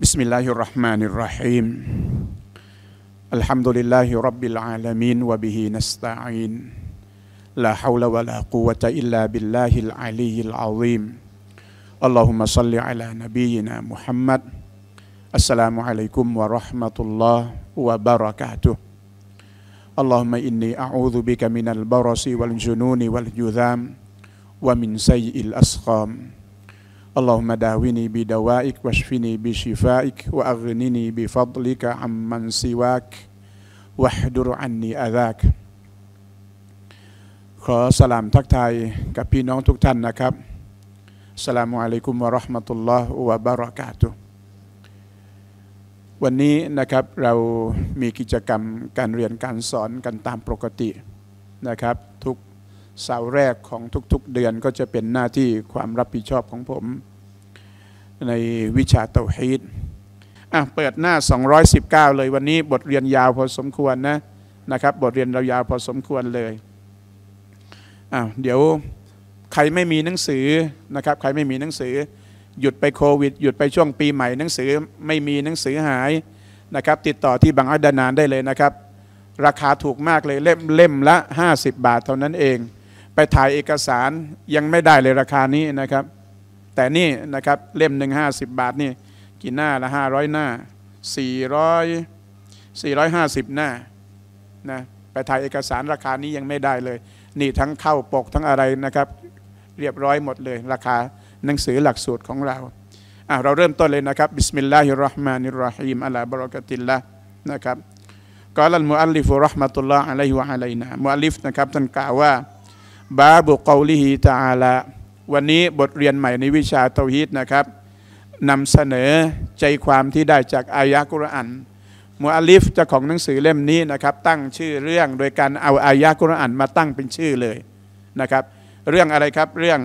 بسم الله الرحمن الرحيم الحمد لله رب العالمين وبه نستعين لا حول ولا قوة إلا بالله العلي العظيم اللهم صل على نبينا محمد السلام عليكم ورحمة الله وبركاته اللهم إني أعوذ بك من البرص والجنون والجذام ومن سيء الأسقام اللهم داويني بدوائك واشفني بشفائك وأغنني بفضلك عمن سواك واحدر عني أذاك ขอสลามทักทายกับพี่น้องทุกท่านนะครับสลามุอะลัยกุมวะราะห์มะตุลลอฮ์วะบารากาตุวันนี้นะครับเรามีกิจกรรมการเรียนการสอนกันตามปกตินะครับเสาร์แรกของทุกๆเดือนก็จะเป็นหน้าที่ความรับผิดชอบของผม ในวิชาเตาฮีตอ่ะเปิดหน้า 219 เลยวันนี้บทเรียนยาวพอสมควรนะนะครับบทเรียนเรายาวพอสมควรเลยอ่ะเดี๋ยวใครไม่มีหนังสือนะครับใครไม่มีหนังสือ หยุดไปโควิด หยุดไปช่วงปีใหม่หนังสือไม่มีหนังสือหายนะครับ ติดต่อที่บังอัดนานได้เลยนะครับ ราคาถูกมากเลยเล่มเล่มละ 50 บาทเท่านั้นเองไปถ่ายเอกสารยังไม่ได้เลยราคานี้นะครับ แต่นี่นะครับเล่มหนึ่งห้าสิบบาทนี่ กี่หน้าละห้าร้อยหน้าสี่ร้อยสี่ร้อยห้าสิบหน้านะไปถ่ายเอกสารราคานี้ยังไม่ได้เลย นี่ทั้งเข้าปกทั้งอะไรนะครับ เรียบร้อยหมดเลยราคาหนังสือหลักสูตรของเราอ่ะเราเริ่มต้นเลยนะครับบิสมิลลาฮิราะห์มานิราะฮีมอัลลาบรอกติลละนะครับกอลัลมุอัลลิฟุรห์มะตุลลอฮ์อะลัยฮิวะอะลัยนะมุอัลลิฟนะครับท่านกล่าวว่าบาบุกอลิฮีตาอาละวันนี้บทเรียนใหม่ในวิชาเตาฮีตนะครับนำเสนอใจความที่ได้จากอายะกุรอานมูอัลิฟเจ้าของหนังสือเล่มนี้นะครับตั้งชื่อเรื่องโดยการเอาอายะกุรอานมาตั้งเป็นชื่อเลยนะครับเรื่องอะไรครับเรื่อง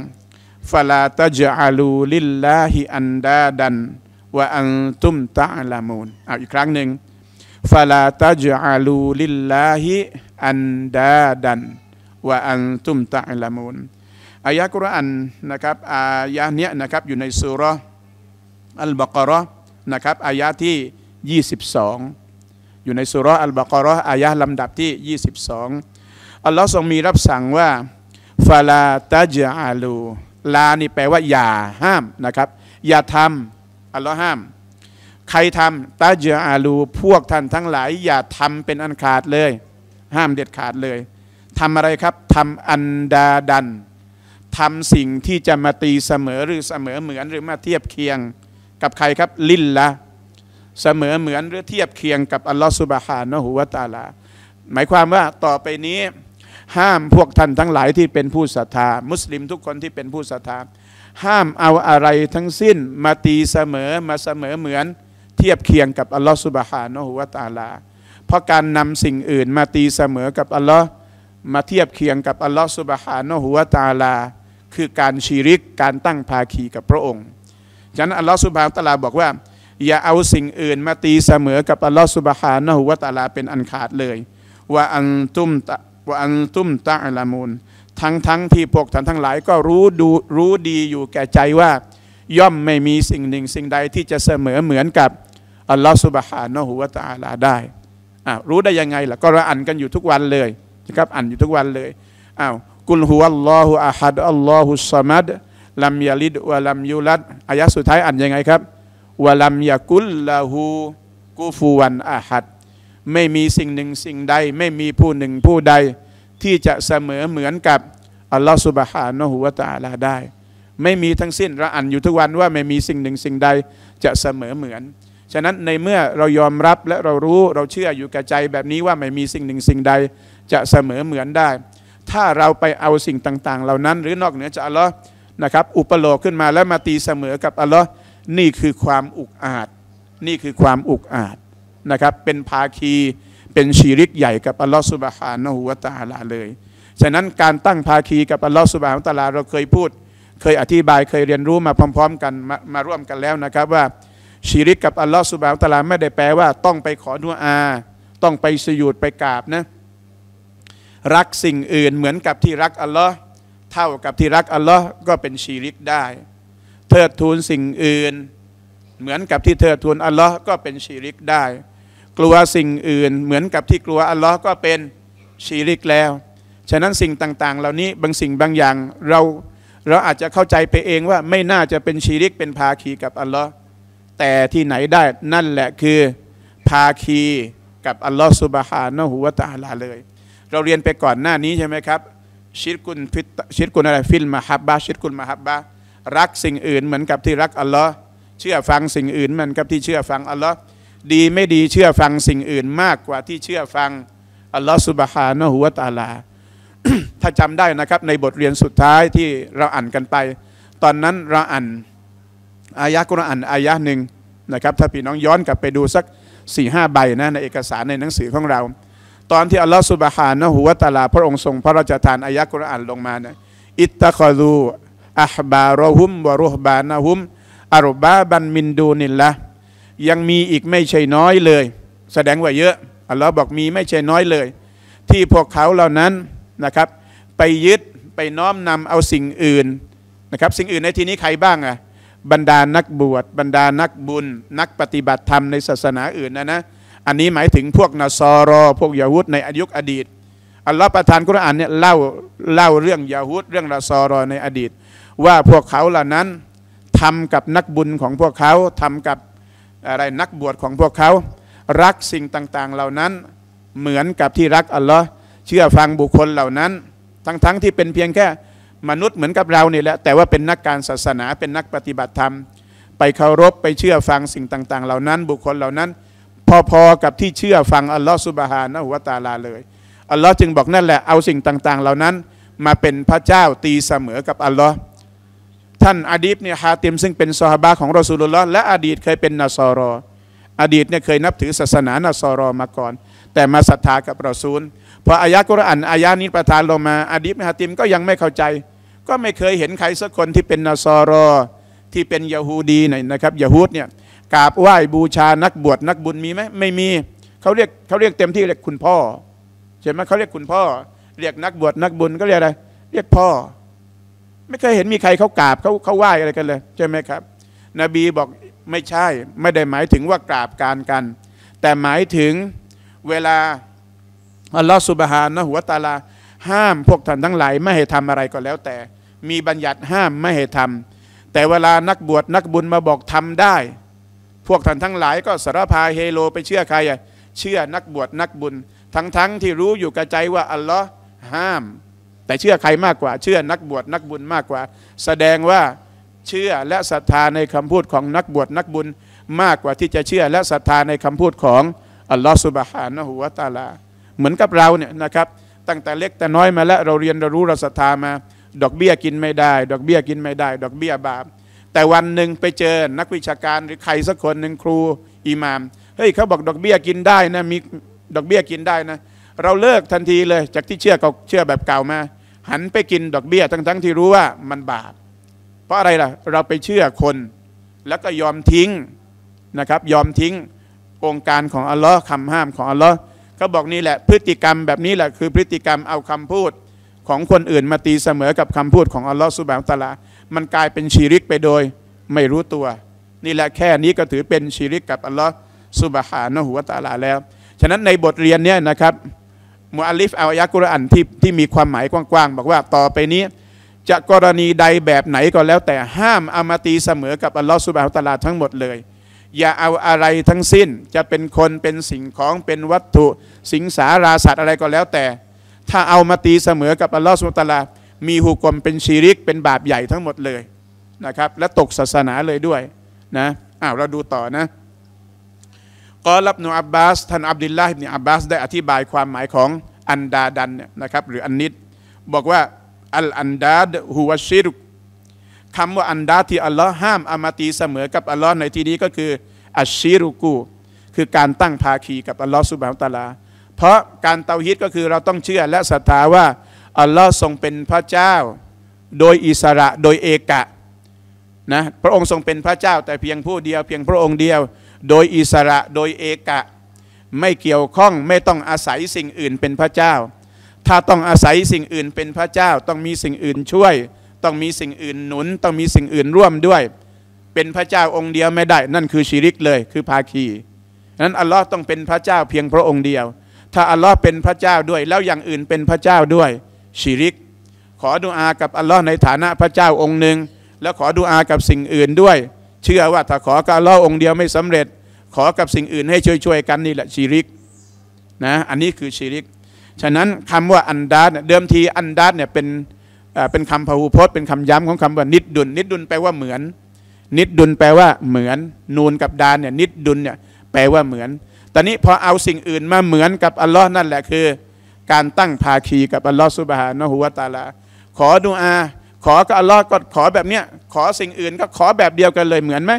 ฟาลาตจอาลูลิลลาฮิอันดาดันวะอันตุมตะลามูนเอาอีกครั้งหนึ่งฟาลาตจอาลูลิลลาฮิอันดาดันว่าอันตุมตะอิละมูนอายะกุรอานนะครับอายะเนี้ยนะครับอยู่ในสุรอัลบากรอนะครับอายะที่ 22 อยู่ในสุรอัลบากรออายะลำดับที่ 22อัลลอฮ์ทรงมีรับสั่งว่าฟาลาตาจอาลูลานี่แปลว่า อย่าห้ามนะครับ อย่าทำอัลลอฮ์ห้ามใครทำตาจอาลู พวกท่านทั้งหลาย อย่าทำเป็นอันขาดเลย ห้ามเด็ดขาดเลยทำอะไรครับทำอันดาดันทำสิ่งที่จะมาตีเสมอหรือเสมอเหมือนหรือมาเทียบเคียงกับใครครับลินละ เสมอเหมือนหรือเทียบเคียงกับอัลลอฮฺสุบฮานะฮุวาตาลา หมายความว่าต่อไปนี้ ห้ามพวกท่านทั้งหลายที่เป็นผู้ศรัทธา มุสลิมทุกคนที่เป็นผู้ศรัทธาห้ามเอาอะไรทั้งสิ้นมาตีเสมอมาเสมอเหมือน เทียบเคียงกับอัลลอฮฺสุบฮานะฮุวาตาลา เพราะการนำสิ่งอื่นมาตีเสมอกับอัลลอฮ์มาเทียบเคียงกับอัลลอฮฺสุบฮานะฮุวาตาลา คือการชีริก การตั้งภาคีกับพระองค์ฉะนั้นอัลลอฮฺสุบฮานะุตาลาบอกว่า อย่าเอาสิ่งอื่นมาตีเสมอ กับอัลลอฮฺสุบฮานะฮุวาตาลาเป็นอันขาดเลยว่าอันตุมตะว่าอันตุมตะอัลามูลทั้งทั้งที่พวกท่านทั้งหลายก็รู้ดูรู้ดีอยู่แก่ใจว่า ย่อมไม่มีสิ่งหนึ่งสิ่งใดที่จะเสมอเหมือนกับอัลลอฮฺสุบฮานะฮุวาตาลาได้ รู้ได้ยังไงล่ะก็ระอันกันอยู่ทุกวันเลยนะครับอ่านอยู่ทุกวันเลยอ้าวกุลฮุวัลลอฮุอาฮัดอัลลอฮุสมัดลัมยาลิดวะลัมยูลัดอายะสุดท้ายอ่านยังไงครับวะลัมยากุลลาหูกูฟูวันอาฮัด ไม่มีสิ่งหนึ่งสิ่งใด ไม่มีผู้หนึ่งผู้ใดที่จะเสมอเหมือนกับ อัลลอฮฺสุบฮานะฮุวะตาลาได้ ไม่มีทั้งสิ้นเราอ่านอยู่ทุกวันว่าไม่มีสิ่งหนึ่งสิ่งใดจะเสมอเหมือน ฉะนั้นในเมื่อเรายอมรับและเรารู้เราเชื่ออยู่กับใจแบบนี้ว่าไม่มีสิ่งหนึ่งสิ่งใดจะเสมอเหมือนได้ ถ้าเราไปเอาสิ่งต่าง ๆ เหล่านั้นหรือนอกเหนือจากอัลลอฮ์นะครับอุปโลกขึ้นมาแล้วมาตีเสมอกับอัลลอฮ์นี่คือความอุกอาจ นี่คือความ อุกอาจนะครับเป็นภาคีเป็นชีริกใหญ่กับ อัลลอฮ์สุบฮานะฮูวะตาลาเลย ฉะนั้นการตั้งภาคี กับอัลลอฮ์สุบฮานะฮูวะตาลาเราเคยพูด เคยอธิบายเคยเรียนรู้มาพร้อมๆ กันมามาร่วมกันแล้วนะครับ ว่าชีริกกับอัลลอฮ์สุบฮานะฮูวะตาลาไม่ได้แปลว่าต้องไปขอดุอา ต้องไปสยุดไปกราบนะรักสิ่งอื่นเหมือนกับที่รักอัลลอฮ์เท่ากับที่รักอัลลอฮ์ก็เป็นชีริกได้เทิดทูนสิ่งอื่น เหมือนกับที่เทิดทูนอัลลอฮ์ก็เป็นชีริกได้ กลัวสิ่งอื่นเหมือนกับที่กลัวอัลลอฮ์ก็เป็นชีริกแล้ว ฉะนั้นสิ่งต่าง ๆ เหล่านี้บางสิ่งบางอย่าง เราเราอาจจะเข้าใจไปเองว่าไม่น่าจะเป็นชีริกเป็นภาคีกับอัลลอฮ์แต่ที่ไหนได้นั่นแหละคือภาคีกับอัลลอฮ์สุบฮานะฮูวะตะอาลาเลยเราเรียนไปก่อนหน้านี้ใช่ไหมครับชิดกุลฟิตชิดกุลอะไรฟิลมาฮับบาชิดกุลมาฮับบารักสิ่งอื่นเหมือนกับที่รักอัลลอฮ์เชื่อฟังสิ่งอื่นเหมือนกับที่เชื่อฟังอัลลอฮ์ดีไม่ดีเชื่อฟังสิ่งอื่นมากกว่าที่เชื่อฟัง อัลลอฮ์สุบฮานะฮุวาตาลา ถ้าจำได้นะครับในบทเรียนสุดท้ายที่เราอ่านกันไป ตอนนั้นเราอ่านอายะกุรอ่านอายะหนึ่งนะครับถ้าพี่น้องย้อนกลับไปดูสัก4ี่ห้าใบนะในเอกสารในหนังสือของเราตอนที่อัลลอฮฺสุบฮานะฮุวาตาลาพระองค์ทรงพระราชทานอายะกุรอานลงมานะอิตตะคอรูอัฮบารอฮุมวะรุฮบานะฮุมอารบาบันมินดูนิลละยังมีอีกไม่ใช่น้อยเลย แสดงว่าเยอะอัลลอฮ์บอกมีไม่ใช่น้อยเลย ที่พวกเขาเหล่านั้นนะครับ ไปยึดไปน้อมนำเอาสิ่งอื่นนะครับ สิ่งอื่นในที่นี้ใครบ้างอะบรรดานักบวชบรรดานักบุญ นักปฏิบัติธรรมในศาสนาอื่นนะนะอันนี้หมายถึงพวกนาซารอ พวกยาฮูดในอายุอดีต อัลลอฮ์ประทานกุรอานเนี่ยเล่าเล่าเรื่องยาฮูดเรื่องนาซารอในอดีต ว่าพวกเขาเหล่านั้นทำกับนักบุญของพวกเขาทำกับอะไรนักบวชของพวกเขา รักสิ่งต่างๆเหล่านั้นเหมือนกับที่รักอัลลอฮ์เชื่อฟังบุคคลเหล่านั้น ทั้งๆทที่เป็นเพียงแค่มนุษย์เหมือนกับเราเนี่ยแหละแต่ว่าเป็นนักการศาสนาเป็นนักปฏิบัติธรรม ไปเคารพไปเชื่อฟังสิ่งต่าง ๆ เหล่านั้น บุคคลเหล่านั้นพอๆกับที่เชื่อฟังอัลลอฮฺสุบฮานะหุวาตาลาเลย อัลลอฮ์จึงบอกนั่นแหละเอาสิ่งต่าง ๆ เหล่านั้นมาเป็นพระเจ้าตีเสมอกับอัลลอฮ์ท่านอาดีบเนี่ยฮาติม ซึ่งเป็นซอฮาบะของรอสูลุลลอฮ์และอดีตเคยเป็นนัสอรอ อดีตเนี่ยเคยนับถือศาสนานัสอรอ มาก่อน แต่มาศรัทธากับรอซูลพออายะกุรอานอายะนี้ประทานลงมาอาดีบฮาติมก็ยังไม่เข้าใจ ก็ไม่เคยเห็นใครสักคนที่เป็นนัสอรอที่เป็นยะฮูดีนะครับยะฮูดเนี่ยกราบไหว้บูชานักบวชนักบุญมีไหมไม่มี เขาเรียกเขาเรียกเต็มที่เรียกคุณพ่อใช่ไหมเขาเรียกคุณพ่อ เรียกนักบวชนักบุญก็เรียกอะไรเรียกพ่อ ไม่เคยเห็นมีใครเขากราบเขาเขาไหว้อะไรกันเลยใช่ไหมครับ นบีบอกไม่ใช่ ไม่ได้หมายถึงว่ากราบการกัน แต่หมายถึงเวลาอัลลอฮฺสุบฮานะหัวตาลา ห้ามพวกท่านทั้งหลายไม่ให้ทำอะไรก็แล้วแต่ มีบัญญัติห้ามไม่ให้ทำแต่เวลานักบวชนักบุญมาบอกทำได้พวกท่านทั้งหลายก็สารพาเฮโล ไปเชื่อใครอะเชื่อนักบวชนักบุญ ทั้งๆทที่รู้อยู่กระใจว่าอัลลอฮ์ห้าม แต่เชื่อใครมากกว่าเชื่อนักบวชนักบุญมากกว่า แสดงว่าเชื่อและศรัทธาในคำพูดของนักบวชนักบุญมากกว่าที่จะเชื่อและศรัทธาในคำพูดของอัลลอฮ์สุบฮานะฮูวาตาลาเหมือนกับเราเนี่ยนะครับ ตั้งแต่เล็กแต่น้อยมาแล้วเราเรียนเรารู้เราศรัทธามา ดอกเบี้ยกินไม่ได้ ดอกเบี้ยกินไม่ได้ ดอกเบี้ยบาปแต่วันหนึ่งไปเจอนักวิชาการหรือใครสักคนหนึ่งครูอิหมาม เฮ้ยเขาบอกดอกเบี้ยกินได้นะมีดอกเบี้ยกินได้นะ เราเลิกทันทีเลยจากที่เชื่อเกาเชื่อแบบเก่ามา หันไปกินดอกเบี้ยทั้งๆทที่รู้ว่ามันบาป เพราะอะไรล่ะเราไปเชื่อคน แล้วก็ยอมทิ้งนะครับ ยอมทิ้งองค์การของอัลลอฮ์คำห้ามของอัลลอฮ์เขาบอกนี่แหละพฤติกรรมแบบนี้แหละคือพฤติกรรมเอาคำพูดของคนอื่นมาตีเสมอกับคำพูดของอัลลอฮฺสุบานตะลา มันกลายเป็นชีริกไปโดย ไม่รู้ตัว นี่แหละแค่นี้ก็ถือเป็นชีริกกับอัลลอฮฺสุบฮานะหัวตะลาแล้ว ฉะนั้นในบทเรียนเนี่ยนะครับมูอัลลิฟอัลยักุรอันที่ที่มีความหมายกว้างๆ บอกว่าต่อไปนี้ จะกรณีใดแบบไหนก็แล้วแต่ห้ามเอามาตีเสมอกับอัลลอฮฺสุบฮานตะลาทั้งหมดเลย อย่าเอาอะไรทั้งสิ้นจะเป็นคนเป็นสิ่งของเป็นวัตถุสิงสาราสัตว์อะไรก็แล้วแต่ถ้าเอามาตีเสมอกับอัลลอฮฺสุลตาลา มีหุกลมเป็นชีริกเป็นบาปใหญ่ทั้งหมดเลยนะครับ และตกศาสนาเลยด้วยนะอ้าว เราดูต่อนะ กอลับนูอับบาส ท่านอับดุลลาฮิบนอับบาสได้อธิบายความหมายของอันดาดันนะครับหรืออันนิดบอกว่า อัลอันดาดฮุวชิรุคำว่าอันดาที่อัลลอฮ์ห้ามอามาตีเสมอกับอัลลอฮ์ในที่นี้ก็คืออัชชิรุกู คือการตั้งภาคีกับอัลลอฮ์สุบฮานตะลาเพราะการเตาฮิตก็คือเราต้องเชื่อและศรัทธาว่าอัลลอฮ์ทรงเป็นพระเจ้า โดยอิสระ โดยเอกะนะพระองค์ทรงเป็นพระเจ้าแต่เพียงผู้เดียวเพียงพระองค์เดียว โดยอิสระโดยเอกะ ไม่เกี่ยวข้องไม่ต้องอาศัยสิ่งอื่นเป็นพระเจ้า ถ้าต้องอาศัยสิ่งอื่นเป็นพระเจ้า ต้องมีสิ่งอื่นช่วย ต้องมีสิ่งอื่นหนุนต้องมีสิ่งอื่นร่วมด้วยเป็นพระเจ้าองค์เดียวไม่ได้ นั่นคือชีริกเลยคือภาคีนั้นอัลลอฮ์ต้องเป็นพระเจ้า เพียงพระองค์เดียวถ้าอัลลอฮ์เป็นพระเจ้าด้วย แล้วอย่างอื่นเป็นพระเจ้าด้วยชีริก ขอดุอากับอัลลอฮ์ในฐานะพระเจ้าองค์หนึ่งแล้วขอดุอากับสิ่งอื่นด้วย เชื่อว่า ถ้าขอกับอัลลอฮ์องค์เดียวไม่สำเร็จ ขอกับสิ่งอื่นให้ช่วยๆกันนี่แหละชีริกนะอันนี้คือชีริก ฉะนั้นคำว่าอันดาดเดิมทีอันดาดเนี่ยเป็นเป็นคำพหูพจน์เป็นคำย้ำของคำว่า นิดดุลนิดดุลแปลว่าเหมือน นิดดุลแปลว่าเหมือน นูนกับดานเนี่ยนิดดุลเนี่ยแปลว่าเหมือนต่นี้พอเอาสิ่งอื่นมาเหมือนกับอัลลอฮ์นั่นแหละคือ การตั้งภาคีกับอัลลอฮ์สุบฮานะฮุวาตาลาขอดูอา ขอกับอัลลอฮ์ก็ขอแบบเนี้ย ขอสิ่งอื่นก็ขอแบบเดียวกันเลยเหมือนไหม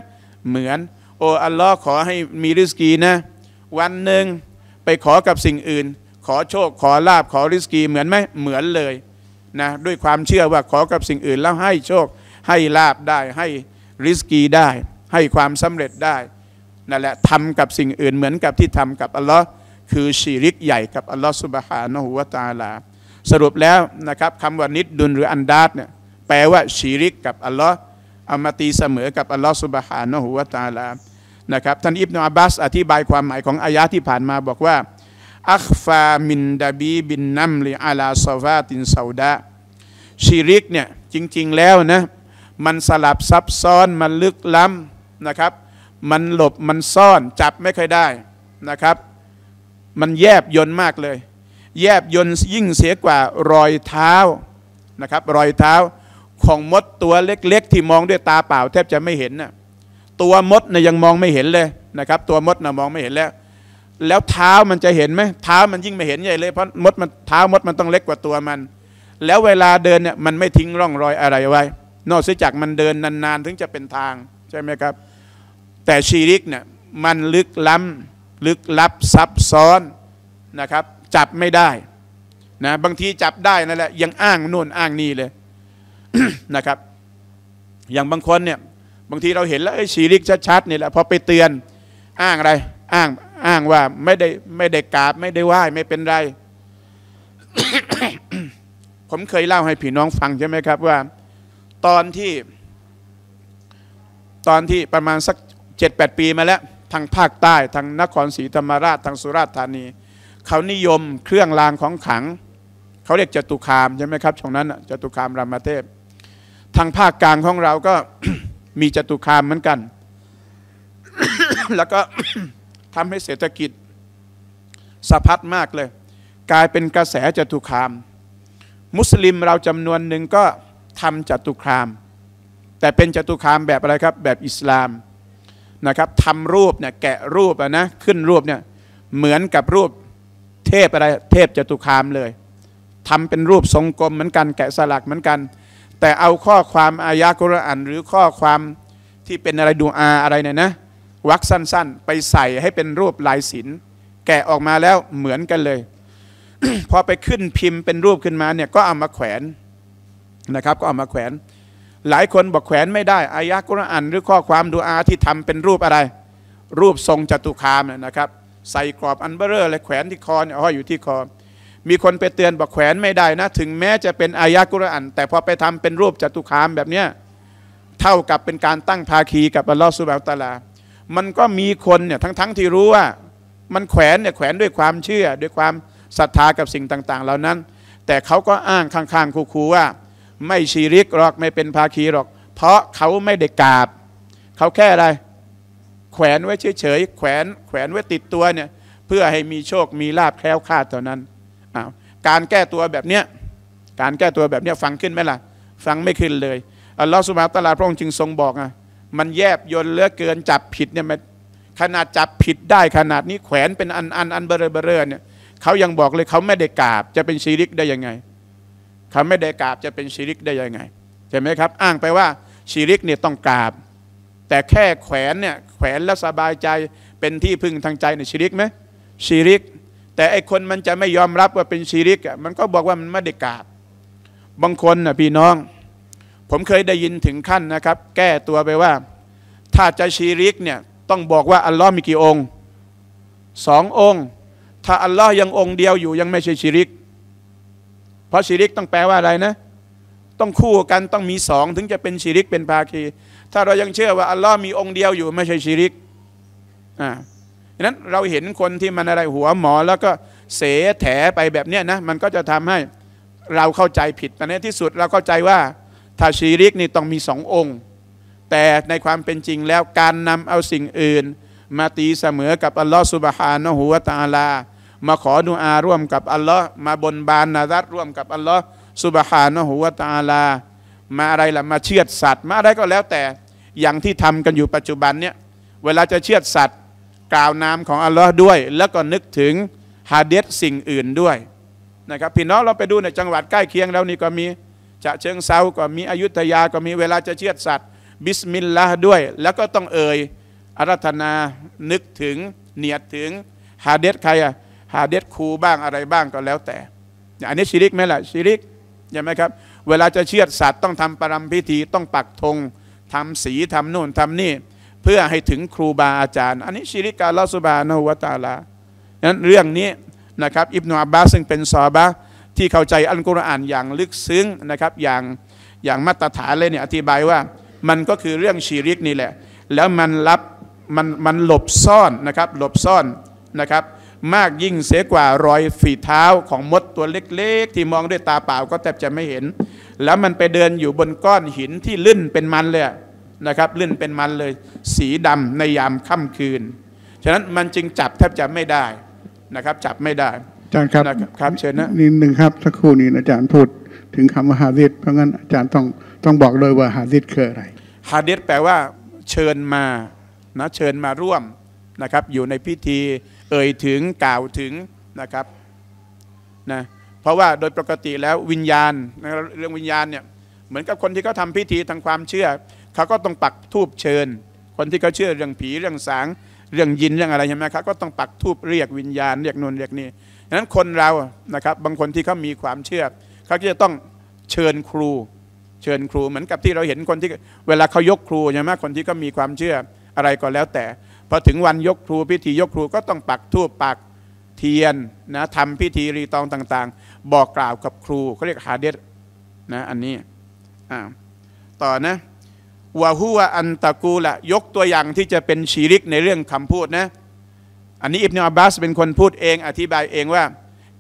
เหมือน โอ้อัลลอฮ์ขอให้มีริสกีนะ วันหนึ่งไปขอกับสิ่งอื่น ขอโชค ขอลาบขอริสกีเหมือนไหมเหมือนเลยนะด้วยความเชื่อว่าขอกับสิ่งอื่นแล้วให้โชคให้ลาบได้ให้ริสกีได้ ให้ความสำเร็จได้นั่นแหละทำกับสิ่งอื่นเหมือนกับที่ทำกับอัลลอฮ์คือชีริกใหญ่กับอัลลอฮ์สุบฮานะฮุวาตาลา สรุปแล้วนะครับคำว่านิดดุนหรืออันดาดเนี่ยแปลว่าชีริกกับอัลลอฮ์เอามาตีเสมอกับอัลลอฮ์สุบฮานะฮุวาตาลานะครับท่านอิบนาอับบาสอธิบายความหมายของอายะที่ผ่านมาบอกว่า อัคฟามินดาบีบินนัมลีอาลาซาวาตินซาดาชีริกเนี่ยจริงๆแล้วนะมันสลับซับซ้อนมันลึกล้ำนะครับมันหลบมันซ่อนจับไม่เคยได้นะครับ มันแยบยนมากเลย แยบยนยิ่งเสียกว่ารอยเท้านะครับ รอยเท้าของมดตัวเล็ก ๆ ที่มองด้วยตาเปล่า แทบจะไม่เห็นนะตัวมดนะยังมองไม่เห็นเลยนะครับ ตัวมดนะมองไม่เห็นแล้ว แล้วเท้ามันจะเห็นไหมเท้ามันยิ่งไม่เห็นใหญ่เลยเพราะมดมันเท้ามดมันต้องเล็กกว่าตัวมัน แล้วเวลาเดินเนี่ยมันไม่ทิ้งร่องรอยอะไรไว้นอกเสียจากมันเดินนานๆถึงจะเป็นทางใช่ไหมครับแต่ชีริกเนี่ยมันลึกล้ำลึกลับซับซ้อนนะครับ จับไม่ได้นะบางทีจับได้นั่นแหละยังอ้างโน่นอ้างนี่เลยนะครับ อย่างบางคนเนี่ยบางทีเราเห็นแล้วไอ้ชีริกชัดๆนี่แหละพอไปเตือน อ้างอะไร อ้างอ้างว่าไม่ได้ไม่ได้กราบไม่ได้ไหว้ไม่เป็นไร ผมเคยเล่าให้พี่น้องฟังใช่ไหมครับ ว่า ตอนที่ตอนที่ประมาณสัก7แปีมาแล้ว ทางภาคใต้ทางนครศรีธรรมราชทางสุราษฎร์ธานี เขานิยมเครื่องรางของขัง เขาเรียกจตุคาม ใช่ไหมครับ ช่งนั้นจตุคามรามเทพทางภาคกลางของเราก็มีจตุคามเหมือนกันแล้วก็ทำให้เศรษฐกิจสะพัด มากเลย กลายเป็นกระแสจตุคาม มุสลิมเราจำนวนหนึ่งก็ทำจตุคาม แต่เป็นจตุคามแบบอะไรครับ แบบอิสลามนะครับทำรูปเนี่ยแกะรูปนะขึ้นรูปเนี่ยเหมือนกับรูปเทพอะไรเทพจตุคามเลย ทำเป็นรูปทรงกลมเหมือนกัน แกะสลักเหมือนกัน แต่เอาข้อความอายะกุรอานหรือข้อความที่เป็นอะไรดูอาอะไรเนี่ยนะวักสั้นๆไปใส่ให้เป็นรูปลายศิลป์แกะออกมาแล้วเหมือนกันเลย พอไปขึ้นพิมพ์เป็นรูปขึ้นมาเนี่ยก็เอามาแขวนนะครับ ก็เอามาแขวนหลายคนบอกแขวนไม่ได้ อายะกุรอานหรือข้อความดูอาที่ทำเป็นรูปอะไร รูปทรงจตุคามนะครับ ใส่กรอบอันเบอร์เรอร์เลยแขวนที่คอเห้อยอยู่ที่คอ มีคนไปเตือนบอกแขวนไม่ได้นะ ถึงแม้จะเป็น อายะกุรอานแต่พอไปทำเป็นรูปจตุคามแบบเนี้ยเท่ากับเป็นการตั้งภาคีกับอัลลอฮฺสุบะตาลา มันก็มีคนเนี่ยทั้งๆทที่รู้ว่า มันแขวนเนี่ยแขวนด้วยความเชื่อ ด้วยความศรัทธากับสิ่งต่างๆ เหล่านั้น แต่เขาก็อ้างข้างๆคูๆว่าไม่ชีริกหรอกไม่เป็นภาคีหรอก เพราะเขาไม่ได้กราบ เขาแค่อะไร แขวนไว้เฉยๆแขวนแขวนไว้ติดตัวเนี่ยเพื่อให้มีโชคมีลาบแคล้วคลาดเท่านั้นอ้าวการแก้ตัวแบบเนี้ยการแก้ตัวแบบเนี้ยฟังขึ้นไหมล่ะ ฟังไม่ขึ้นเลยอัลลอฮฺสุบฮานตะลาพระองค์จึงทรงบอกอ่ะมันแยบยนเลือเกินจับผิดเนี่ยมันขนาดจับผิดได้ขนาดนี้แขวนเป็นอันอันอันเบอรเบอรเนี่ยเขายังบอกเลยเขาไม่ได้กราบจะเป็นชีริกได้ยังไงคำไม่ได้กราบจะเป็นชีริกได้ยังไงใช่ไหมครับ อ้างไปว่าชีริกเนี่ยต้องกราบ แต่แค่แขวนเนี่ย แขวนแล้วสบายใจเป็นที่พึ่งทางใจในชีริกไหมชีริก แต่ไอคนมันจะไม่ยอมรับว่าเป็นชีริกอ่ะมันก็บอกว่ามันไม่ได้กราบบางคนนะพี่น้อง ผมเคยได้ยินถึงขั้นนะครับ แก้ตัวไปว่า ถ้าจะชีริกเนี่ยต้องบอกว่าอัลลอฮ์มีกี่องค์สององค์ ถ้าอัลลอฮ์ยังองค์เดียวอยู่ยังไม่ใช่ชีริกราะชิริกต้องแปลว่าอะไรนะต้องคู่กันต้องมีสอง ถึงจะเป็นชิริกเป็นภาคี ถ้าเรายังเชื่อว่าอัลลอฮ์มีองค์เดียวอยู่ ไม่ใช่ชิริกอ่าดังนั้นเราเห็นคนที่มันอะไรหัวหมอแล้วก็เสแถไปแบบเนี้ยนะมันก็จะทำให้เราเข้าใจผิดแต่ในที่สุดเราเข้าใจว่า ถ้าชีริกนี่ต้องมีสององค์ แต่ในความเป็นจริงแล้วการนำเอาสิ่งอื่น มาตีเสมอกับอัลลอฮฺสุบฮานะฮูวะตาลามาขอดุอา ร่วมกับอัลลอฮ์มาบนบาน นารัตร่วมกับอัลลอฮ์สุบฮานะฮุวาตาลา มาอะไรล่ะมาเชือดสัตว์มาอะไรก็แล้วแต่ อย่างที่ทำกันอยู่ปัจจุบันเนี่ย เวลาจะเชือดสัตว์ กล่าวนามของอัลลอฮ์ด้วย แล้วก็นึกถึงฮาเดสสิ่งอื่นด้วยนะครับพี่น้องเราไปดูในจังหวัดใกล้เคียงแล้วนี่ก็มี จะเชิงเซาก็มีอยุธยาก็มีเวลาจะเชือดสัตว์บิสมิลลาห์ด้วย แล้วก็ต้องเอ่ยอารัธนานึกถึงเนียดถึงฮาเดสใครอะฮาเดสคูบ้างอะไรบ้างก็แล้วแต่ อันนี้ชิริกไหมล่ะชิริกใช่ไหมครับ เวลาจะเชือดสัตว์ต้องทำปรำพิธีต้องปักธงทำสีทำนู่นทำนี่ เพื่อให้ถึงครูบาอาจารย์ อันนี้ชิริกการลอสุบานวตาลานั้นเรื่องนี้นะครับ อิบนาบาซึ่งเป็นซอบะที่เข้าใจอัลกุรอานอย่างลึกซึ้งนะครับ อย่างอย่างมาตรฐานเลยเนี่ยอธิบายว่ามันก็คือเรื่องชีริกนี่แหละ แล้วมันรับมันมันหลบซ่อนนะครับ หลบซ่อนนะครับมากยิ่งเสียกว่ารอยฝีเท้าของมดตัวเล็กๆ ที่มองด้วยตาเปล่าก็แทบจะไม่เห็น แล้วมันไปเดินอยู่บนก้อนหินที่ลื่นเป็นมันเลยนะครับ ลื่นเป็นมันเลย สีดำในยามค่ำคืน ฉะนั้นมันจึงจับแทบจะไม่ได้นะครับ จับไม่ได้อาจารย์ครับครับเชิญนะนิดหนึ่งครับสักครู่นี้อาจารย์พูดถึงคำว่าฮาดิษเพราะงั้นอาจารย์ต้องต้องบอกเลยว่าฮาดิษคืออะไรฮาดิษแปลว่าเชิญมานะเชิญมาร่วมนะครับ อยู่ในพิธีเอ่ยถึงกล่าวถึงนะครับนะเพราะว่าโดยปกติแล้ววิญญาณเรื่องวิญญาณเนี่ยเหมือนกับคนที่เขาทาพิธีทางความเชื่อเขาก็ต้องปักทูบเชิญ คนที่เขาเชื่อเรื่องผีเรื่องสาง เรื่องยินเรื่องอะไรใช่ไหมครับก็ต้องปักทูบเรียกวิญญาณเรียกนนเรียกนี่ดังนั้นคนเรานะครับบางคนที่เขามีความเชื่อเขาจะต้องเชิญครูเชิญครู เหมือนกับที่เราเห็นคนที่เวลาเขายกครูใช่ไหมคนที่ก็มีความเชื่ออะไรก็แล้วแต่พอถึงวันยกครูพิธียกครูก็ต้องปักทูบปักเทียนนะทำพิธีรีตองต่าง ๆ บอกกล่าวกับครูเขาเรียกฮาเดสนะอันนี้อ่าต่อนะวะฮุวะอันตะกูละ ยกตัวอย่างที่จะเป็นชีริกในเรื่องคำพูดนะอันนี้อิบนาอับบาสเป็นคนพูดเอง อธิบายเองว่า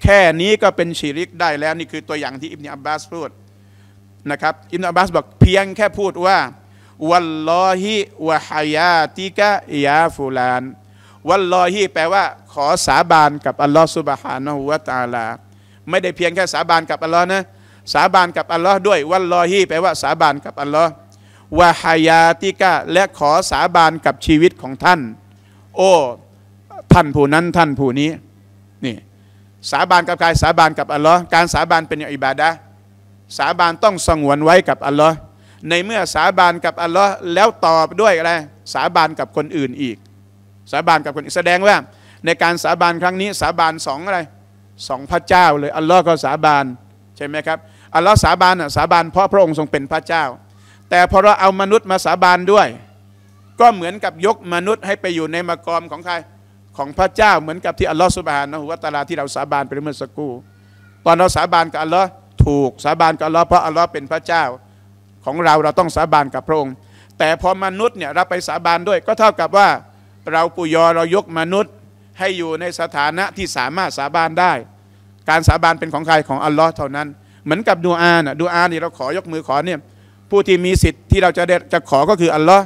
แค่นี้ก็เป็นชีริกได้แล้วนี่คือตัวอย่างที่อิบนาอับบาสพูดนะครับอิบนาอับบาสบอกเพียงแค่พูดว่าวัลลอฮิวะฮายาติกะ ยาฟูลานวัลลอฮิแปลว่าขอสาบานกับอัลลอฮ์สุบฮานะฮูวะตาลาไม่ได้เพียงแค่สาบานกับอัลลอฮ์นะ สาบานกับอัลลอฮ์ด้วยวัลลอฮิแปลว่าสาบานกับอัลลอฮ์วะฮายาติกะ และขอสาบานกับชีวิตของท่าน โอ้ ท่านผู้นั้น ท่านผู้นี้ นี่ สาบานกับใครสาบานกับอัลลอฮ์การสาบานเป็นอิบาดะสาบานต้องสงวนไว้กับอัลลอฮ์ในเมื่อสาบานกับอัลลอฮ์แล้วตอบด้วยอะไรสาบานกับคนอื่นอีก สาบานกับคนอื่น แสดงว่าในการสาบานครั้งนี้สาบานสองอะไรสองพระเจ้าเลยอัลลอฮ์ก็สาบานใช่ไหมครับอัลลอฮ์สาบานอ่ะสาบานเพราะพระองค์ทรงเป็นพระเจ้า แต่พอเราเอามนุษย์มาสาบานด้วย ก็เหมือนกับยกมนุษย์ให้ไปอยู่ในมกรมของใครของพระเจ้าเหมือนกับที่อัลลอฮ์สุบฮานะฮุวาตาลาที่เราสาบานไปเมื่อสักครู่ตอนเราสาบานกับอัลลอฮ์ถูกสาบานกับอัลลอฮ์เพราะอัลลอฮ์เป็นพระเจ้าของเราเราต้องสาบานกับพระองค์ แต่พอมนุษย์เนี่ยเราไปสาบานด้วยก็เท่ากับว่าเราปุยอเรายกมนุษย์ให้อยู่ในสถานะที่สามารถสาบานได้ การสาบานเป็นของใครของอัลลอฮ์เท่านั้น เหมือนกับดูอานะดูอานี่เราขอยกมือขอเนี่ยผู้ที่มีสิทธิ์ที่เราจะจะขอก็คืออัลลอฮ์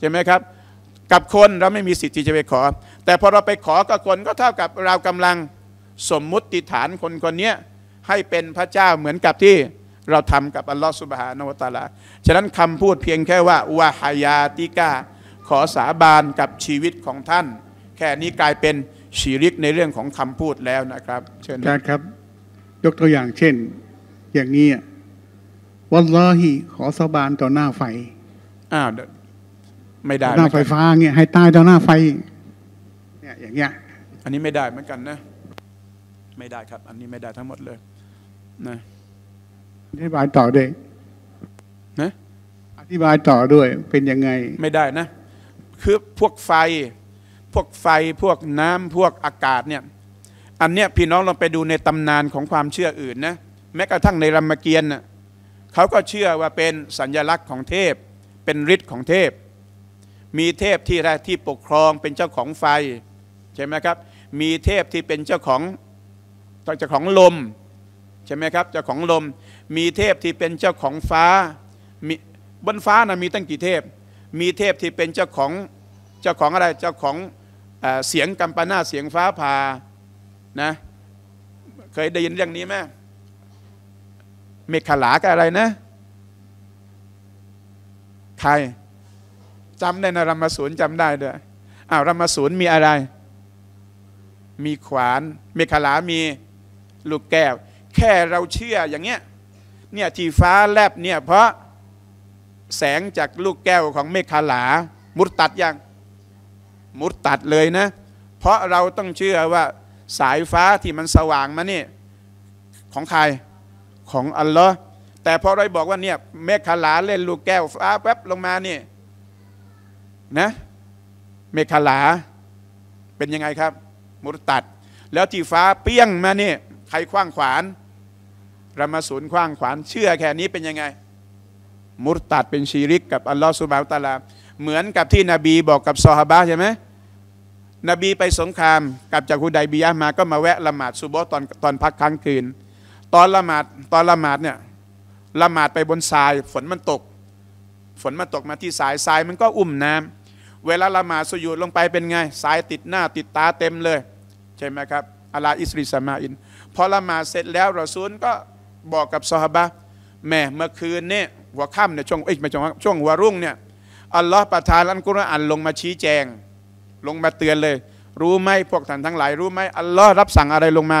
ใช่ไหมครับ กับคนเราไม่มีสิทธิ์ที่จะไปขอ แต่พอเราไปขอกับคนก็เท่ากับเรากำลังสมมุติฐานคนคนนี้ให้เป็นพระเจ้าเหมือนกับที่เราทำกับอัลลอฮฺสุบฮานาวตาลา ฉะนั้นคำพูดเพียงแค่ว่าวาฮายาติกาขอสาบานกับชีวิตของท่าน แค่นี้กลายเป็นชีริกในเรื่องของคำพูดแล้วนะครับเชิญครับ ยกตัวอย่างเช่น อย่างนี้ วัลลอฮีขอสาบานต่อหน้าไฟ อ้าวไม่ได้หน้าไฟฟ้าเงี้ยให้ตายต่อหน้าไฟเนี่ยอย่างเงี้ยอันนี้ไม่ได้เหมือนกันนะ ไม่ได้ครับ อันนี้ไม่ได้ทั้งหมดเลยนะอธิบายต่อด้วยนะ อธิบายต่อด้วยเป็นยังไงไม่ได้นะ คือพวกไฟ พวกไฟพวกน้ำพวกอากาศเนี่ยอันเนี้ยพี่น้องเราไปดูในตำนานของความเชื่ออื่นนะแม้กระทั่งในรามเกียรติ์เขาก็เชื่อว่าเป็นสัญญลักษณ์ของเทพ เป็นฤทธิ์ของเทพ มีเทพที่แรกที่ปกครองเป็นเจ้าของไฟใช่ไหมครับ มีเทพที่เป็นเจ้าของเจ้าของลม ใช่ไหมครับ เจ้าของลมมีเทพที่เป็นเจ้าของฟ้า มีบนฟ้านะมีตั้งกี่เทพ มีเทพที่เป็นเจ้าของ เจ้าของอะไร เจ้าของ เสียงกัมปนาเสียงฟ้าผ่า นะ เคยได้ยินเรื่องนี้ไหมเมฆขลากอะไรนะ ใครจำได้นะรามสูนจำได้ด้วยอ้าวรามสูนมีอะไร มีขวาน เมฆขลา มี ลูกแก้ว แค่เราเชื่ออย่างเงี้ยเนี่ยที่ฟ้าแลบเนี่ยเพราะแสงจากลูกแก้วของเมฆาลา มุดตัดยังมุดตัดเลยนะ เพราะเราต้องเชื่อว่าสายฟ้าที่มันสว่างมานี่ของใครของอัลลอฮ์แต่พอเราบอกว่าเนี่ยเมฆาลาเล่นลูกแก้ว ฟ้าแป๊บลงมานี่นะเมฆาลาเป็นยังไงครับ มุดตัดแล้วที่ฟ้าเปี้ยงมานี่ใครคว้างขวานรมาสูนขว้างขวานเชื่อแค่นี้เป็นยังไง มุตตัดเป็นชีริกกับ อัลลอฮฺสุบานตาลา เหมือนกับที่นบีบอกกับ ซอฮาบะใช่ไหมนบีไปสงครามกลับจาก ฮุดัยบียะมาก็มา แวะละหมาดซุบะตอนตอนพักค้างคืน ตอนละหมาดตอนละหมาดเนี่ยละหมาดไปบนทราย ฝนมันตก ฝนมันตกมาที่สายทราย มันก็อุ่มน้ำ เวลาละหมาดสุยุดลงไปเป็นไงทรายติดหน้าติดตาเต็มเลย ใช่ไหมครับอัลลา อิสริสมาอินพอละหมาดเสร็จแล้วเราซูลก็บอกกับซฮาบะแม่เมื่อคืนเนี่ยหัวค่ำเนี่ยช่วงเอ้ยไม่ช่วงช่วงหัวรุ่งเนี่ยอัลลอฮ์ประทานอัลกุรอานลงมาชี้แจง ลงมาเตือนเลย รู้ไหมพวกท่านทั้งหลายรู้ไหม อัลลอฮ์รับสั่งอะไรลงมา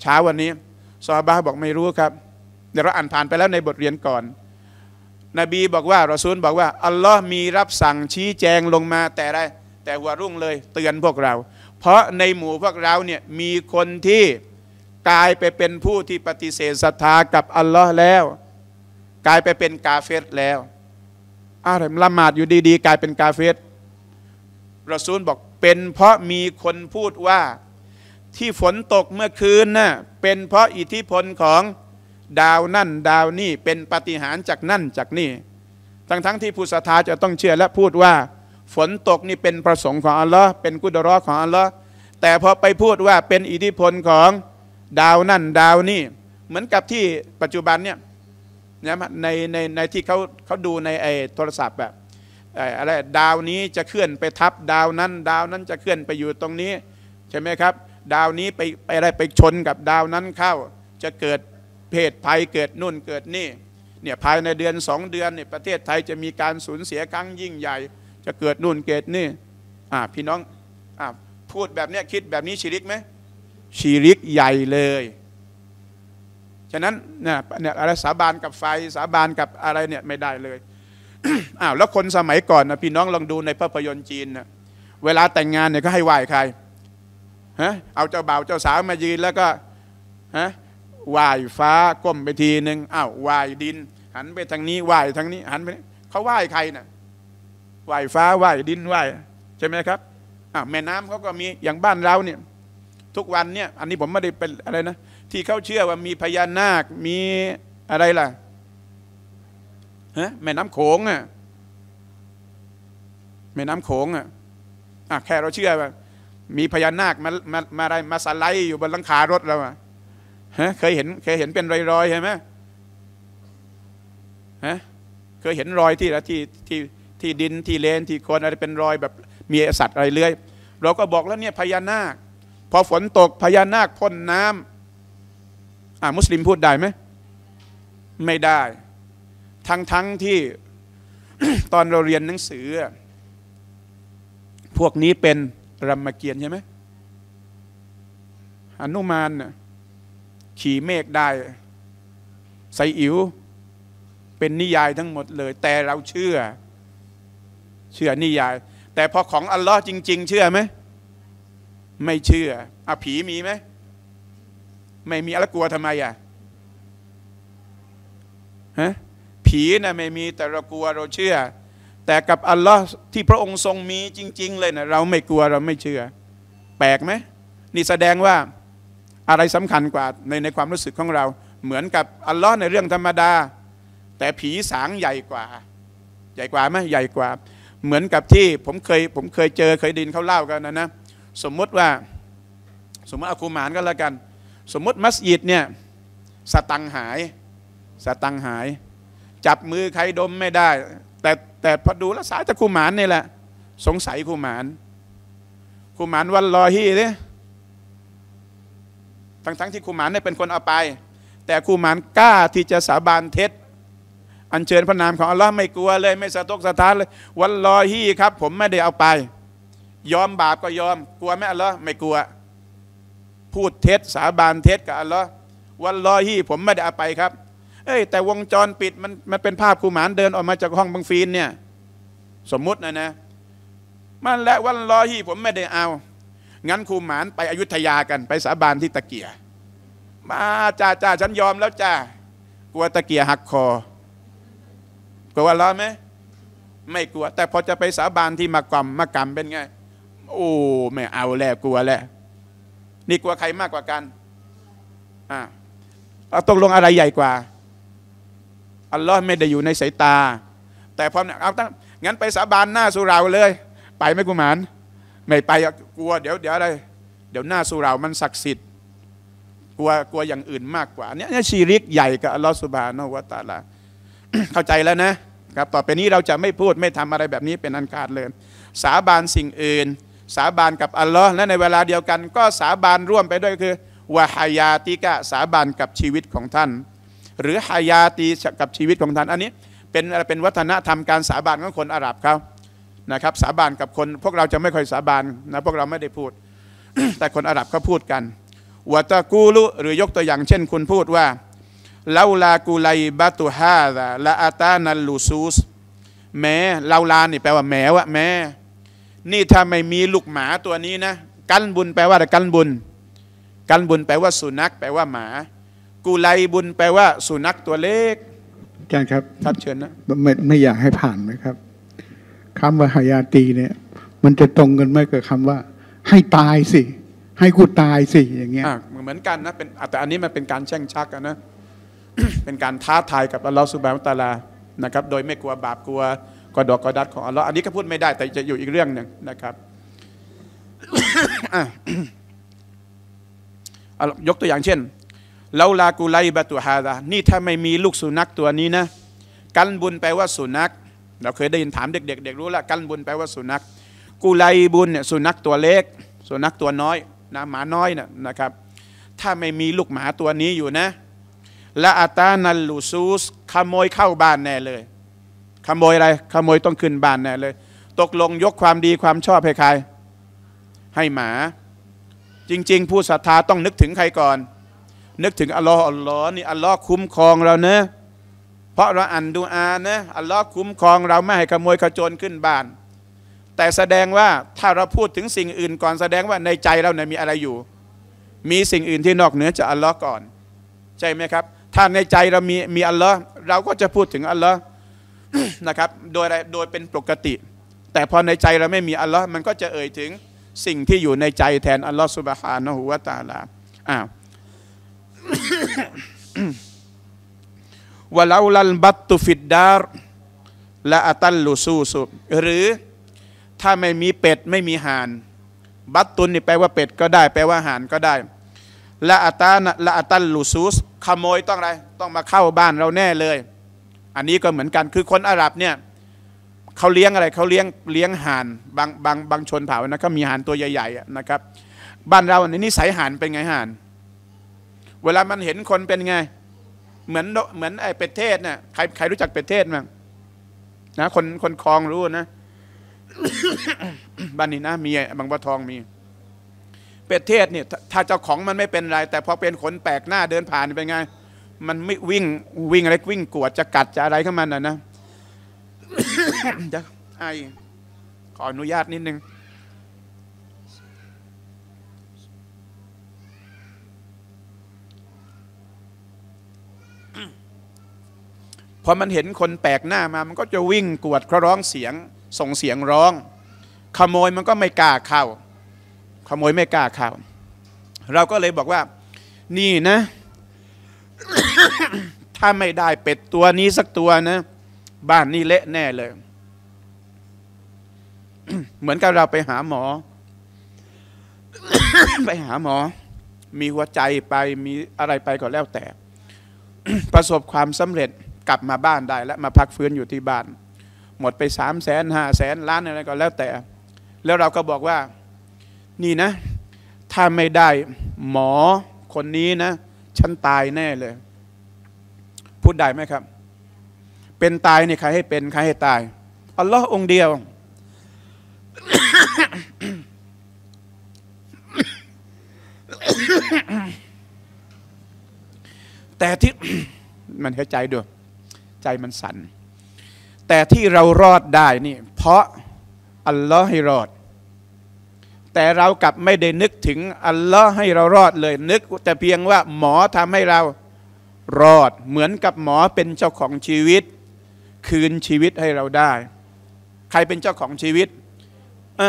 เช้าวันนี้ซอฮบะบอกไม่รู้ครับเดี๋ยวเราอ่านผ่านไปแล้วในบทเรียนก่อน นบีบอกว่ารอซูลบอกว่า อัลลอฮ์มีรับสั่งชี้แจงลงมาแต่ไรแต่หัวรุ่งเลย เตือนพวกเรา เพราะในหมู่พวกเราเนี่ยมีคนที่กลายไปเป็นผู้ที่ปฏิเสธศรัทธากับอัลลอฮ์แล้ว กลายไปเป็นกาเฟตแล้วอะไรละหมาดอยู่ดีๆกลายเป็นกาเฟตรอซูลบอกเป็น เพราะมีคนพูดว่าที่ฝนตกเมื่อคืนนะ่ะเป็นเพราะอิทธิพลของดาวนั่น ดาวนี่เป็นปฏิหารจากนั่นจากนี่ ทั้งทั้งที่ผู้ศรัทธาจะต้องเชื่อและพูดว่า ฝนตกนี่เป็นประสงค์ของอัลลอฮ์เป็นกุดรอของอัลลอฮ์แต่พอไปพูดว่าเป็นอิทธิพลของดาวนั่นดาวนี่เหมือนกับที่ปัจจุบันเนี่ยนะในในในที่เขาเขาดูในไอ้โทรศัพท์แบบอะไรดาวนี้จะเคลื่อนไปทับดาวนั้น ดาวนั้นจะเคลื่อนไปอยู่ตรงนี้ใช่ไหมครับ ดาวนี้ไปไปอะไรไปชนกับดาวนั้นเข้าจะเกิดเพศภัยเกิดนู่นเกิดนี่เนี่ยภายในเดือนสองเดือนเนี่ยประเทศไทยจะมีการสูญเสียครั้งยิ่งใหญ่ จะเกิดนู่นเกิดนี่อ่าพี่น้องอ่าพูดแบบนี้คิดแบบนี้ชิริกไหมชีริกใหญ่เลย ฉะนั้นเนี่ยเนี่ยอะไรสาบานกับไฟสาบานกับอะไรเนี่ยไม่ได้เลย อ้าวแล้วคนสมัยก่อนนะพี่น้องลองดูในภาพยนตร์จีนนะเวลาแต่งงานเนี่ยก็ให้ไหว้ใครฮะเอาเจ้าบ่าวเจ้าสาวมายืนแล้วก็ฮะไหว้ฟ้าก้มไปทีหนึ่งอ้าวไหว้ดิน หันไปทางนี้ไหว้ทางนี้ หันไปเขาไหว้ใครนะ่ะไหว้ฟ้าไหว้ดินไหว้ใช่ไหมครับอ้าวแม่น้ำเขาก็มีอย่างบ้านเราเนี่ยทุกวันเนี่ยอันนี้ผมไม่ได้เป็นอะไรนะที่เขาเชื่อว่ามีพญานาค มีอะไรล่ะฮะแม่น้ำโขงอ่ะแม่น้ำโขงอ่ะอ่ะแค่เราเชื่อว่า มีพญานาคมามามาอะไรมาสไลด์อยู่บนหลังคารถเราอ่ะฮะเคยเห็นเคยเห็นเป็นรอยๆใช่ไหมฮะเคยเห็นรอยที่ละที่ที่ที่ดินที่เลนที่คนอะไรเป็นรอยแบบมีสัตว์อะไรเลื้อยเราก็บอกแล้วเนี่ยพญานาคพอฝนตกพญานาคพ่นน้ำอ่ามุสลิมพูดได้ไหม ไม่ได้ ทั้งทั้งที่ตอนเราเรียนหนังสือ พวกนี้เป็นรัมเกียรติใช่ไหมอนุมานขี่เมฆได้ไซอิ๋วเป็นนิยายทั้งหมดเลยแต่เราเชื่อ เชื่อ นิยาย แต่พอของอัลลอฮ์จริง ๆ เชื่อไหมไม่เชื่ออ่ะ ผีมีไหม ไม่มีอะไรกลัวทำไมอ่ะฮะ ผีนะไม่มีแต่เรากลัวเราเชื่อ แต่กับอัลลอฮ์ที่พระองค์ทรงมีจริง ๆ เลยนะเราไม่กลัวเราไม่เชื่อ แปลกไหม นี่แสดงว่าอะไรสำคัญกว่าในในความรู้สึกของเรา เหมือนกับอัลลอฮ์ในเรื่องธรรมดา แต่ผีสางใหญ่กว่า ใหญ่กว่าไหมใหญ่กว่า เหมือนกับที่ ผมเคย ผมเคยเจอ เคยดินเขาเล่ากันนะนะสมมติว่าสมมติอาคูมานก็แล้วกัน สมมติมัสยิดเนี่ยสตังหาย สตังหาย จับมือใครดมไม่ได้ แต่แต่พอดูแล้วสายจากคูมานนี่แหละ สงสัยคูมานคูมานวันลอฮีเนี่ยทั้งทั้งที่คูมานเนี่ยเป็นคนเอาไป แต่คูมานกล้าที่จะสาบานเท็จ อัญเชิญพระนามของอัลลอฮ์ไม่กลัวเลย ไม่สะทกสะท้านเลยวันลอฮีครับ ผมไม่ได้เอาไปยอมบาปก็ยอม กลัวไหมอัลลอฮ์ไม่กลัว พูดเท็จสาบานเท็จกับอัลลอฮ์วันลอฮี่ผมไม่ได้อา ไปครับ เอ้ย แต่วงจรปิดมันมันเป็นภาพคูหมานเดินออกมาจากห้องบังฟีนเนี่ย สมมุตินะนะ มันและวันลอฮี่ผมไม่ได้เอางั้นคูหมานไปอยุธยากัน ไปสาบานที่ตะเกีย มาจ่าจ่าฉันยอมแล้วจ่ากลัวตะเกียหักคอกลัวร้อนไหมไม่กลัว แต่พอจะไปสาบานที่มากรรมมากรรมเป็นไงโอ้แม่เอาแล้วกลัวแล้วนี่กลัวใครมากกว่ากันอ่าเอาตกลงอะไรใหญ่กว่าอัลลอฮ์ไม่ได้อยู่ในสายตา แต่พอเอาตั้งงั้นไปสาบานหน้าสุราเลย ไปไหมกุมารไม่ไปกลัวเดี๋ยวเดี๋ยวอะไรเดี๋ยวหน้าสุรามันศักดิ์สิทธิ์กลัวกลัวอย่างอื่นมากกว่าเนี่ยชีริกใหญ่กับอัลลอฮ์สุบานอวตาลาเข้าใจแล้วนะครับต่อไปนี้เราจะไม่พูดไม่ทำอะไรแบบนี้เป็นอันขาดเลย สาบานสิ่งอื่นสาบานกับอัลลอฮ์และในเวลาเดียวกันก็สาบานร่วมไปด้วยคือวะฮายาติกะสาบานกับชีวิตของท่าน หรือฮายาตีกับชีวิตของท่านอันนี้ เป็นเป็นวัฒนธรรมการสาบานของคนอาหรับเขานะครับ สาบานกับคนพวกเราจะไม่ค่อยสาบานนะ พวกเราไม่ได้พูด แต่คนอาหรับเขาพูดกันวะตะกูลุ หรือยกตัวอย่างเช่นคุณพูดว่าลาลากูไลบาตุฮาละอาตานัลลูซูสแม้ลาลานี่แปลว่าแม้วะแม้นี่ถ้าไม่มีลูกหมาตัวนี้นะ กันบุญแปลว่าอะไรกันบุญกันบุญแปลว่าสุนัขแปลว่าหมา กูไลบุญแปลว่า สุนัขตัวเล็กอาจารย์ครับครับเชิญนะไม่ไม่อยากให้ผ่านนะครับคำว่าหายาตีเนี่ย มันจะตรงกันไหมกับคำว่าให้ตายสิ ให้กูตายสิอย่างเงี้ยเหมือนกันนะเป็นแต่อันนี้มันเป็นการแช่งชักนะเป็นการท้าทายกับอัลลอฮฺสุบานตะลานะครับ โดยไม่กลัวบาปกลัวกอดอกกอดัดของ อัลลอฮ์อันนี้ก็พูดไม่ได้ แต่จะอยู่อีกเรื่องหนึ่งนะครับ ยกตัวอย่างเช่นเลาลากูไลบาตุฮาดานี่ถ้าไม่มีลูกสุนัขตัวนี้นะกันบุญแปลว่าสุนัขเราเคยได้ยินถามเด็ก ๆ เด็กรู้ละกันบุญแปลว่าสุนัขกูไลบุญเนี่ยสุนัขตัวเล็กสุนัขตัวน้อยนะหมาน้อยนะนะครับ ถ้าไม่มีลูกหมาตัวนี้อยู่นะและอาตานัลลูซูส ขโมยเข้าบ้านแน่เลยขโมยอะไรขโมยต้องขึ้นบ้านแน่เลย ตกลงยกความดีความชอบให้ใคร ให้หมา จริง ๆ ผู้ศรัทธาต้องนึกถึงใครก่อน นึกถึงอัลลอฮ์อัลลอฮ์นี่อัลลอฮ์คุ้มครองเราเนะเพราะเราอ่านดูอานะอัลลอฮ์คุ้มครอง เราไม่ให้ขโมยขโจรขึ้นบ้าน แต่แสดงว่าถ้าเราพูดถึงสิ่งอื่นก่อนแสดงว่าในใจเราเนี่ยมีอะไรอยู่ มีสิ่งอื่นที่นอกเหนือจากอัลลอฮ์ก่อนใช่ไหมครับ ถ้าในใจเรามีมีอัลลอฮ์เราก็จะพูดถึงอัลลอฮ์นะครับโดยโดยเป็นปกติ แต่พอในใจเราไม่มีอัลลอฮ์มันก็จะเอ่ยถึงสิ่งที่อยู่ในใจแทนอัลลอฮ์สุบฮานะฮุวาตาลาอ้าววะลาลันบัตตุฟิดดารละอัตัลลูซูสุหรือถ้าไม่มีเป็ดไม่มีห่านบัตตุนนี่แปลว่าเป็ดก็ได้ แปลว่าห่านก็ได้ละอัตาละอัตัลลูซูสขโมยต้องอะไร ต้องมาเข้าบ้านเราแน่เลยอันนี้ก็เหมือนกันคือคนอาหรับเนี่ยเขาเลี้ยงอะไรเขาเลี้ยงเลี้ยงห่าน บางบางบางชนเผ่านะเขามีห่านตัวใหญ่ๆนะครับบ้านเราในนีิสัยห่านเป็นไงห่านเวลา มันเห็นคนเป็นไง เหมือนเหมือนไอ้เป็ดเทศเนี่ยใครใครรู้จักเป็ดเทศมั้งนะคนคนคลองรู้นะบ้านนี้นะ มีบางบัวทองมีเป็ดเทศเนี่ย ถ้าเจ้าของมันไม่เป็นไรแต่พอเป็นคนแปลกหน้าเดินผ่านเป็นไงมันไม่วิ่งวิ่งอะไรวิ่งกวดจะกัดจะอะไรเข้ามันนะนะจะไอขออนุญาตนิดนึง พอมันเห็นคนแปลกหน้ามา มันก็จะวิ่งกวดเราร้องเสียง ส่งเสียงร้อง ขโมยมันก็ไม่กล้าเข้า ขโมยไม่กล้าเข้า เราก็เลยบอกว่า นี่นะถ้าไม่ได้เป็ดตัวนี้สักตัวนะ บ้านนี้เละแน่เลย เหมือนกับเราไปหาหมอไปหาหมอ มีหัวใจไป มีอะไรไปก็แล้วแต่ ประสบความสำเร็จกลับมาบ้านได้และมาพักฟื้นอยู่ที่บ้าน หมดไปสามแสนห้าแสนล้านอะไรก็แล้วแต่ แล้วเราก็บอกว่า นี่นะ ถ้าไม่ได้หมอคนนี้นะฉันตายแน่เลย พูดได้ไหมครับ เป็นตายเนี่ยใครให้เป็น ใครให้ตาย อัลลอฮ์องเดียว แต่ที่มันหายใจด้วย ใจมันสัน่นแต่ที่เรารอดได้นี่เพราะอัลลอฮ์ให้รอดแต่เรากลับไม่ได้นึกถึง อัลลอฮ์ให้เรารอดเลยนึก แต่เพียงว่าหมอทำให้เรา รอดเหมือนกับหมอเป็นเจ้าของชีวิต คืนชีวิตให้เราได้ ใครเป็นเจ้าของชีวิต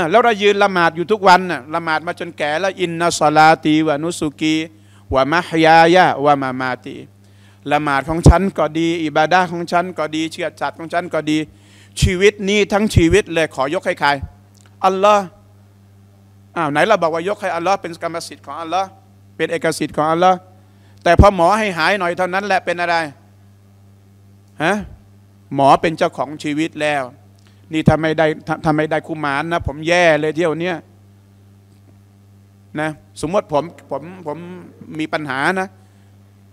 แล้วเรายืนละหมาดอยู่ทุกวันน่ะละหมาดมาจนแก่แล้วอินนัสลาตีวานุสุกีวะมะฮยายะวะมามาตีละหมาดของฉันก็ดี อิบาดาของฉันก็ดีเชื่อจัดของฉันก็ดี ชีวิตนี้ทั้งชีวิตเลยขอยกให้ใครอัลลอฮ์อ้าวไหนเราบอกว่ายกให้อัลลอฮ์เป็นกรรมสิทธิ์ของอัลลอฮ์เป็นเอกสิทธิ์ของอัลลอฮ์แต่พอหมอให้หายหน่อยเท่านั้นแหละเป็นอะไรฮะหมอเป็นเจ้าของชีวิตแล้ว นี่ทำไม่ได้ทำไม่ได้คุมานนะผมแย่เลยเที่ยวเนี้ยนะสมมติผมผมผมมีปัญหานะ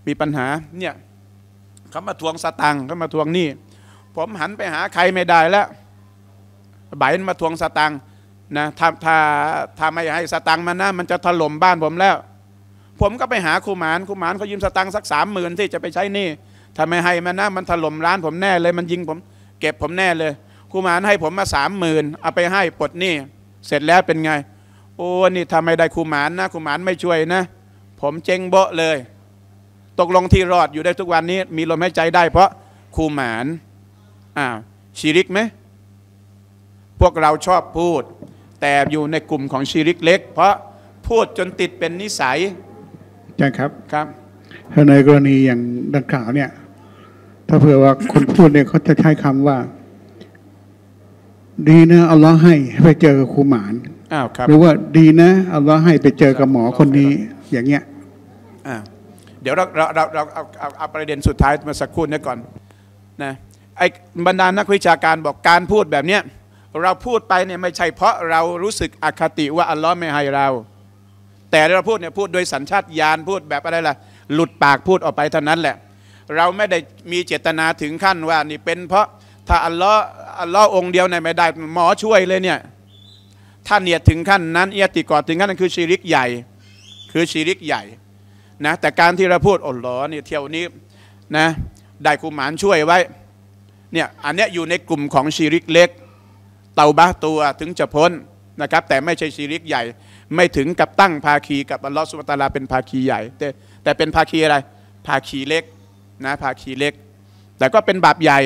มีปัญหาเนี่ยเขามาทวงสตังค์เขามาทวงนี่ผมหันไปหาใครไม่ได้แล้วบยมาทวงสตังค์นะถ้าถ้าถ้าไม่ให้สตังค์มันนะมันจะถล่มบ้านผมแล้ว ผมก็ไปหาครูหมานครูหมานเขายืมสตังค์สักสามหมื่นที่จะไปใช้นี่ถ้าไม่ให้มันนะมันถล่มร้าน ผมแน่เลย มันยิงผมเก็บผมแน่เลยครูหมานให้ผมมาสามหมื่นเอาไปให้ปลดหนี้เสร็จแล้วเป็นไงโอ้นี่ทำไม่ได้ครูหมานนะครูหมานไม่ช่วยนะ ผมเจงโบะเลย ตกลงที่รอดอยู่ได้ทุกวันนี้ มีลมหายใจได้ เพราะครูหมานอ่าชีริกไหมพวกเราชอบพูดแต่อยู่ในกลุ่มของชีริกเล็กเพราะพูดจนติดเป็นนิสัยใช่ครับครับถ้าในกรณีอย่างดังกล่าวเนี่ยถ้าเผื่อว่า คนพูดเนี่ยเขาจะใช้คำว่า ดีนะอัลลอฮ์ให้ไปเจอกับครูหมานอ้าวครับหรือว่าดีนะอัลลอฮ์ให้ไปเจอกับหมอคนนี้อย่างเงี้ยอ่าเดี๋ยวเราเราเราเอาเอาเอาประเด็นสุดท้ายมาสักครู่นี้ก่อนนะไอ้บรรดานักวิชาการบอกการพูดแบบเนี้ยเราพูดไปเนี่ยไม่ใช่เพราะเรารู้สึกอคติว่าอัลลอฮ์ไม่ให้เรา แต่เราพูดเนี่ยพูดโดยสัญชาตญาณพูดแบบอะไรล่ะ หลุดปากพูดออกไปเท่านั้นแหละ เราไม่ได้มีเจตนาถึงขั้นว่านี่เป็นเพราะถ้าอัลลอฮ์อัลลอฮ์องเดียวในไม่ได้หมอช่วยเลยเนี่ย ถ้าเนียดถึงขั้นนั้นเอียติกอดถึงขั้นนั้นคือชีริกใหญ่ คือชีริกใหญ่ นะ แต่การที่เราพูดอัลลอฮ์เนี่ยเที่ยวนี้นะได้คุมานช่วยไว้ เนี่ยอันเนี้ยอยู่ในกลุ่มของชีริกเล็กเตาบะตัวถึงจะพ้นนะครับแต่ไม่ใช่ชีริกใหญ่ไม่ถึงกับตั้งภาคีกับอัลลอฮฺสุบตาลาเป็นภาคีใหญ่ แต่แต่เป็นภาคีอะไร ภาคีเล็กนะภาคีเล็ก แต่ก็เป็นบาปใหญ่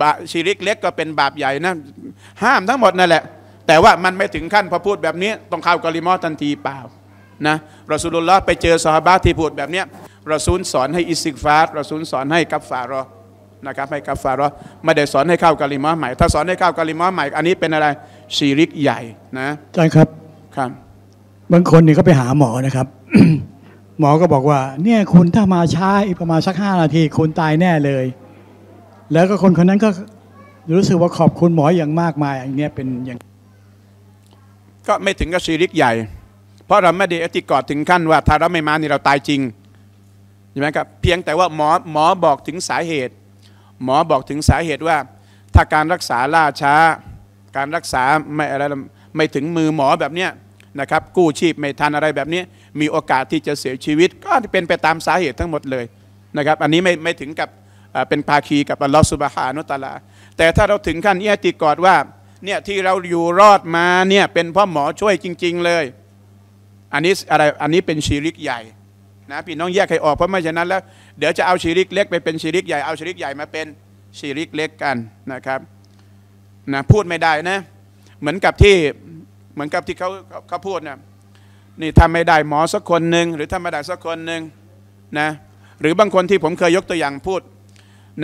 บาชีริกเล็กก็เป็นบาปใหญ่นะห้ามทั้งหมดนั่นแหละ แต่ว่ามันไม่ถึงขั้นพอพูดแบบนี้ต้องเข้ากะลิมอทันทีเปล่านะรอสูลุลลอฮ์ไปเจอซฮาบะที่พูดแบบนี้รอซูลสอนให้อิสิกฟาร์รอซูลสอนให้กับฟารอนะครับให้กัฟฟาร์ไม่ได้สอนให้เข้ากาลิมาใหม่ถ้าสอนให้เข้ากาลิมาใหม่อันนี้เป็นอะไรชีริกใหญ่นะอาจารย์ครับครับ บางคนนี่ก็ไปหาหมอนะครับ หมอก็บอกว่าเนี่ยคุณถ้ามาช้าอีกประมาณสักห้านาทีคุณตายแน่เลย แล้วก็คนคนนั้นก็รู้สึกว่าขอบคุณหมออย่างมากมายอย่างเนี้ยเป็นอย่างก็ไม่ถึงกับชีริกใหญ่ เพราะเราไม่ได้อธิกอดถึงขั้นว่าถ้าเราไม่มานี่เราตายจริงใช่ไหมครับเพียงแต่ว่าหมอหมอบอกถึงสาเหตุหมอบอกถึงสาเหตุว่าถ้าการรักษาล่าช้า การรักษาไม่อะไรไม่ถึงมือหมอแบบนี้นะครับกู้ชีพไม่ทันอะไรแบบนี้ มีโอกาสที่จะเสียชีวิตก็เป็นไปตามสาเหตุทั้งหมดเลยนะครับอันนี้ไม่ไม่ถึงกับเป็นภาคีกับอัลลอฮฺสุบฮานุตาลา แต่ถ้าเราถึงขั้นเอียติกอดว่าเนี่ยที่เราอยู่รอดมาเนี่ยเป็นเพราะหมอช่วยจริง ๆเลย อันนี้อะไรอันนี้เป็นชีริกใหญ่นะพี่น้องแยกให้ออกเพราะไม่ฉะนั้นแล้วเดี๋ยวจะเอาชีริกเล็กไปเป็นชีริกใหญ่ เอาชีริกใหญ่มาเป็นชีริกเล็กกันนะครับนะพูดไม่ได้นะ เหมือนกับที่เหมือนกับที่เขาเขาพูดนะนี่ทำไม่ได้หมอสักคนหนึ่งหรือทำไม่ได้สักคนหนึ่งนะหรือบางคนที่ผมเคยยกตัวอย่างพูด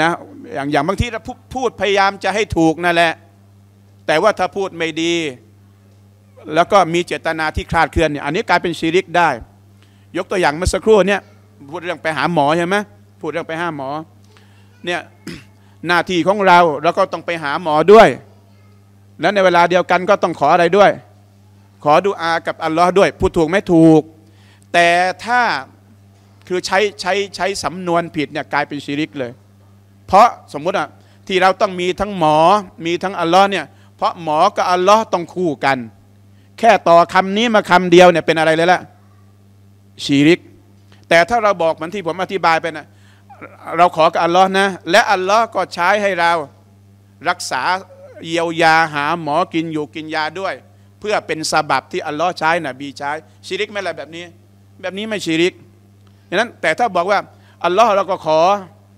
นะอย่างอย่างบางที่เราพูดพยายามจะให้ถูกนั่นแหละ แต่ว่าถ้าพูดไม่ดี แล้วก็มีเจตนาที่คลาดเคลื่อนเนี่ยอันนี้กลายเป็นชีริกได้ ยกตัวอย่างเมื่อสักครู่เนี่ยพูดเรื่องไปหาหมอใช่ไหมพูดเรื่องไปหาหมอเนี่ยหน้าที่ของเราเราก็ต้องไปหาหมอด้วย และในเวลาเดียวกันก็ต้องขออะไรด้วย ขอดูอากับอัลลอฮ์ด้วยพูดถูกไม่ถูก แต่ถ้าคือใช้ใช้ใช้สำนวนผิดเนี่ยกลายเป็นชีริกเลย เพราะสมมุติอ่ะที่เราต้องมีทั้งหมอมีทั้งอัลลอฮ์เนี่ยเพราะหมอกับอัลลอฮ์ต้องคู่กัน แค่ต่อคำนี้มาคำเดียวเนี่ยเป็นอะไรเลยล่ะชีริกแต่ถ้าเราบอกเหมือนที่ผมอธิบายไปนะเราขอกับอัลลอฮ์นะ และอัลลอฮ์ก็ใช้ให้เรา รักษาเยียวยาหาหมอกินอยู่กินยาด้วย เพื่อเป็นสาบับที่อัลลอฮ์ใช้นะบีใช้ ชิริกไม่อะไรแบบนี้ แบบนี้ไม่ชิริกดังนั้นแต่ถ้าบอกว่าอัลลอฮ์เราก็ขอ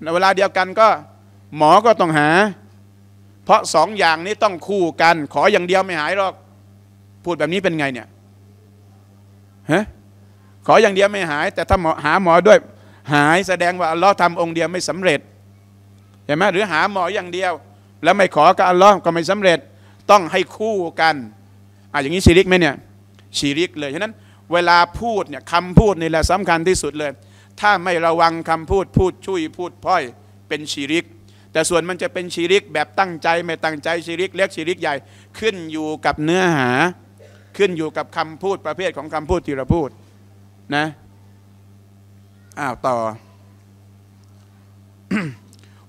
ในเวลาเดียวกันก็ หมอก็ต้องหา เพราะสองอย่างนี้ต้องคู่กัน ขออย่างเดียวไม่หายหรอก พูดแบบนี้เป็นไงเนี่ย ฮะขออย่างเดียวไม่หาย แต่ถ้าหาหมอด้วย หายแสดงว่าอัลลอฮ์ทำองค์เดียวไม่สำเร็จเห็นไหมหรือหาหมออย่างเดียวแล้วไม่ขอกับอัลลอฮ์ก็ไม่สำเร็จต้องให้คู่กันอ่ะอย่างนี้ชีริกไหมเนี่ยชีริกเลยฉะนั้น เวลาพูดเนี่ยคำพูดนี่แหละสำคัญที่สุดเลย ถ้าไม่ระวังคำพูดพูดชุยพูดพ้อยเป็นชีริก แต่ส่วนมันจะเป็นชีริกแบบตั้งใจไม่ตั้งใจชีริกเล็กชีริกใหญ่ขึ้นอยู่กับเนื้อหาขึ้นอยู่กับคำพูดประเภทของคำพูดที่เราพูดนะอ้าวต่อ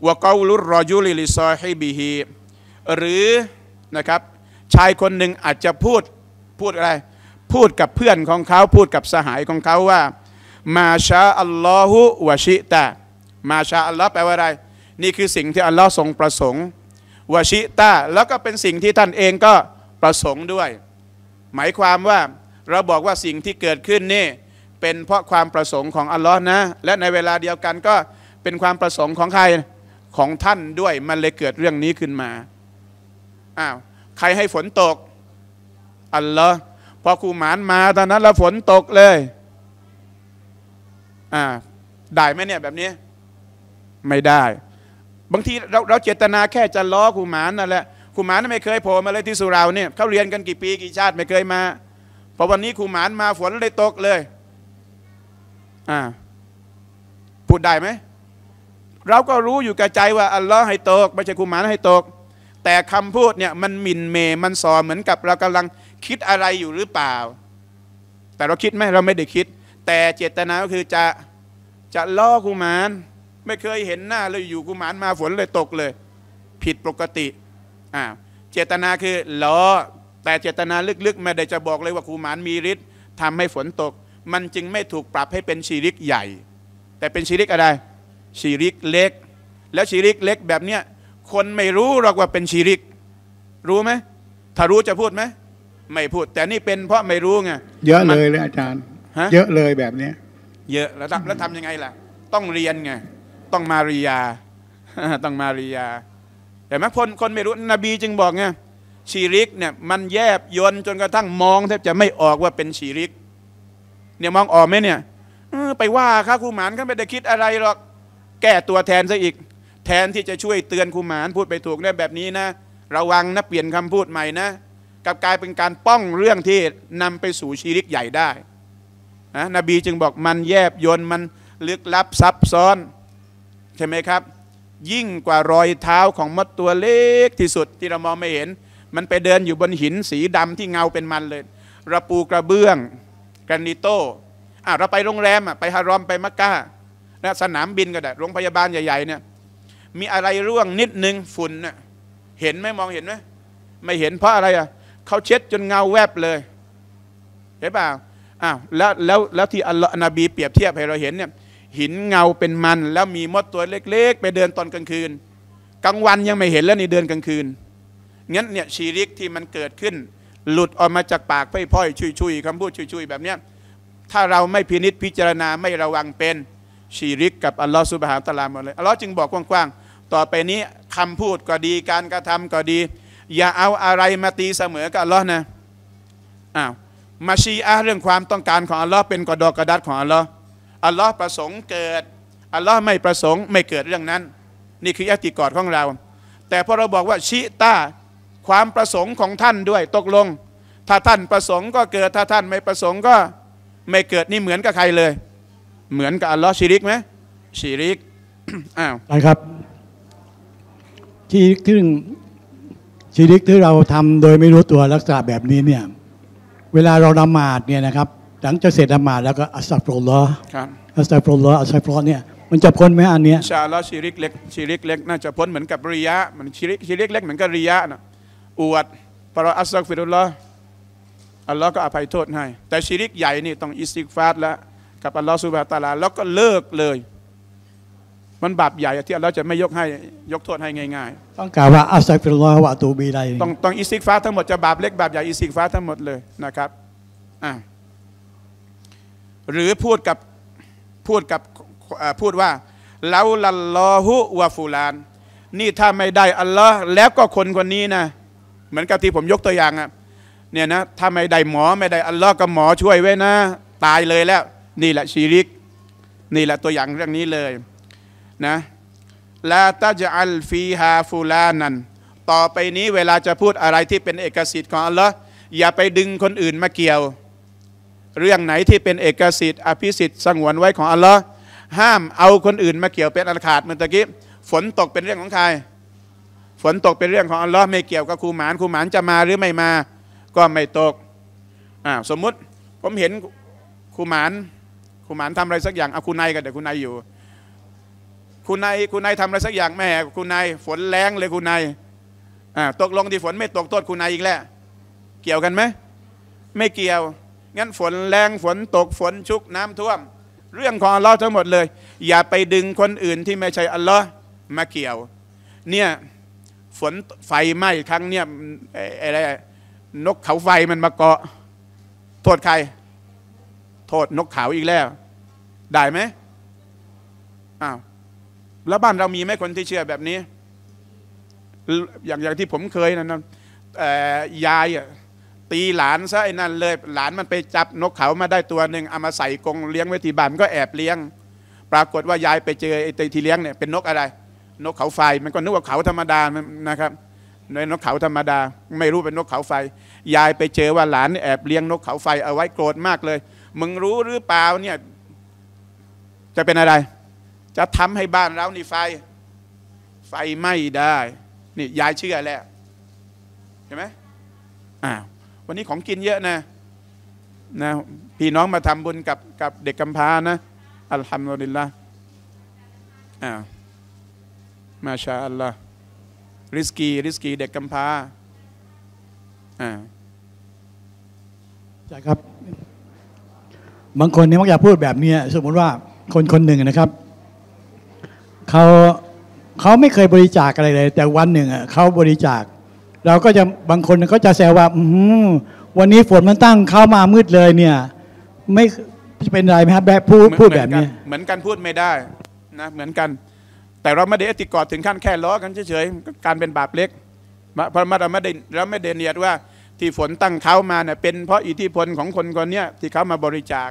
วเกาลุรอยุลิลิซอฮ้บิฮีหรือนะครับชายคนหนึ่งอาจจะพูด พูดอะไร พูดกับเพื่อนของเขา พูดกับสหายของเขาว่า มาชาอัลลอฮุวาชิตะมาชาอัลลอฮ์แปลว่าอะไรนี่คือสิ่งที่อัลลอฮ์ทรงประสงค์วาชิตะแล้วก็เป็นสิ่งที่ท่านเองก็ประสงค์ด้วย หมายความว่าเราบอกว่าสิ่งที่เกิดขึ้นนี่เป็น เพราะความประสงค์ของอัลลอฮ์นะ และในเวลาเดียวกันก็เป็นความประสงค์ของใครของท่านด้วยมันเลยเกิดเรื่องนี้ขึ้นมา อ้าว ใครให้ฝนตก อัลลอฮ์พอคูหมานมาตอนนั้นละฝนตกเลย อ่า ได้ไหมเนี่ยแบบนี้ ไม่ได้ บางทีเราเราเจตนา แค่จะล้อคูหมานนั่นแหละคูหมานไม่เคยโผล่มาเลยที่สุราเนี่ยเขาเรียนกันกี่ปีกี่ชาติไม่เคยมา พอวันนี้คูหมานมาฝนเลยตกเลยอ่าพูดได้ไหมเราก็รู้อยู่กับใจว่าอัลลอฮ์ให้ตกไม่ใช่คุมานให้ตก แต่คำพูดเนี่ยมันหมิ่นเมมันสอเหมือนกับเรากำลังคิดอะไรอยู่หรือเปล่า แต่เราคิดไหมเราไม่ได้คิด แต่เจตนาก็คือจะ จะล่อกุมารไม่เคยเห็นหน้าเลยอยู่กุมารมาฝนเลยตกเลย ผิดปกติอ่าเจตนาคือล้อแต่เจตนาลึกๆไม่ได้จะบอกเลยว่ากุมารมีฤทธิ์ทำให้ฝนตกมันจึงไม่ถูกปรับให้เป็นชีริกใหญ่ แต่เป็นชีริกอะไรชีริกเล็ก แล้วชีริกเล็กแบบเนี้ยคนไม่รู้หรอกว่าเป็นชีริก รู้ไหมถ้ารู้จะพูดไหม ไม่พูด แต่นี่เป็นเพราะไม่รู้ไงเยอะเลยเลยอาจารย์เยอะเลยแบบเนี้ย เยอะแล้วแล้วทำยังไงล่ะต้องเรียนไงต้องมาริยาต้องมาริยาแต่แม้คนคนไม่รู้นบีจึงบอกไงชีริกเนี่ยมันแยบยนจนกระทั่งมองแทบจะไม่ออกว่าเป็นชีริกเนี่ยมองออกไหมเนี่ยไปว่าค่ะครูหมานก็ไม่ได้คิดอะไรหรอก แก้ตัวแทนซะอีก แทนที่จะช่วยเตือนครูหมานพูดไปถูกเนี่ยแบบนี้นะ ระวังนะ เปลี่ยนคำพูดใหม่นะกับกลายเป็นการป้องเรื่องที่นำไปสู่ชีริกใหญ่ได้นะนบีจึงบอกมันแยบยนมันลึกลับซับซ้อน ใช่ไหมครับ ยิ่งกว่ารอยเท้าของมดตัวเล็กที่สุดที่เรามองไม่เห็น มันไปเดินอยู่บนหินสีดำที่เงาเป็นมันเลย ระปูกระเบื้องแกรนิโตอ่เราไปโรงแรมอ่ะไปฮารอมไปมักกะนะสนามบินก็ได้โรงพยาบาลใหญ่ ๆเนี่ย มีอะไรร่วงนิดนึงฝุ่นน่เห็นไหมมองเห็นไหมไม่เห็นเพราะอะไรอ่ะเขาเช็ดจนเงาแวบเลย เห็นเปล่าอ้าวแล้วแล้วแล้วที่อัลลอฮ์นบีเปรียบเทียบให้เราเห็นเนี่ย หินเงาเป็นมัน แล้วมีมดตัวเล็ก ๆ ไปเดินตอนกลางคืนกลางวันยังไม่เห็นแล้วนี่เดินกลางคืนงั้นเนี่ยชีริกที่มันเกิดขึ้นหลุดออกมาจากปากพ่อยๆชุยๆ คำพูดชุยๆ แบบเนี้ย ถ้าเราไม่พินิษพิจารณาไม่ระวังเป็นชีริกกับอัลลอฮฺสุบฮานตะลาหมดเลยอัลลอฮ์จึงบอกกว้างๆ ต่อไปนี้คำพูดก็ดี การกระทำก็ดี อย่าเอาอะไรมาตีเสมอกับอัลลอฮ์นะอ้าวมาชีอะเรื่องความต้องการของอัลลอฮ์เป็นกอดอกกระดัดของอัลลอฮ์อัลลอฮ์ประสงค์เกิดอัลลอฮ์ไม่ประสงค์ไม่เกิดเรื่องนั้น นี่คืออติกอดของเรา แต่พอเราบอกว่าชีตาความประสงค์ของท่านด้วยตกลง ถ้าท่านประสงค์ก็เกิดถ้าท่านไม่ประสงค์ก็ ไม่เกิดนี่เหมือนกับใครเลย เหมือนกับอัลลอฮ์ชิริกไหมชิริกอ้าวใช่ครับที่ทึ่งชีริกที่เราทำโดยไม่รู้ตัวลักษณะแบบนี้เนี่ยเวลาเราละหมาดเนี่ยนะครับ หลังจะเสร็จละหมาดแล้วก็อัสซาฟรุลลอครัอัสซาฟรุลลออัสซาฟรุลเนี่ยมันจะพ้นไหมอันเนี้ยชาลอชิริกเล็กชิริกเล็กน่าจะพ้นเหมือนกับริยะ มันชิริกชิริกเล็กเหมือนกับริยะนะอวดพราอัสซักฟิรุลละอัลลอฮ์ก็อภัยโทษให้ แต่ชีริกใหญ่นี่ต้องอิสติกฟาดแล้วกับอัลลอฮ์สุบฮาตาลาแล้วก็เลิกเลย มันบาปใหญ่ที่อัลลอฮ์จะไม่ยกให้ยกโทษให้ง่ายๆต้องกล่าวว่าอัสซักฟิรุลละวะตูบีไดต้องต้องอิสติกฟาดทั้งหมดจะบาปเล็กบาปใหญ่อิสติกฟาดทั้งหมดเลยนะครับอ่าหรือพูดกับพูดกับพูดว่าแลวลัลลอฮุวะฟูลาน นี่ถ้าไม่ได้ อัลลอฮ์แล้วก็คนคนนี้นะเหมือนกับที่ผมยกตัวอย่างอะเนี่ยนะถ้าไม่ได้หมอไม่ได้อัลลอฮ์กับหมอช่วยไว้นะ ตายเลยแล้ว นี่แหละชีริกนี่แหละตัวอย่างเรื่องนี้เลยนะลาตาจัลฟีฮาฟูลานันต่อไปนี้เวลาจะพูดอะไรที่เป็นเอกสิทธิ์ของอัลลอฮ์อย่าไปดึงคนอื่นมาเกี่ยว เรื่องไหนที่เป็นเอกสิทธิ์อภิสิทธิ์สงวนไว้ของอัลลอฮ์ห้ามเอาคนอื่นมาเกี่ยวเป็นอันขาดเมื่อกี้ฝนตกเป็นเรื่องของใครฝนตกเป็นเรื่องของอัลลอฮ์ไม่เกี่ยวกับครูหมานครูหมานจะมาหรือไม่มา ก็ไม่ตกอ่าสมมุติผมเห็นครูหมานครูหมานทำอะไรสักอย่างเอาคุณนายกันเดี๋ยวคุณนายอยู่ คุณนายคุณนายทำอะไรสักอย่างแม่คุณนายฝนแรงเลยคุณนายอ่าตกลงที่ฝนไม่ตกโทษคุณนายอีกแล้วเกี่ยวกันไหมไม่เกี่ยวงั้นฝนแรงฝนตกฝนชุกน้ำท่วม เรื่องของอัลลอฮ์ทั้งหมดเลย อย่าไปดึงคนอื่นที่ไม่ใช่อัลลอฮ์มาเกี่ยว เนี่ยฝนไฟไหม้ครั้งเนี้ยอะไรนกเขาไฟมันมาเกาะโทษใคร โทษนกเขาอีกแล้ว ได้ไหมอ้าวแล้วบ้านเรามีไหมคนที่เชื่อแบบนี้ อย่างอย่างที่ผมเคยนะยายตีหลานซะไอ้นั่นเลย หลานมันไปจับนกเขามาได้ตัวหนึ่งเอามาใส่กรงเลี้ยงไว้ที่บ้าน ก็แอบเลี้ยง ปรากฏว่ายายไปเจอไอ้ตีที่เลี้ยงเนี่ยเป็นนกอะไรนกเขาไฟ มันก็นึกว่าเขาธรรมดานะครับในนกเขาธรรมดา ไม่รู้เป็นนกเขาไฟ ยายไปเจอว่าหลานแอบ เลี้ยงนกเขาไฟ เอาไว้โกรธมากเลย มึงรู้หรือเปล่าเนี่ยจะเป็นอะไร จะทำให้บ้านเรานี่ไฟ ไฟไหม้ได้ นี่ยายเชื่อแล้วเห็นไหมอ่าวันนี้ของกินเยอะนะนะพี่น้องมาทำบุญกับ กับเด็กกำพร้านะอัลฮัมดุลิลละอ้าวมาชาอัลลอฮ์ริสกีริสกีเด็กกำพร้าอ่าใช่ครับ บางคนเนี่ยมักจะพูดแบบนี้สมมติว่าคนคนหนึ่งนะครับเขาเขาไม่เคยบริจาคอะไรเลย แต่วันหนึ่งอ่ะเขาบริจาค เราก็จะบางคนก็จะแซวว่าวันนี้ฝนมันตั้งเข้ามามืดเลย เนี่ยไม่เป็นไรไหมครับแบบพูดพูดแบบนี้ เหมือนกันพูดไม่ได้นะเหมือนกันแต่เราไม่ได้อติกอดถึงขั้นแค่ล้อกันเฉยๆการเป็นบาปเล็ก เพราะเราไม่ได้เราไม่ได้เนียดว่าที่ฝนตั้งเขามาเนี่ยเป็นเพราะอิทธิพลของคนคนนี้ที่เขามาบริจาค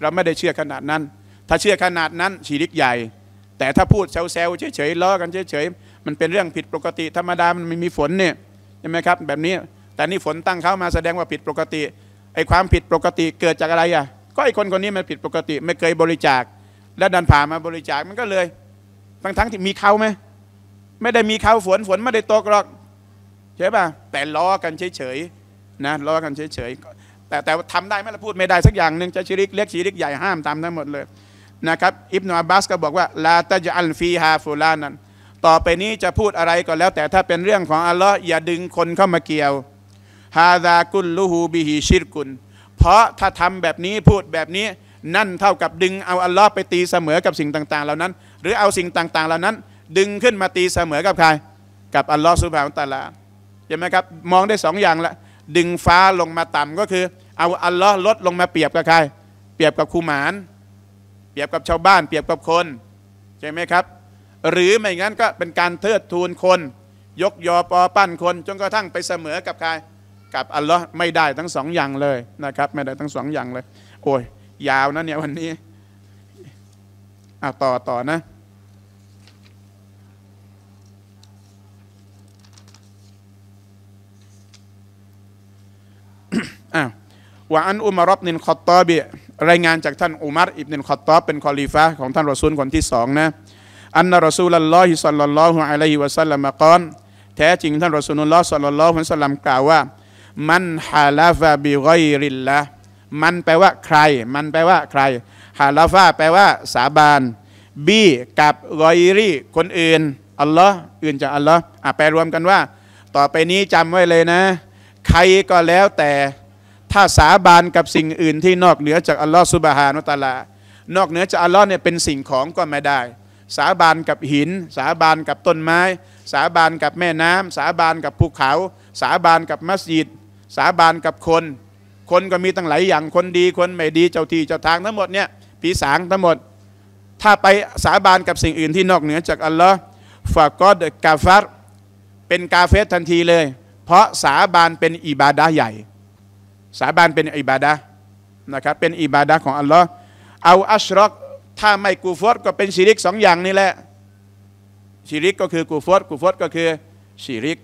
เราไม่ได้เชื่อขนาดนั้น ถ้าเชื่อขนาดนั้นชีริกใหญ่ แต่ถ้าพูดแซวๆเฉยๆล้อกันเฉยๆมันเป็นเรื่องผิดปกติธรรมดามันไม่มีฝนเนี่ยใช่ไหมครับ แบบนี้แต่นี่ฝนตั้งเขามาแสดงว่าผิดปกติไอ้ความผิดปกติเกิดจากอะไรอ่ะ ก็ไอ้คนคนนี้มันผิดปกติไม่เคยบริจาค และดันผ่ามาบริจาคมันก็เลยทั้งทั้งที่มีเขาไหม ไม่ได้มีเขาฝนฝนไม่ได้ตกหรอกใช่ป่ะ แต่ล้อกันเฉยๆ นะ ล้อกันเฉยๆ แต่แต่ทำได้ไหมเราพูดไม่ได้สักอย่างหนึ่งจะชิริกเล็กชิริกใหญ่ห้ามทำทั้งหมดเลยนะครับ อิบนาบัสก็บอกว่าลาตจอัลฟีฮาฟูลานั้นต่อไปนี้จะพูดอะไรก็แล้ว แต่ถ้าเป็นเรื่องของอัลลอฮ์อย่าดึงคนเข้ามาเกี่ยวฮาดากุลลูฮูบิฮิชิรกุลเพราะถ้าทำแบบนี้พูดแบบนี้ นั่นเท่ากับดึงเอาอัลลอฮ์ไปตีเสมอ กับสิ่งต่าง ๆเหล่านั้นหรือเอาสิ่งต่างๆเหล่านั้น ดึงขึ้นมาตีเสมอกับใคร กับอัลลอฮฺสุบฮานตะลาใช่ไหมครับ มองได้สองอย่างละดึงฟ้าลงมาต่ำ ก็คือ เอาอัลลอฮ์ลดลงมาเปรียบกับใคร เปรียบกับคูหมานเปรียบกับชาวบ้าน เปรียบกับคนใช่ไหมครับ หรือไม่งั้นก็เป็นการเทิดทูนคน ยกยอปอปั้นคนจนกระทั่งไปเสมอกับใคร กับอัลลอฮ์ไม่ได้ทั้งสองอย่างเลยนะครับ ไม่ได้ทั้งสองอย่างเลย โอ้ยยาวนะเนี่ยวันนี้อ่ะต่อต่อนะว่าอันอุมารบนินคอตอบีรายงานจากท่านอุมารอิบนินคอตอบเป็นคอลีฟะของท่านรอซูลคนที่สองนะอันนรอซูลลอฮิสัลลัลลอฮุอะลัยฮิวะสัลลัมกอนแท้จริงท่านรอซูลุลลอฮ์สัลลัลลอฮุอะลัยฮิวะสัลลัมกล่าวว่ามันฮาลาฟะบิไกริลละมันแปลว่าใคร มันแปลว่าใครฮาลาฟะแปลว่าสาบานบี กับไกรีคนอื่นอัลลอฮ์อื่นจากอัลลอฮ์อ่ะแปลรวมกันว่า ต่อไปนี้จำไว้เลยนะ ใครก็แล้วแต่ถ้าสาบานกับสิ่งอื่นที่นอกเหนือจากอัลลอฮ์สุบฮานุตาลา นอกเหนือจากอัลลอฮ์เนี่ยเป็นสิ่งของก็ไม่ได้ สาบานกับหิน สาบานกับต้นไม้ สาบานกับแม่น้ำสาบานกับภูเขา สาบานกับมัสยิด สาบานกับคน คนก็มีตั้งหลายอย่าง คนดี คนไม่ดี เจ้าที่เจ้าทาง ทั้งหมดเนี่ยผีสางทั้งหมด ถ้าไปสาบานกับสิ่งอื่นที่นอกเหนือจากอัลลอฮ์ฝากก็กาฟัรเป็นกาเฟสทันทีเลย เพราะสาบานเป็นอิบาดาใหญ่สาบานเป็นอิบาดะนะครับ เป็นอิบาดะของอัลลอฮ์เอาอัชรอกถ้าไม่กูฟอดก็เป็นชิริกสองอย่างนี่แหละชิริกก็คือกูฟอดกูฟอดก็คือชิริก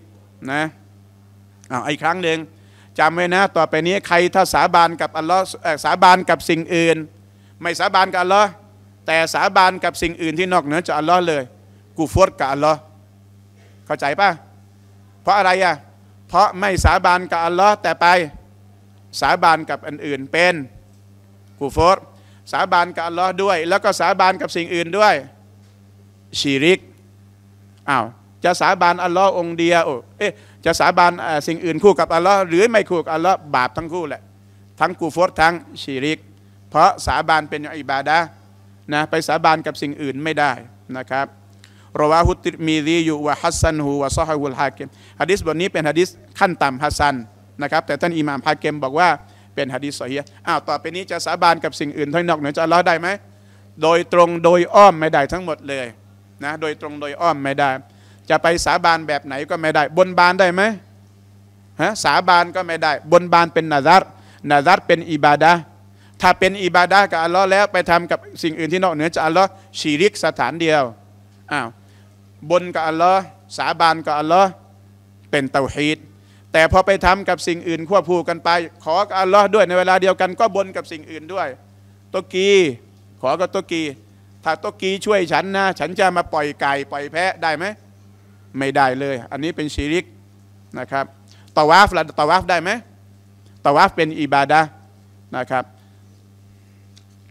นะเอาอีกครั้งหนึ่งจำไว้นะ ต่อไปนี้ใครถ้าสาบานกับอัลลอฮ์สาบานกับสิ่งอื่น ไม่สาบานกับอัลลอฮ์แต่สาบานกับสิ่งอื่นที่นอกเหนือจากอัลลอฮ์เลยกูฟอดกับอัลลอฮ์เข้าใจป่ะเพราะอะไรอ่ะ เพราะไม่สาบานกับอัลลอฮ์แต่ไปสาบานกับอันอื่นเป็นกูฟอรสาบานกับอัลลอฮ์ด้วย แล้วก็สาบานกับสิ่งอื่นด้วยชีริกอ้าวจะสาบานอัลลอฮ์องเดียวเอ๊ะจะสาบานสิ่งอื่นคู่กับอัลลอฮ์หรือไม่คู่กับอัลลอฮ์บาปทั้งคู่แหละ ทั้งกูฟอรทั้งชีริก เพราะสาบานเป็นอิบาดะนะไปสาบานกับสิ่งอื่นไม่ได้นะครับรวาฮุติมีดีอยู่วะฮัสซันฮูวะซอฮะฮุลฮากิมฮะดิษบทนี้เป็นฮะดิษขั้นต่ำฮัสซันนะครับแต่ท่านอิหม่ามพาเกมบอกว่า เป็นฮะดีสซอฮีอ้าว ต่อไปนี้จะสาบานกับสิ่งอื่นทั้งนอกเหนือจากอัลลอฮ์ได้ไหมโดยตรงโดยอ้อมไม่ได้ทั้งหมดเลยนะโดยตรงโดยอ้อมไม่ได้ จะไปสาบานแบบไหนก็ไม่ได้ บนบานได้ไหมฮะสาบานก็ไม่ได้ บนบานเป็นนาซัตนาซัตเป็นอิบาดะถ้าเป็นอิบาดะกับอัลลอฮ์แล้วไปทำกับสิ่งอื่นที่นอกเหนือจากอัลลอฮ์ชีริกสถานเดียวอ้าวบนกับอัลลอฮ์สาบานกับอัลลอฮ์เป็นเตาฮีดแต่พอไปทำกับสิ่งอื่นควบคู่กันไป ขออัลลอฮ์ด้วยในเวลาเดียวกัน ก็บนกับสิ่งอื่นด้วยตกี ขอกับตกี ถ้าตกีช่วยฉันนะ ฉันจะมาปล่อยไก่ ปล่อยแพะได้ไหมไม่ได้เลย อันนี้เป็นชีริกนะครับตาวาฟละตาวาฟได้ไหมตาวาฟเป็นอิบาดะนะครับ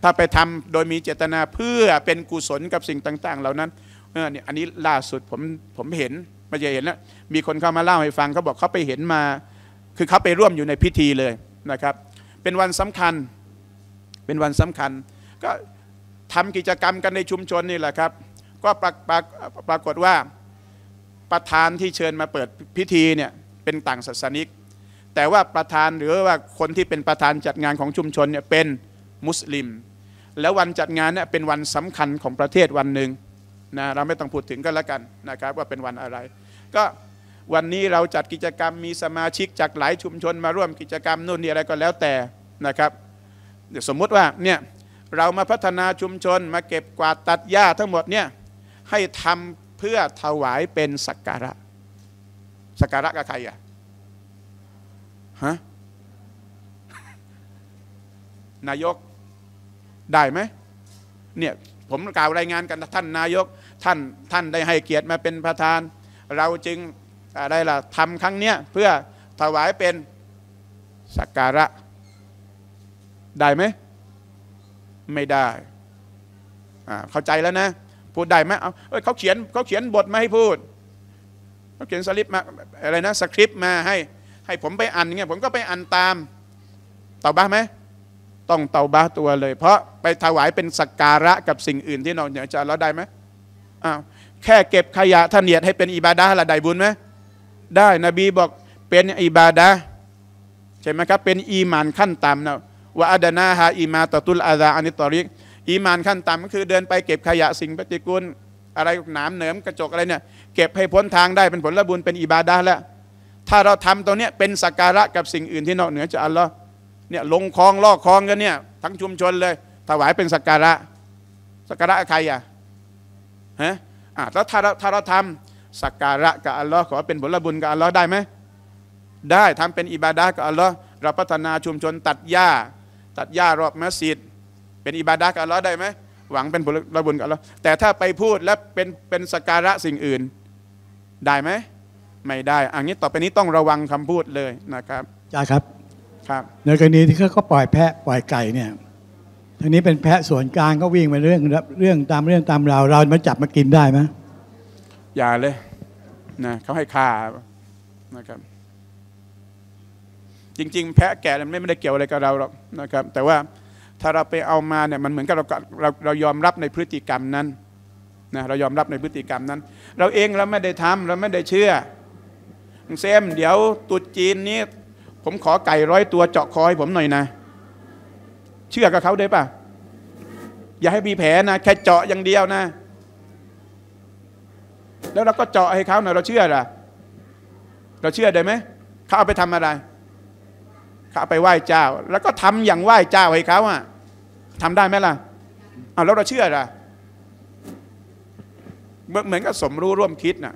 ถ้าไปทำโดยมีเจตนาเพื่อเป็นกุศลกับสิ่งต่าง ๆ เหล่านั้นเออเนี่ยอันนี้ล่าสุดผมผมเห็นมาจะเห็นแล้วมีคนเข้ามาเล่าให้ฟังเขาบอกเขาไปเห็นมา คือเขาไปร่วมอยู่ในพิธีเลยนะครับ เป็นวันสำคัญเป็นวันสำคัญ ก็ทำกิจกรรมกันในชุมชนนี่แหละครับ ก็ปรกฏปรากฏว่าประธานที่เชิญมาเปิดพิธีเนี่ยเป็นต่างศาสนิก แต่ว่าประธานหรือว่าคนที่เป็นประธานจัดงานของชุมชนเนี่ยเป็นมุสลิม แล้ววันจัดงานเนี่ยเป็นวันสำคัญของประเทศวันหนึ่งนะเราไม่ต้องพูดถึงก็แล้วกันนะครับ ว่าเป็นวันอะไร ก็วันนี้เราจัดกิจกรรมมีสมาชิกจากหลายชุมชนมาร่วมกิจกรรมนู่นนี่อะไรก็แล้วแต่นะครับ เดี๋ยวสมมุติว่าเนี่ยเรามาพัฒนาชุมชนมาเก็บกวาดตัดหญ้า ทั้งหมดเนี่ยให้ทำเพื่อถวายเป็นสักการะสักการะกับใครอะฮะนายกได้ไหมเนี่ยผมกล่าวรายงานกันท่านนายก ท่าน ท่านได้ให้เกียรติมาเป็นประธาน เราจึงอะไรล่ะทำครั้งเนี้ย เพื่อถวายเป็นสักการะ ได้ไหมไม่ได้ เข้าใจแล้วนะ พูดได้ไหมเอาเเขาเขียนเขาเขียนบทมาให้พูด เขาเขียนสลิปมา อะไรนะ สคริปต์มาให้ ให้ผมไปอ่านเงี้ย ผมก็ไปอ่านตาม ตอบบ้าไหมต้องเตาบาตัวเลย เพราะไปถวายเป็นสักการะกับสิ่งอื่นที่นอกเหนือจากเราได้ไหมอ้าวแค่เก็บขยะท่านเนียดให้เป็นอิบาดาละได้บุญไหมได้นบีบอกเป็นอิบาดาใช่ไหมครับเป็นอีมานขั้นต่ำนะว่าอัดนาฮาอีมาตตุลอาซาอันิตอริกอีมานขั้นต่ำก็คือเดินไปเก็บขยะสิ่งปฏิกูลอะไรหนามเหนิมกระจกอะไรเนี่ยเก็บให้พ้นทางได้เป็นผลบุญเป็นอิบาดาแล้ว ถ้าเราทำตรงนี้เป็นสักการะกับสิ่งอื่นที่นอกเหนือจากอัลลอฮ์เนี่ยลงคลองลอกคลองกันเนี่ย ทั้งชุมชนเลย ถวายเป็นสักการะสักการะใครอ่ะฮะแล้วถ้าเราถ้าเราทำสักการะกับอัลลอฮ์ขอเป็นผลบุญกับอัลลอฮ์ได้ไหมได้ทำเป็นอิบาดะกับอัลลอฮ์เราพัฒนาชุมชน ตัดหญ้า ตัดหญ้ารอบมัสยิดเป็นอิบาดะกับอัลลอฮ์ได้ไหมหวังเป็นผลบุญกับอัลลอฮ์แต่ถ้าไปพูดและเป็นเป็นสักการะสิ่งอื่น ได้ไหมไม่ได้ อันนี้ต่อไปนี้ต้องระวังคำพูดเลยนะครับจ้าครับครับในกรณีที่เขาก็ปล่อยแพะปล่อยไก่เนี่ยทีนี้เป็นแพะส่วนกลางก็วิ่งไปเรื่องเรื่องตามเรื่องตามราวเรามาจับมากินได้ไหมอย่าเลยนะเขาให้ค่านะครับ จริงๆ แพะแก่มันไม่ได้เกี่ยวอะไรกับเราหรอกนะครับ แต่ว่าถ้าเราไปเอามาเนี่ยมันเหมือนกับเราเราเรายอมรับในพฤติกรรมนั้นนะเรายอมรับในพฤติกรรมนั้น เราเองเราไม่ได้ทำเราไม่ได้เชื่อเซมเดี๋ยวตุจีนนี้ผมขอไก่ร้อยตัว เจาะคอยผมหน่อยนะเชื่อกับเขาได้ปะอย่าให้มีแผลนะแค่เจาะอย่างเดียวนะ แล้วเราก็เจาะให้เขาหน่อยเราเชื่อหรอเราเชื่อได้ไหมเขาเอาไปทำอะไรเขาเอาไปไหว้เจ้า แล้วก็ทำอย่างไหว้เจ้าให้เขาอะทำได้ไหมล่ะเอาแล้วเราเชื่อหรอเหมือนกับสมรู้ร่วมคิดนะ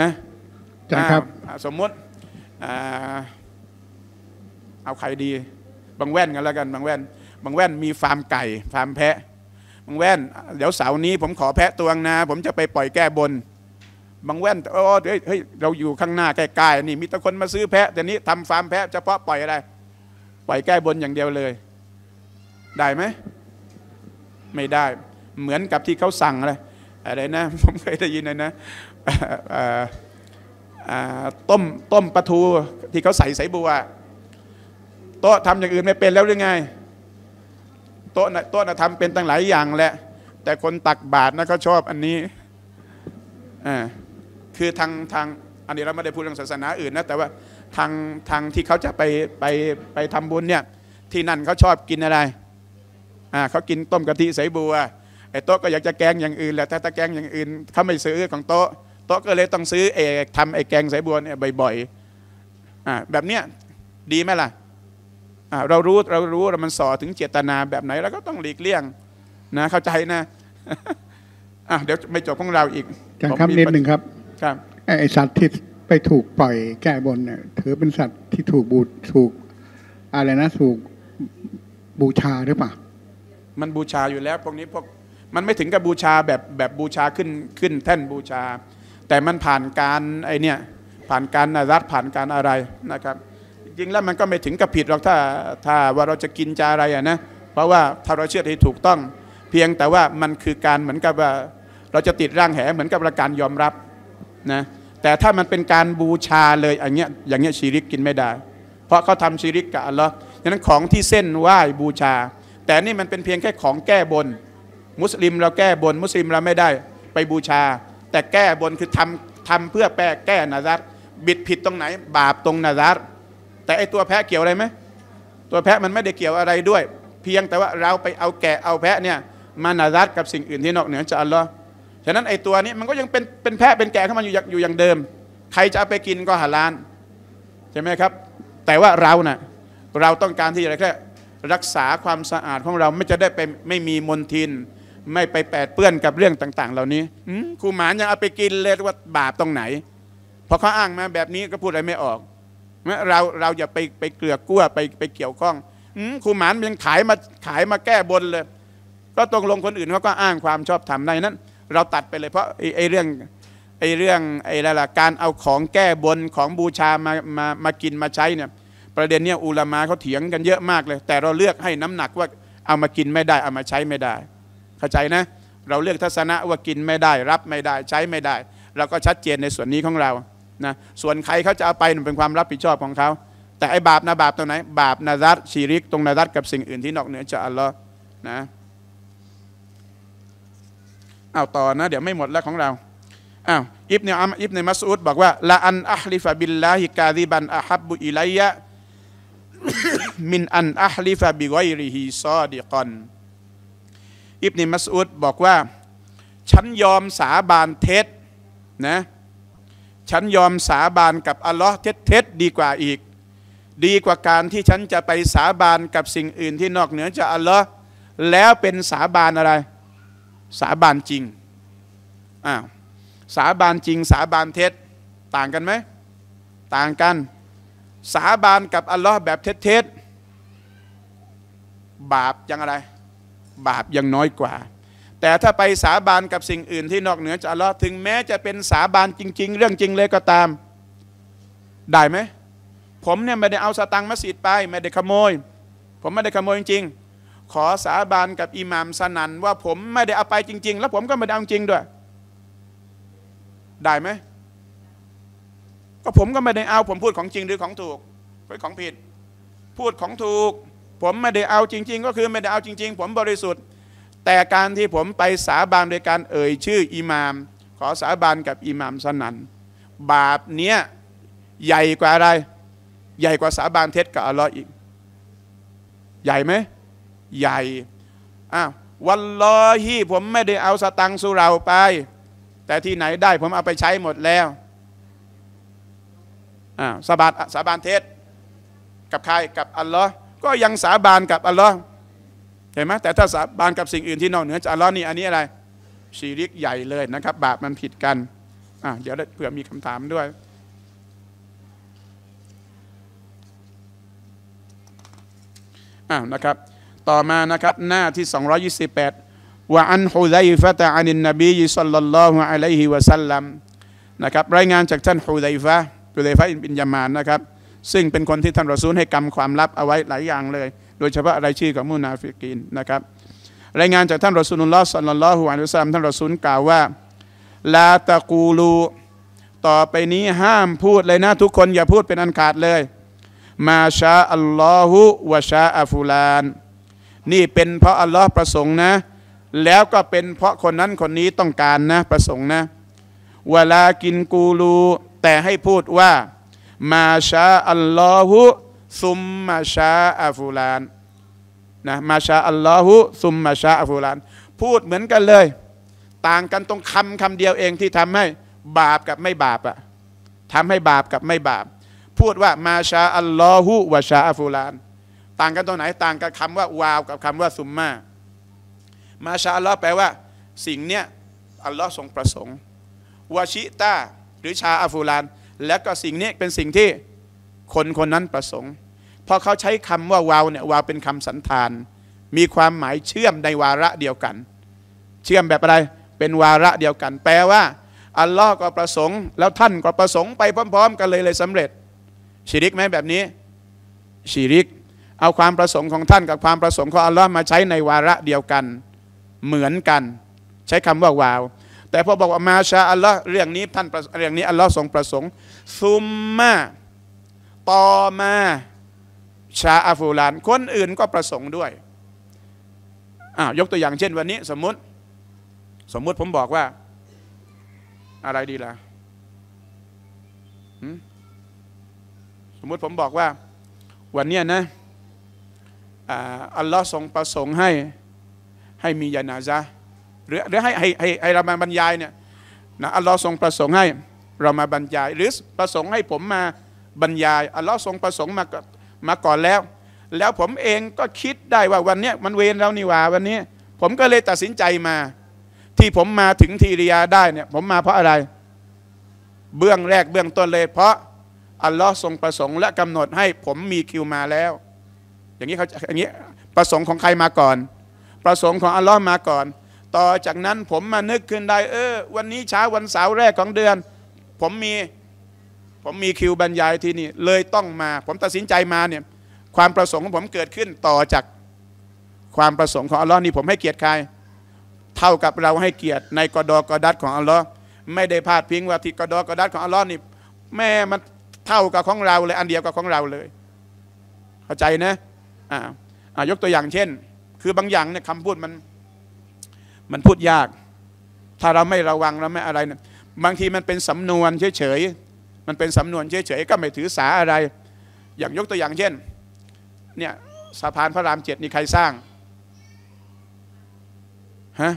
นะจ้าครับ สมมติอ่าเอาใครดี บางแว่นกันแล้วกัน บางแว่น บางแว่น มีฟาร์มไก่ ฟาร์มแพะ บางแว่น เดี๋ยวเสาร์นี้ ผมขอแพะตัวงนะ ผมจะไปปล่อยแก้บน บางแว่นโอ้เฮ้ยเราอยู่ข้างหน้าใกล้ๆนี่ มีแต่คนมาซื้อแพะ แต่นี้ทำฟาร์มแพะเฉพาะปล่อยอะไร ปล่อยแก้บนอย่างเดียวเลย ได้ไหม ไม่ได้ เหมือนกับที่เขาสั่งอะไรอะไรนะผมเคยได้ยินเลยนะต้มต้มปลาทูที่เขาใส่ส่บัวโต๊ะทำอย่างอื่นไม่เป็นแล้วหรือไงโต๊ะโต๊ะนะทำเป็นตั้งหลายอย่างแหละแต่คนตักบาตรนะเขาชอบอันนี้อ่าคือทางทางอันนี้เราไม่ได้พูดเรื่องศาสนาอื่นนะแต่ว่าทางทางที่เขาจะไปไปไปทำบุญเนี่ยที่นั่นเขาชอบกินอะไรอ่าเขากินต้มกะทิใส่บัวไอ้โต๊ะก็อยากจะแกงอย่างอื่นแหละถ้าตะแกงอย่างอื่นเขาไม่ซื้อของโต๊ะโต๊ะก็เลยต้องซื้อเอกทำไอ้แกงใส่บัวเนี่ยบ่อยๆอ่าแบบเนี้ยดีไหมล่ะเรารู้เรารู้เรามันสอถึงเจตนาแบบไหนเราก็ต้องหลีกเลี่ยงนะ เข้าใจนะเดี๋ยวไม่จบของเราอีกจากคำนิดหนึ่งครับ ครับไอสัตว์ที่ไปถูกปล่อยแก้บนเนี่ยถือเป็นสัตว์ที่ถูกบูถูก อะไรนะถูกบูชาหรือเปล่ามันบูชาอยู่แล้ว พวกนี้พวกมันไม่ถึงกับบูชาแบบแบบบูชาขึ้นขึ้นแท่นบูชา แต่มันผ่านการไอเนี่ย ผ่านการรัฐผ่านการอะไรนะครับริงๆแล้วมันก็ไม่ถึงกับผิดหรอกถ้าถ้าว่าเราจะกินจาอะไรอ่ะนะเพราะว่า ถ้าเราเชื่อที่ถูกต้อง เพียงแต่ว่ามันคือการเหมือนกับว่า เราจะติดร่างแหเหมือนกับประการยอมรับนะแต่ถ้ามันเป็นการบูชาเลยอย่างเงี้ยอย่างเงี้ยชีริกกินไม่ได้ เพราะเขาทำชีริกกับอัลลอฮ์ฉะนั้นของที่เส้นไหว้บูชา แต่นี่มันเป็นเพียงแค่ของแก้บน มุสลิมเราแก้บนมุสลิมเราไม่ได้ไปบูชา แต่แก้บนคือทำทำเพื่อแปรแก้นาซัตบิดผิดตรงไหน บาปตรงนาซัตแต่ไอตัวแพะเกี่ยวอะไรไหมตัวแพะมันไม่ได้เกี่ยวอะไรด้วย เพียงแต่ว่าเราไปเอาแกะเอาแพะเนี่ย มานารัดกับสิ่งอื่นที่นอกเหนือจากอัลลอฮ์ฉะนั้นไอตัวนี้มันก็ยังเป็นเป็นแพะเป็นแกะเข้ามาอยู่อยู่อย่างเดิม ใครจะเอาไปกินก็หาลานใช่ไหมครับ แต่ว่าเรานะ่ะเราต้องการที่อะไรแค่รักษาความสะอาดของเราไม่จะได้ไปไม่มีมลทิน ไม่ไปแปดเปื้อนกับเรื่องต่างๆ เหล่านี้ครูหมานยังเอาไปกินเลยว่าบาปตรงไหนพอเขาอ้างมาแบบนี้ก็พูดอะไรไม่ออกเมื่อเราเราอย่าไปไปเกลือกกั้วไปไปเกี่ยวข้องครูหมานยังขายมาขายมาแก้บนเลย ก็ตรงลงคนอื่นเขาก็อ้างความชอบธรรมในนั้น เราตัดไปเลยเพราะไอ้เรื่องไอ้เรื่องไอ้ละการเอาของแก้บนของบูชามามามากินมาใช้เนี่ยประเด็นเนี้ยอุลามาเขาเถียงกันเยอะมากเลย แต่เราเลือกให้น้ำหนักว่าเอามากินไม่ได้เอามาใช้ไม่ได้ เข้าใจนะ เราเลือกทัศนะว่ากินไม่ได้รับไม่ได้ใช้ไม่ได้เราก็ชัดเจนในส่วนนี้ของเรานะส่วนใครเขาจะเอาไปมันเป็นความรับผิดชอบของเขา แต่ไอ้บาปนะ บาปตรงไหน บาปนารัตชีริก ตรงนารัตกับสิ่งอื่นที่นอกเหนือจากอัลลอฮ์นะเอาต่อนะ เดี๋ยวไม่หมดแล้วของเราอ้าวอิบเนอัมอิบเนมัสอุดบอกว่าละอันอัลลิฟะบิลลาฮิกาดิบันอัฮับบุอิไลยะมินอันอัลลิฟะบิไกริฮิซอดิกอนอิบเนมัสอุดบอกว่า ฉันยอมสาบานเท็จนะฉันยอมสาบานกับอัลลอฮ์เท็จดีกว่าอีก ดีกว่าการที่ฉันจะไปสาบานกับสิ่งอื่นที่นอกเหนือจากอัลลอฮ์แล้วเป็นสาบานอะไร สาบานจริง อ้าว สาบานจริงสาบานเท็จต่างกันไหม ต่างกัน สาบานกับอัลลอฮ์แบบเท็จบาปยังอะไร บาปยังน้อยกว่าแต่ถ้าไปสาบานกับสิ่งอื่นที่นอกเหนือจากอัลลอฮ์ถึงแม้จะเป็นสาบานจริง ๆ เรื่องจริงเลยก็ตาม ได้ไหมผมเนี่ยไม่ได้เอาสตังค์มัสยิดไป ไม่ได้ขโมย ผมไม่ได้ขโมยจริงๆ ขอสาบานกับอิหม่ามสนันว่าผมไม่ได้เอาไปจริง ๆ แล้วผมก็ไม่ได้เอาจริงด้วย ได้ไหมก็ผมก็ไม่ได้เอาผมพูดของจริงหรือของถูกเป็นของผิด พูดของถูก ผมไม่ได้เอาจริง ๆ ก็คือไม่ได้เอาจริงๆผมบริสุทธิ์แต่การที่ผมไปสาบานโดยการเอ่ย ชื่อ อิหมาม ขอสาบานกับอิหมามสนันบาปเนี้ยใหญ่กว่าอะไร ใหญ่กว่าสาบานเท็จกับอัลลอฮ์อีก ใหญ่ไหมใหญ่อ้าววันลอฮีผมไม่ได้เอาสตังสุเราไป แต่ที่ไหนได้ผมเอาไปใช้หมดแล้วอ้าวสาบานสาบานเท็จกับใคร กับอัลลอฮ์ก็ยังสาบานกับอัลลอฮ์เห็นไหมแต่ถ้าสาบานกับสิ่งอื่นที่นอกเหนือจากอัลลอฮ์นี่อันนี้อะไรชีริกใหญ่เลยนะครับ บาปมันผิดกันอ่ะเดี๋ยวเผื่อมีคำถามด้วยอ้าวนะครับต่อมานะครับ หน้าที่ 228 ว่าอันฮุไดฟะตะอันนนบีสัลลัลลอฮุอะลัยฮิวะสัลลัมนะครับรายงานจากท่านฮุไดฟะฮุไดฟะอินบินยามานนะครับ ซึ่งเป็นคนที่ท่านรอซูลให้กำความลับเอาไว้หลายอย่างเลยโดยเฉพาะรายชื่อของมุนาฟิกินนะครับ รายงานจากท่านรอซูลุลลอฮ์สัลลัลลอฮุอะลัยฮิวะซัลลัมท่านรอซูลกล่าวว่า ลาตะกูลู ต่อไปนี้ห้ามพูดเลยนะ ทุกคนอย่าพูดเป็นอันขาดเลยมาชาอัลลอฮุวะชาอัฟูลานนี่เป็นเพราะอัลลอฮ์ประสงค์นะ แล้วก็เป็นเพราะคนนั้นคนนี้ต้องการนะ ประสงค์นะเวลากินกูลู แต่ให้พูดว่ามาชาอัลลอฮุซุมมาชาอัฟูลานนะมาชาอัลลอฮุซุมมาชาอัฟูลาน พูดเหมือนกันเลย ต่างกันตรงคำคำเดียวเองที่ทำให้บาปกับไม่บาปอะทำให้บาปกับไม่บาป พูดว่ามาชาอัลลอฮุวาชาอัฟูลาน ต่างกันตรงไหนต่างกับคำว่า วาวกับคำว่าซุมมา มาชาอัลลอฮ์แปลว่า สิ่งเนี้ยอัลลอฮ์ทรงประสงค์วาชิตาหรือชาอัฟูลาน และก็สิ่งนี้เป็นสิ่งที่คนคนนั้นประสงค์พอเขาใช้คำว่าวาวเนี่ยวาวเป็นคำสันธาน มีความหมายเชื่อมในวาระเดียวกัน เชื่อมแบบอะไรเป็นวาระเดียวกัน แปลว่า อัลลอฮ์ก็ประสงค์ แล้วท่านก็ประสงค์ไปพร้อม ๆ กันเลยเลยสำเร็จชีริกไหมแบบนี้ชีริก เอาความประสงค์ของท่านกับความประสงค์ของอัลลอฮ์มาใช้ในวาระเดียวกัน เหมือนกัน ใช้คำว่าวาวแต่พอบอกว่ามาชาอัลลอฮ์เรื่องนี้ท่านเรื่องนี้อัลลอฮ์ทรงประสงค์ ซุมมาต่อมาชาอาฟูลาน คนอื่นก็ประสงค์ด้วย ยกตัวอย่างเช่นวันนี้สมมติ สมมติผมบอกว่า อะไรดีล่ะสมมติผมบอกว่า วันนี้นะอัลลอฮ์ทรงประสงค์ให้ ให้มียานาซะหรือหรือให้ให้ให้ให้เรามาบรรยายเนี่ยนะ อัลลอฮ์ทรงประสงค์ให้ เรามาบรรยาย หรือประสงค์ให้ผมมาบรรยาย อัลลอฮ์ทรงประสงค์มามาก่อนแล้ว แล้วผมเองก็คิดได้ว่าวันนี้มันเวรเรานี่ว่าวันนี้ ผมก็เลยตัดสินใจมา ที่ผมมาถึงทีริยาได้เนี่ย ผมมาเพราะอะไร เบื้องแรกเบื้องต้นเลย เพราะอัลลอฮ์ทรงประสงค์และกำหนดให้ผมมีคิวมาแล้ว อย่างนี้เขาอย่างนี้ ประสงค์ของใครมาก่อน ประสงค์ของอัลลอฮ์มาก่อน ต่อจากนั้นผมมานึกขึ้นได้ เออ วันนี้เช้าวันเสาร์แรกของเดือน ผมมีผมมีคิวบรรยายที่นี่ เลยต้องมา ผมตัดสินใจมาเนี่ย ความประสงค์ของผมเกิดขึ้นต่อจากความประสงค์ของอัลลอฮ์นี่ผมให้เกียรติใครเท่ากับเราให้เกียรติ ในกอดอกอดัด ของอัลลอฮ์ไม่ได้พลาดพิงว่าที่กอดอกอดัดของอัลลอฮ์นี่ แม่มันเท่ากับของเราเลยอันเดียวกับของเราเลยเข้าใจนะอ่ายกตัวอย่างเช่น คือบางอย่างเนี่ยคำพูดมัน มันพูดยาก ถ้าเราไม่ระวังเราไม่อะไรเนี่ยบางทีมันเป็นสำนวนเฉยมันเป็นสำนวนเฉยๆก็ไม่ถือสาอะไร อย่างยกตัวอย่างเช่นเนี่ยสะพานพระรามเจ็ดนี่ใครสร้างฮะ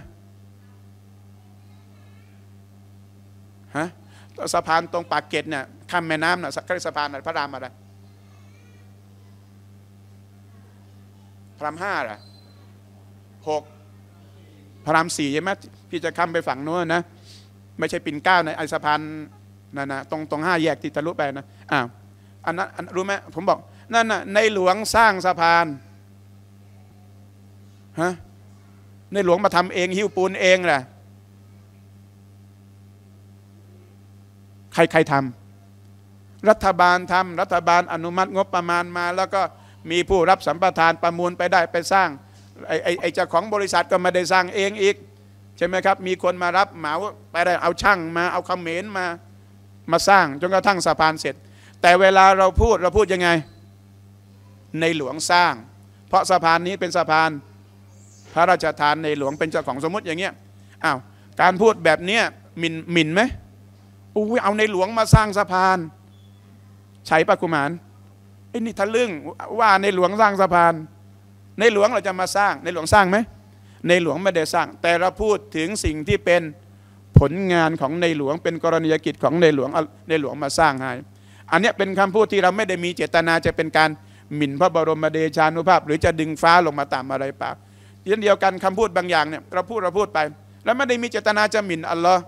ฮะสะพานตรงปากเกร็ดเนี่ยข้ามแม่น้ำน่ะก็รยกสะพานพระรามอะไร พระรามห้าล่ะหกพระรามสี่ใช่ไหมพี่จะข้ามไปฝั่งโน้นนะ ไม่ใช่ปิ่นเก้าในไอสะพานนั่นนะตรงตรงห้าแยกที่ทะลุไปนะอ้าวอันนั้นรู้ไหมผมบอกนั่นนะในหลวงสร้างสะพานฮะในหลวงมาทำเองหิ้วปูนเองแหละใครใครทำรัฐบาลทำรัฐบาลอนุมัติงบประมาณมา แล้วก็มีผู้รับสัมปทานประมูลไปได้ไปสร้างไอ้ไอ้เจ้าของบริษัทก็มาได้สร้างเองอีกใช่ไหมครับ มีคนมารับเหมาไปได้เอาช่างมาเอาคำเขมนมามาสร้างจนกระทั่งสะพานเสร็จ แต่เวลาเราพูดเราพูดยังไง ในหลวงสร้าง เพราะสะพานนี้เป็นสะพาน พระราชทานในหลวงเป็นเจ้าของสมมติอย่างเงี้ยอ้าวการพูดแบบเนี้ยมินมินไหมอู้เอาในหลวงมาสร้างสะพานใช้ปะกุมารไอ้นี่ทะลึ่งว่าในหลวงสร้างสะพาน ในหลวงเราจะมาสร้างในหลวงสร้างไหมในหลวงไม่ได้สร้าง แต่เราพูดถึงสิ่งที่เป็นผลงานของในหลวงเป็นกรณียกิจของในหลวงในหลวงมาสร้างให้อันนี้เป็นคำพูดที่เราไม่ได้มีเจตนาจะเป็นการหมิ่น พระบรมเดชานุภาพ หรือจะดึงฟ้าลงมาตามอะไรปากเช่นเดียวกันคำพูดบางอย่างเนี่ยเราพูดเราพูดไป แล้วไม่ได้มีเจตนาจะหมิ่นอัลลอฮ์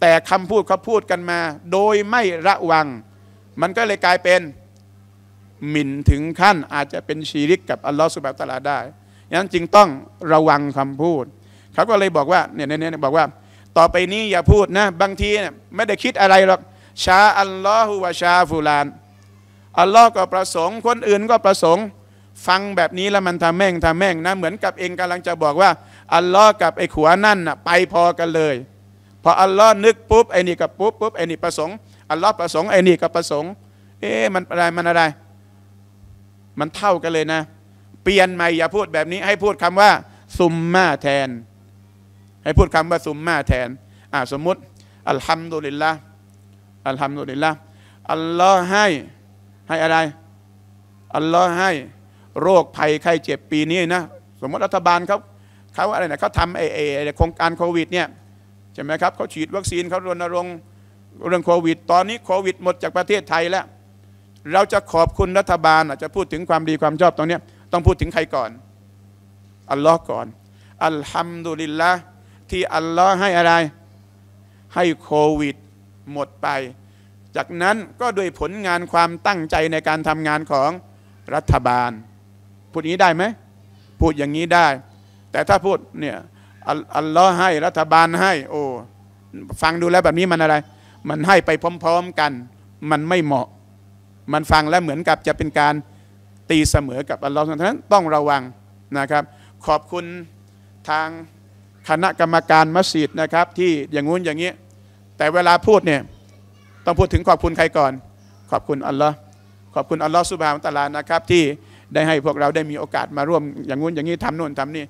แต่คำพูดเขาพูดกันมา โดยไม่ระวัง มันก็เลยกลายเป็นหมิ่นถึงขั้นอาจจะเป็นชีริกกับอัลลอฮ์สุบะตลาได้ยั้นจึงต้องระวังคำพูดเขาก็เลยบอกว่าเนี่ยเนี่ยบอกว่าต่อไปนี้อย่าพูดนะบางทีเนี่ยไม่ได้คิดอะไรหรอก ชาอัลลอฮฺวะชาฟูลาน อัลลอฮ์ก็ประสงค์ คนอื่นก็ประสงค์ ฟังแบบนี้แล้วมันทำแม่งทำแม่งนะเหมือนกับเองกำลังจะบอกว่าอัลลอฮ์กับไอ้ขวานั่นนะไปพอกันเลย พออัลลอฮ์นึก ปุ๊บไอ้นี่กับปุ๊บปุ๊บไอ้นี่ประสงค์อัลลอฮ์ประสงค์ไอ้นี่กับประสงค์ เอ๊ะมันอะไรมันอะไร มันเท่ากันเลยนะ เปลี่ยนใหม่อย่าพูดแบบนี้ให้พูดคำว่าซุมมาแทนให้พูดคำว่าซุมมาแทน อ่าสมมุติ อัลฮัมดุลิลละอัลฮัมดุลิลละอัลลอฮ์ให้ให้อะไร อัลลอฮ์ให้ โรคภัยไข้เจ็บปีนี้นะ สมมติรัฐบาลเขาเขาอะไรนะเขาทำไอไอโครงการโควิดเนี่ย ใช่ไหมครับเขาฉีดวัคซีนเขารณรงค์ เรื่องโควิด ตอนนี้โควิดหมดจากประเทศไทยแล้ว เราจะขอบคุณรัฐบาลอาจจะพูดถึงความดีความชอบตรงนี้ต้องพูดถึงใครก่อนอัลลอฮ์ก่อน อัลฮัมดุลิลละที่อัลลอฮ์ให้อะไร ให้โควิด หมดไป จากนั้นก็ด้วยผลงานความตั้งใจในการทำงานของรัฐบาล พูดอย่างนี้ได้ไหม พูดอย่างนี้ได้ แต่ถ้าพูดเนี่ยอัลลอฮ์ให้รัฐบาลให้ โอ้ฟังดูแล้วแบบนี้มันอะไร มันให้ไปพร้อมๆกัน มันไม่เหมาะ มันฟังแล้วเหมือนกับจะเป็นการตีเสมอกับอัลลอฮ์ฉะนั้นต้องระวังนะครับ ขอบคุณทางคณะกรรมการมัสยิดนะครับที่อย่างงู้นอย่างนี้ แต่เวลาพูดเนี่ยต้องพูดถึงขอบคุณใครก่อน ขอบคุณอัลลอฮ์ขอบคุณอัลลอฮ์สุบฮานตะลานะครับ ที่ได้ให้พวกเราได้มีโอกาสมาร่วมอย่างงู้นอย่างนี้ทำโน่นทำนี่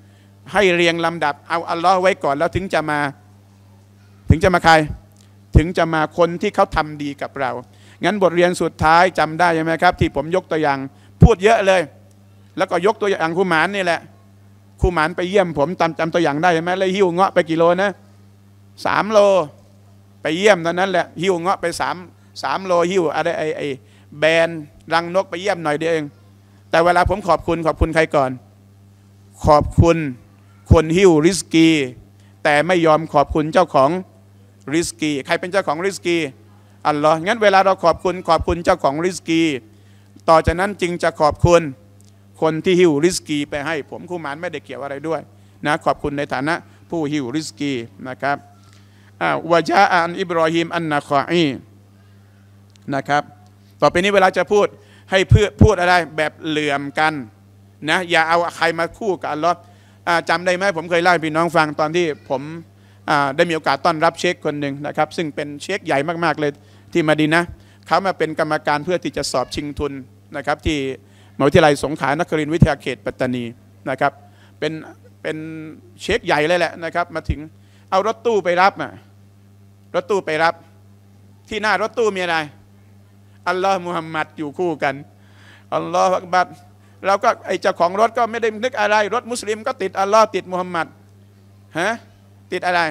ให้เรียงลำดับเอาอัลลอฮ์ไว้ก่อนแล้วถึงจะมา ถึงจะมาใคร ถึงจะมาคนที่เขาทำดีกับเรางั้นบทเรียนสุดท้ายจำได้ใช่ไหมครับ ที่ผมยกตัวอย่าง พูดเยอะเลย แล้วก็ยกตัวอย่างคุมานนี่แหละคู่หมานไปเยี่ยมผมจำจำตัวอย่างได้ไหมเลยหิ้วเงาะไปกี่โลนะสามโล ไปเยี่ยมตอนนั้นแหละหิ้วเงาะไปสามสามโลหิ้วอะไรไอไอแบนรังนกไปเยี่ยมหน่อยเดียวเอง แต่เวลาผมขอบคุณขอบคุณใครก่อน ขอบคุณ คนหิ้วริสกี แต่ไม่ยอมขอบคุณเจ้าของริสกี ใครเป็นเจ้าของริสกีอัลเอรองั้นเวลาเราขอบคุณขอบคุณเจ้าของริสกี ต่อจากนั้นจึงจะขอบคุณคนที่หิวริสกีไปให้ผมคู่มันไม่ได้เกี่ยวอะไรด้วยนะขอบคุณในฐานะผู้หิวริสกีนะครับวะยะอันอิบรอฮิมอันนาคอีนะครับ ต่อไปนี้เวลาจะพูด ให้เพื่อพูดอะไรแบบเหลื่อมกันนะอย่าเอาใครมาคู่กันหรลอกจำได้ไหม ผมเคยเล่าให้พี่น้องฟังตอนที่ผมได้มีโอกาสต้อนรับเชคคนหนึ่งนะครับ ซึ่งเป็นเชคใหญ่มากๆเลยที่มาดีนะเขามาเป็นกรรมการเพื่อที่จะสอบชิงทุนนะครับที่มหาวิทยาลัยสงขลานครินทร์วิทยาเขตปัตตานีนะครับ เป็นเป็นเช็คใหญ่เลยแหละนะครับ มาถึง เอารถตู้ไปรับอ่ะรถตู้ไปรับ ที่หน้ารถตู้มีอะไรอัลลอฮ์มุฮัมมัดอยู่คู่กันอัลลอฮ์บัดเราก็ไอเจ้าของรถก็ไม่ได้นึกอะไร รถมุสลิมก็ติดอัลลอฮ์ติดมุฮัมมัดฮะติดอะไร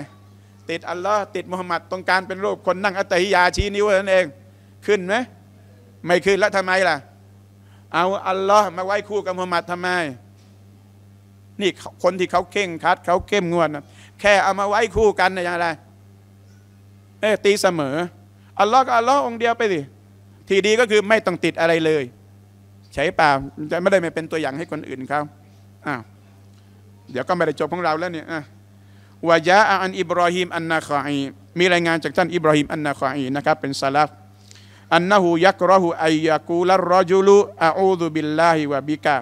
ติดอัลลอฮ์ติดมุฮัมมัดตรงการเป็นรูปคนนั่งอัตติยาชี้นิ้วนั่นเองขึ้นไหมไม่ขึ้น แล้วทำไมล่ะเอาอัลลอฮ์มาไว้คู่กับมุฮัมมัดทำไม นี่คนที่เขาเข่งคัดเขาเข้มงวดนะแค่เอามาไว้คู่กันนอย่างไรเออตีเสมอ อัลลอฮ์ก็อัลลอฮ์องเดียวไปสิ ทีดีก็คือไม่ต้องติดอะไรเลย ใช้ป่า จะไม่ได้ไม่เป็นตัวอย่างให้คนอื่นเขาอ้าวเดี๋ยวก็ไม่ได้จบของเราแล้วเนี่ยวายะอันอิบรอฮิมอันนาคอี มีรายงานจากท่าน อิบรอฮิมอันนาคอีนะครับเป็นซาลาฟอันนหูยักรหูไอยากูลรอจุลูอูดุบิลลาฮิวะบิกา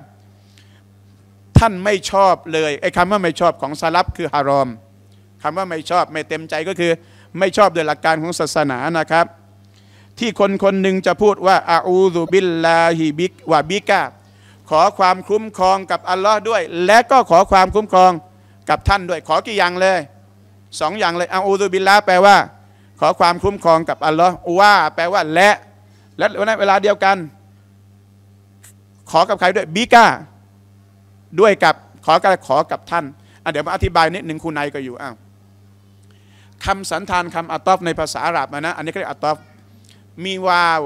ท่านไม่ชอบเลยไอ้คำว่าไม่ชอบของซาลับคือฮารอมคำว่าไม่ชอบไม่เต็มใจก็คือ ไม่ชอบโดยหลักการของศาสนานะครับ ที่คนคนหนึ่งจะพูดว่าอาอูดุบิลลาฮิบิกวะบิกาขอความคุ้มครองกับอัลลอฮ์ด้วย และก็ขอความคุ้มครองกับท่านด้วย ขอกี่อย่างเลยสองอย่างเลยอาอูดุบิลลาแปลว่าขอความคุ้มครองกับอัลลอฮ์ว่า แปลว่า และ และในเวลาเดียวกัน ขอกับใครด้วยบิกาด้วยกับขอกับขอกับท่านเดี๋ยวมาอธิบายนิดหนึ่งคุณนายก็อยู่อ้าวคำสันธานคำอัตอฟในภาษาอาหรับนะอันนี้เรียกอัตอฟมีวาว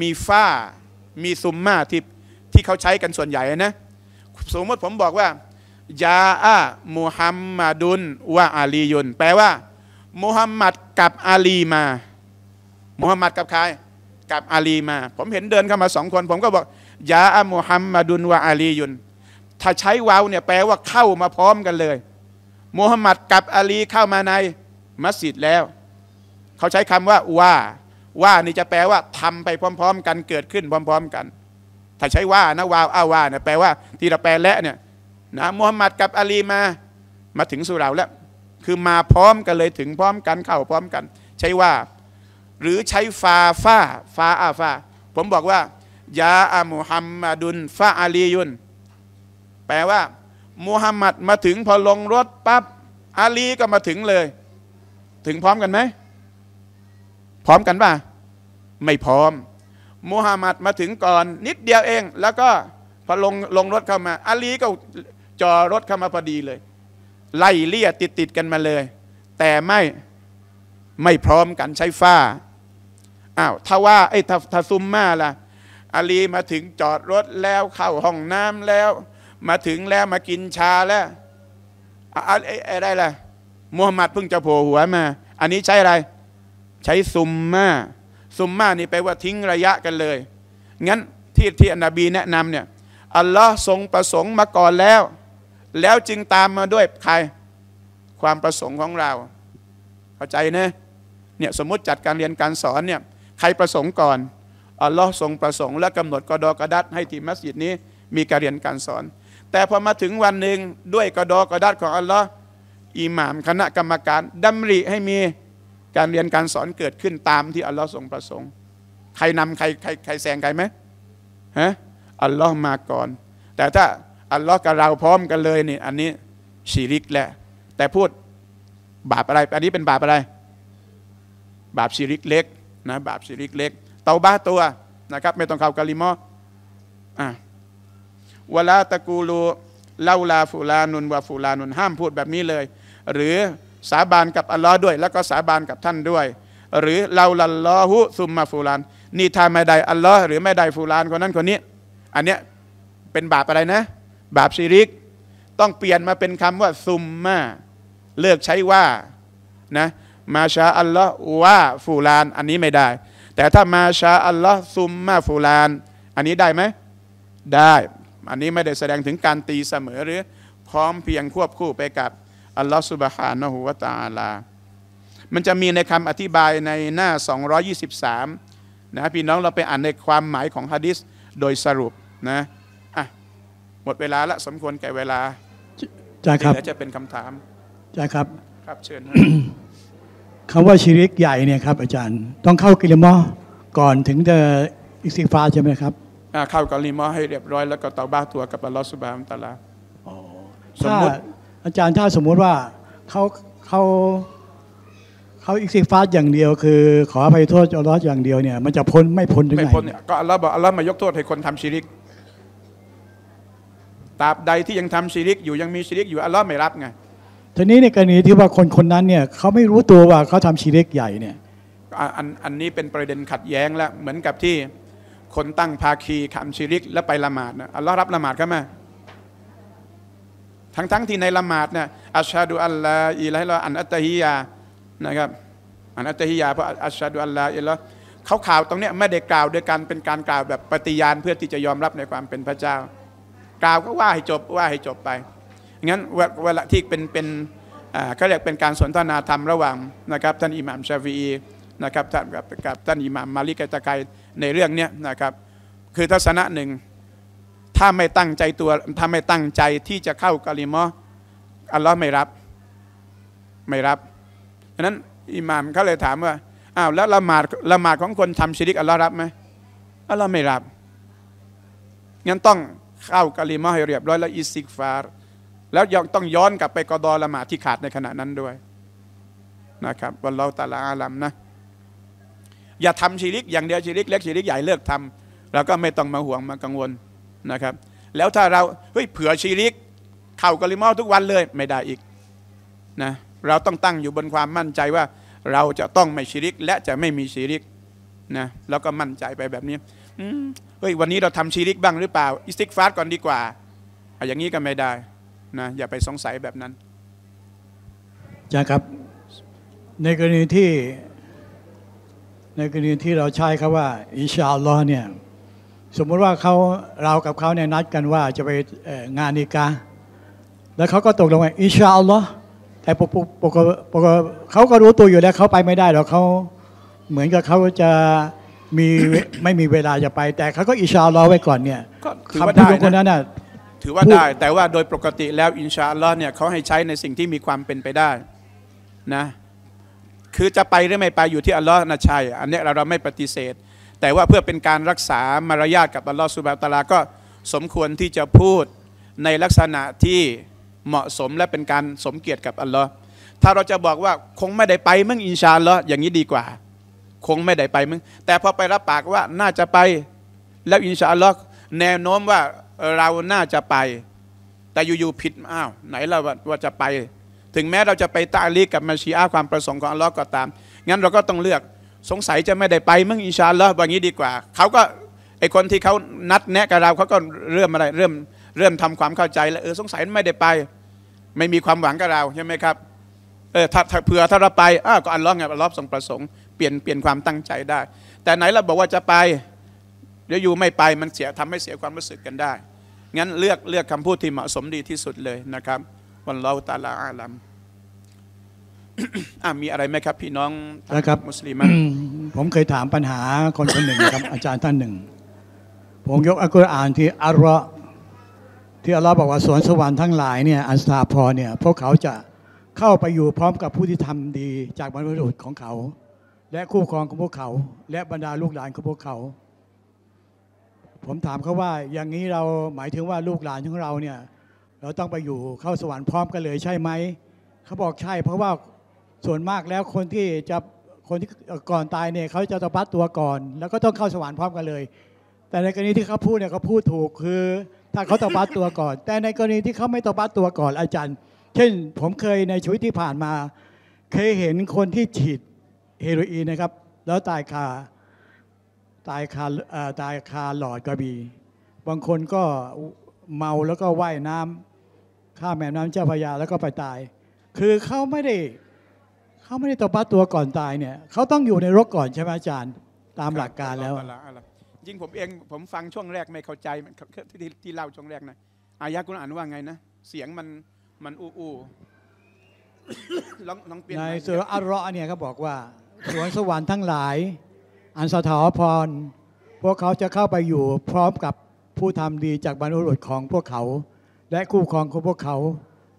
มีฟ้า มีซุมมาที่ที่เขาใช้กันส่วนใหญ่นะสมมติผมบอกว่า ยาอามุฮัมมาดุนวะอาลียุน แปลว่ามูฮัมหมัดกับอาลีมา มูฮัมหมัดกับใครกับอาลีมา ผมเห็นเดินเข้ามาสองคน ผมก็บอกยาอัมูฮัมมาดุนวะอาลียุน ถ้าใช้วาวเนี่ยแปลว่าเข้ามาพร้อมกันเลย มูฮัมหมัดกับอาลีเข้ามาใน มัสยิดแล้ว เขาใช้คำว่าว่าว่า นี่จะแปลว่าทำไปพร้อมๆกันเกิดขึ้นพร้อมๆกัน ถ้าใช้ว่านะวาวอ้าว่าเนี่ยแปลว่าที่เราแปลและเนี่ยนะมูฮัมหมัดกับอาลีมา มาถึงสุเราแล้วคือมาพร้อมกันเลยถึงพร้อมกันเข้าพร้อมกัน ใช้ว่า หรือใช้ฟาฟาฟาอาฟา ผมบอกว่ายาอามุฮัมมัดุนฟาอาลียุนแปลว่า มุฮัมมัดมาถึง พอลงรถปั๊บอาลีก็มาถึงเลย ถึงพร้อมกันไหมพร้อมกันป่ะไม่พร้อม มุฮัมมัดมาถึงก่อนนิดเดียวเอง แล้วก็พอลงลงรถเข้ามาอาลีก็จอรถเข้ามาพอดีเลยไล่เลี่ยติดติดกันมาเลย แต่ไม่ไม่พร้อมกันใช้ฝ้าอ้าวถ้าว่าไอ้ถ้าถ้าซุมมาล่ะอาลีมาถึงจอดรถแล้วเข้าห้องน้ำแล้ว มาถึงแล้วมากินชาแล้วอะไรล่ะมูฮัมหมัดเพิ่งจะโผล่หัวมาอันนี้ใช้อะไร ใช้ซุมมาซุมมานี่แปลว่าทิ้งระยะกันเลยงั้นที่ที่อันบีแนะนำเนี่ยอัลลอฮ์ทรงประสงค์มาก่อนแล้วแล้วจึงตามมาด้วยใครความประสงค์ของเราเข้าใจนะเนี่ยสมมติจัดการเรียนการสอนเนี่ยใครประสงค์ก่อน อัลลอฮ์ทรงประสงค์และกำหนดกอดอกระดัดให้ที่มัสยิดนี้มีการเรียนการสอน แต่พอมาถึงวันหนึ่งด้วยกอดอกระดัดของอัลลอฮ์อิหม่ามคณะกรรมการ ดำริให้มีการเรียนการสอนเกิดขึ้นตามที่อัลลอฮ์ทรงประสงค์ ใครนำใครใครใครแซงใครไหมฮะอัลลอฮ์มาก่อน แต่ถ้าอัลลอฮ์กับเราพร้อมกันเลยนี่ อันนี้ชีริกแหละ แต่พูดบาปอะไร อันนี้เป็นบาปอะไร บาปชีริกเล็กนะบาปชีริกเล็กเตาบ้าตัวนะครับ ไม่ต้องเข้ากะลิมออะวลาตะกูลูเล่าลาฟูลานุนวาฟูลานุนห้ามพูดแบบนี้เลย หรือสาบานกับอัลลอฮ์ด้วย แล้วก็สาบานกับท่านด้วย หรือเลาลาลอฮุซุมมาฟูลานนี่ทาไม่ได้อัลลอฮ์หรือไม่ได้ฟูลาน คนนั้นคนนี้ อันเนี้ยเป็นบาปอะไรนะบาปชิริกต้องเปลี่ยนมาเป็นคำว่า ซุมมาเลิกใช้ว่านะ มาชาอัลลอฮ์ว่าฟูลาน อันนี้ไม่ได้ แต่ถ้ามาชาอัลลอฮ์ซุมมา ฟูลาน อันนี้ได้ไหม ได้ อันนี้ไม่ได้แสดงถึงการตีเสมอหรือ พร้อมเพียงควบคู่ไปกับ อัลลอฮ์สุบฮานะฮูวะตาลา มันจะมีในคำอธิบายในหน้า 223 นะพี่น้องเราไปอ่านในความหมายของฮะดิษโดยสรุปนะมดเวลาละสมควรแก่เวลาจ้าครับจะเป็นคำถามจ้าครับครับเชิญคำว่าชีริกใหญ่เนี่ยครับอาจารย์ ต้องเข้ากิลมอก่อนถึงจะอิสิฟ้าใช่ไหมครับเข้ากิลิมอ ให้เรียบร้อยแล้วก็เตาบ้าตัวกับอัลลอฮฺสุบานตะลาสมมติอาจารย์ถ้าสมมุติว่าเขาเขาเขาอิสิฟ้าอย่างเดียว คือ ขออภัยโทษอัลลอฮฺอย่างเดียวเนี่ยมันจะพ้นไม่พ้นยังไงไม่พ้นเนี่ยก็อัลลอฮฺบอกอัลลอฮ์มายกโทษให้คนทำชีริกตราบใดที่ยังทำชีริกอยู่ยังมีชีริก อยู่อัลลอฮ์ไม่รับไง ทีนี้ในกรณีที่ว่าคนคนนั้นเนี่ยเขาไม่รู้ตัวว่าเขาทำชีริกใหญ่เนี่ยอันอันนี้เป็นประเด็นขัดแย้งแล้วเหมือนกับที่คนตั้งภาคีทำชีริกแล้วไปละหมาดนะอัลลอฮ์รับละหมาดเขาไหมทั้งทั้งที่ในละหมาดเนี่ยอัชชาดูอัลลาอิลัยละอันอัตฮิยานะครับ อันอัตฮิยาเพราะอัชชาดูอัลลาอิละเขาข่าวตรงเนี้ยไม่ได้กล่าวโดยการเป็นการกล่าวแบบปฏิญาณเพื่อที่จะยอมรับในความเป็นพระเจ้ากล่าว ก็ว่าให้จบว่าให้จบไป งั้นเวลาที่เป็นเป็นเขาเรียกเป็นการสนทนาธรรมระหว่างนะครับ ท่านอิหม่ามชาฟีนะครับท่านกับกับท่านอิหม่ามมาลิกตะไกในเรื่องนี้นะครับ คือทัศนะหนึ่งถ้าไม่ตั้งใจตัวถ้าไม่ตั้งใจที่จะเข้ากาลิมออัลลอฮ์ไม่รับ ไม่รับดังนั้นอิหม่ามเขาเลยถามว่าอ้าวแล้วละหมาดละหมาดของคนทำชิริกอัลลอฮ์รับไหมอัลลอฮ์ไม่รับงั้นต้องเข้ากะลิมาให้เรียบร้อยแล้วอิสิกฟารแล้วยังต้องย้อนกลับไปกอดอละหมาดที่ขาดในขณะนั้นด้วย นะครับวันเราตาลาอาลัมนะอย่าทำชีริกอย่างเดียวชีริกเล็กชีริกใหญ่เลิกทำเราก็ไม่ต้องมาห่วงมากังวลนะครับ แล้วถ้าเราเฮ้ยเผื่อชีริกเข้ากะลิมาทุกวันเลย ไม่ได้อีกนะเราต้องตั้งอยู่บนความมั่นใจว่า เราจะต้องไม่ชีริก และจะไม่มีชีริกนะแล้วก็มั่นใจไปแบบนี้เฮ้ยวันนี้เราทำชีริกบ้างหรือเปล่าอิสติกฟาสก่อนดีกว่าอะอย่างนี้ก็ไม่ได้นะอย่าไปสงสัยแบบนั้นจ้าครับ ในกรณีที่ ในกรณีที่เราใช้คำว่าอิชาลอเนี่ยสมมุติว่าเขาเรากับเขาเนี่ยนัดกันว่าจะไปงานนิกาแล้วเขาก็ตกลงว่าอิชาลอแต่ปกปกปกเขาก็รู้ตัวอยู่แล้วเขาไปไม่ได้หรอกเขาเหมือนกับเขาจะมีไม่มีเวลาจะไปแต่เขาก็อิชาร์ลอไว้ก่อนเนี่ยคือว่าำพูดได้คนนั้นน่ะถือว่าได้ แต่ว่าโดยปกติแล้วอินชาร์ลอเนี่ยเขาให้ใช้ในสิ่งที่มีความเป็นไปได้นะคือจะไปหรือไม่ไปอยู่ที่อัลลอฮ์นะชัย อันนี้เราเราไม่ปฏิเสธ แต่ว่าเพื่อเป็นการรักษา มารยาทกับอัลลอฮ์สุบฮะตะาลาก็สมควรที่จะพูดในลักษณะที่เหมาะสมและเป็นการสมเกียรติกับอัลลอฮ์ถ้าเราจะบอกว่าคงไม่ได้ไปมั่งอินชาอัลลอฮ์อย่างนี้ดีกว่าคงไม่ได้ไปมึง แต่พอไปรับปากว่าน่าจะไป แล้วอินชาอัลลอฮ์แนวโน้มว่าเราน่าจะไป แต่อยู่ ๆ ผิดอ้าวไหนเราว่าจะไป ถึงแม้เราจะไปตาลีกับมาชีอาความประสงค์ของอัลลอฮ์ก็ตาม งั้นเราก็ต้องเลือกสงสัยจะไม่ได้ไป มึงอินชาอัลลอฮ์ว่างี้ดีกว่า เขาก็ไอคนที่เขานัดแนะกับเราเขาก็เริ่มอะไร เริ่มเริ่มทำความเข้าใจแล้วเออสงสัยไม่ได้ไป ไม่มีความหวังกับเราใช่ไหมครับ เออถ้าเผื่อถ้าเราไปอ้าวก็อัลลอฮ์ไงอัลลอฮ์ทรงประสงค์เปลี่ยนเปลี่ยนความตั้งใจได้ แต่ไหนเราบอกว่าจะไป เดี๋ยวอยู่ไม่ไปมันเสียทำให้เสียความรู้สึกกันได้ งั้นเลือกเลือกคำพูดที่เหมาะสมดีที่สุดเลยนะครับ วันเราตาลาอาลัม มีอะไรไหมครับ พี่น้องนะครับ มุสลิมผมเคยถามปัญหาคนคนหนึ่งครับอาจารย์ท่านหนึ่ง ผมยกอัลกุรอานที่อัลลอฮ์ที่อัลลอฮ์บอกว่า สวนสวรรค์ทั้งหลายเนี่ยอันสซาพอเนี่ยพวกเขาจะเข้าไปอยู่พร้อมกับผู้ที่ทำดี จากบรรพบุรุษของเขาและคู่ครองของพวกเขา และบรรดาลูกหลานของพวกเขา ผมถามเขาว่าอย่างนี้เราหมายถึงว่าลูกหลานของเราเนี่ยเราต้องไปอยู่เข้าสวรรค์พร้อมกันเลย ใช่ไหมเขาบอกใช่ เพราะว่าส่วนมากแล้วคนที่จะคนที่ก่อนตายเนี่ยเขาจะตปัดตัวก่อน แล้วก็ต้องเข้าสวรรค์พร้อมกันเลย แต่ในกรณีที่เขาพูดเนี่ยเขาพูดถูกคือถ้าเขาตปัดตัวก่อน แต่ในกรณีที่เขาไม่ตปัดตัวก่อนอาจารย์ เช่น ผมเคยในชีวิตที่ผ่านมา เคยเห็นคนที่ฉีดเฮโรอีนนะครับแล้วตายคาตายคาตายคาหลอดกระบี่บางคนก็เมาแล้วก็ว่ายน้ำข้าแม่น้ำเจ้าพยาแล้วก็ไปตาย คือเขาไม่ได้เขาไม่ได้ตบัตัวก่อนตายเนี่ยเขาต้องอยู่ในรกก่อนใช่ไหมอาจารย์ ตามหลักการแล้วยิ่งผมเองผมฟังช่วงแรกไม่เข้าใจที่ที่เล่าช่วงแรกนะ อายะคุณอ่านว่าไงนะเสียงมันมันอู้อู้ในสุรอัลลอฮ์เนี่ยเขาบอกว่าสวนสวรรค์ทั้งหลาย อันสถาพร พวกเขาจะเข้าไปอยู่ พร้อมกับผู้ทำดีจากบรรลุรุษของพวกเขา และคู่ครองของพวกเขา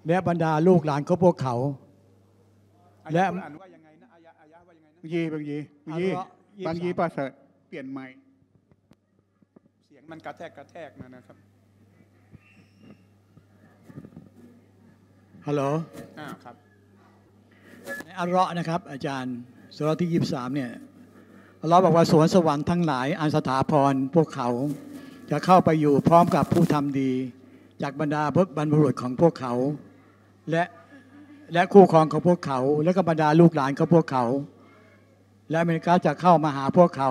และบรรดาลูกหลานของพวกเขาและยบางยีบางยีบางยีบางยีประเสริฐเปลี่ยนใหม่ เสียงมันกระแทกกระแทกนะนะครับฮัลโหลอ่าครับอัลเลาะนะครับ อาจารย์สุรที่ยีิบสามเนี่ยเราบอกว่าสวนสวรรค์ทั้งหลายอันสถาพรพวกเขาจะเข้าไปอยู่พร้อมกับผู้ทำดี จากบรรดาบรรพบุรุษของพวกเขา และและคู่ครองของพวกเขา และก็บรรดาลูกหลานของพวกเขา และอเมริกาจะเข้ามาหาพวกเขา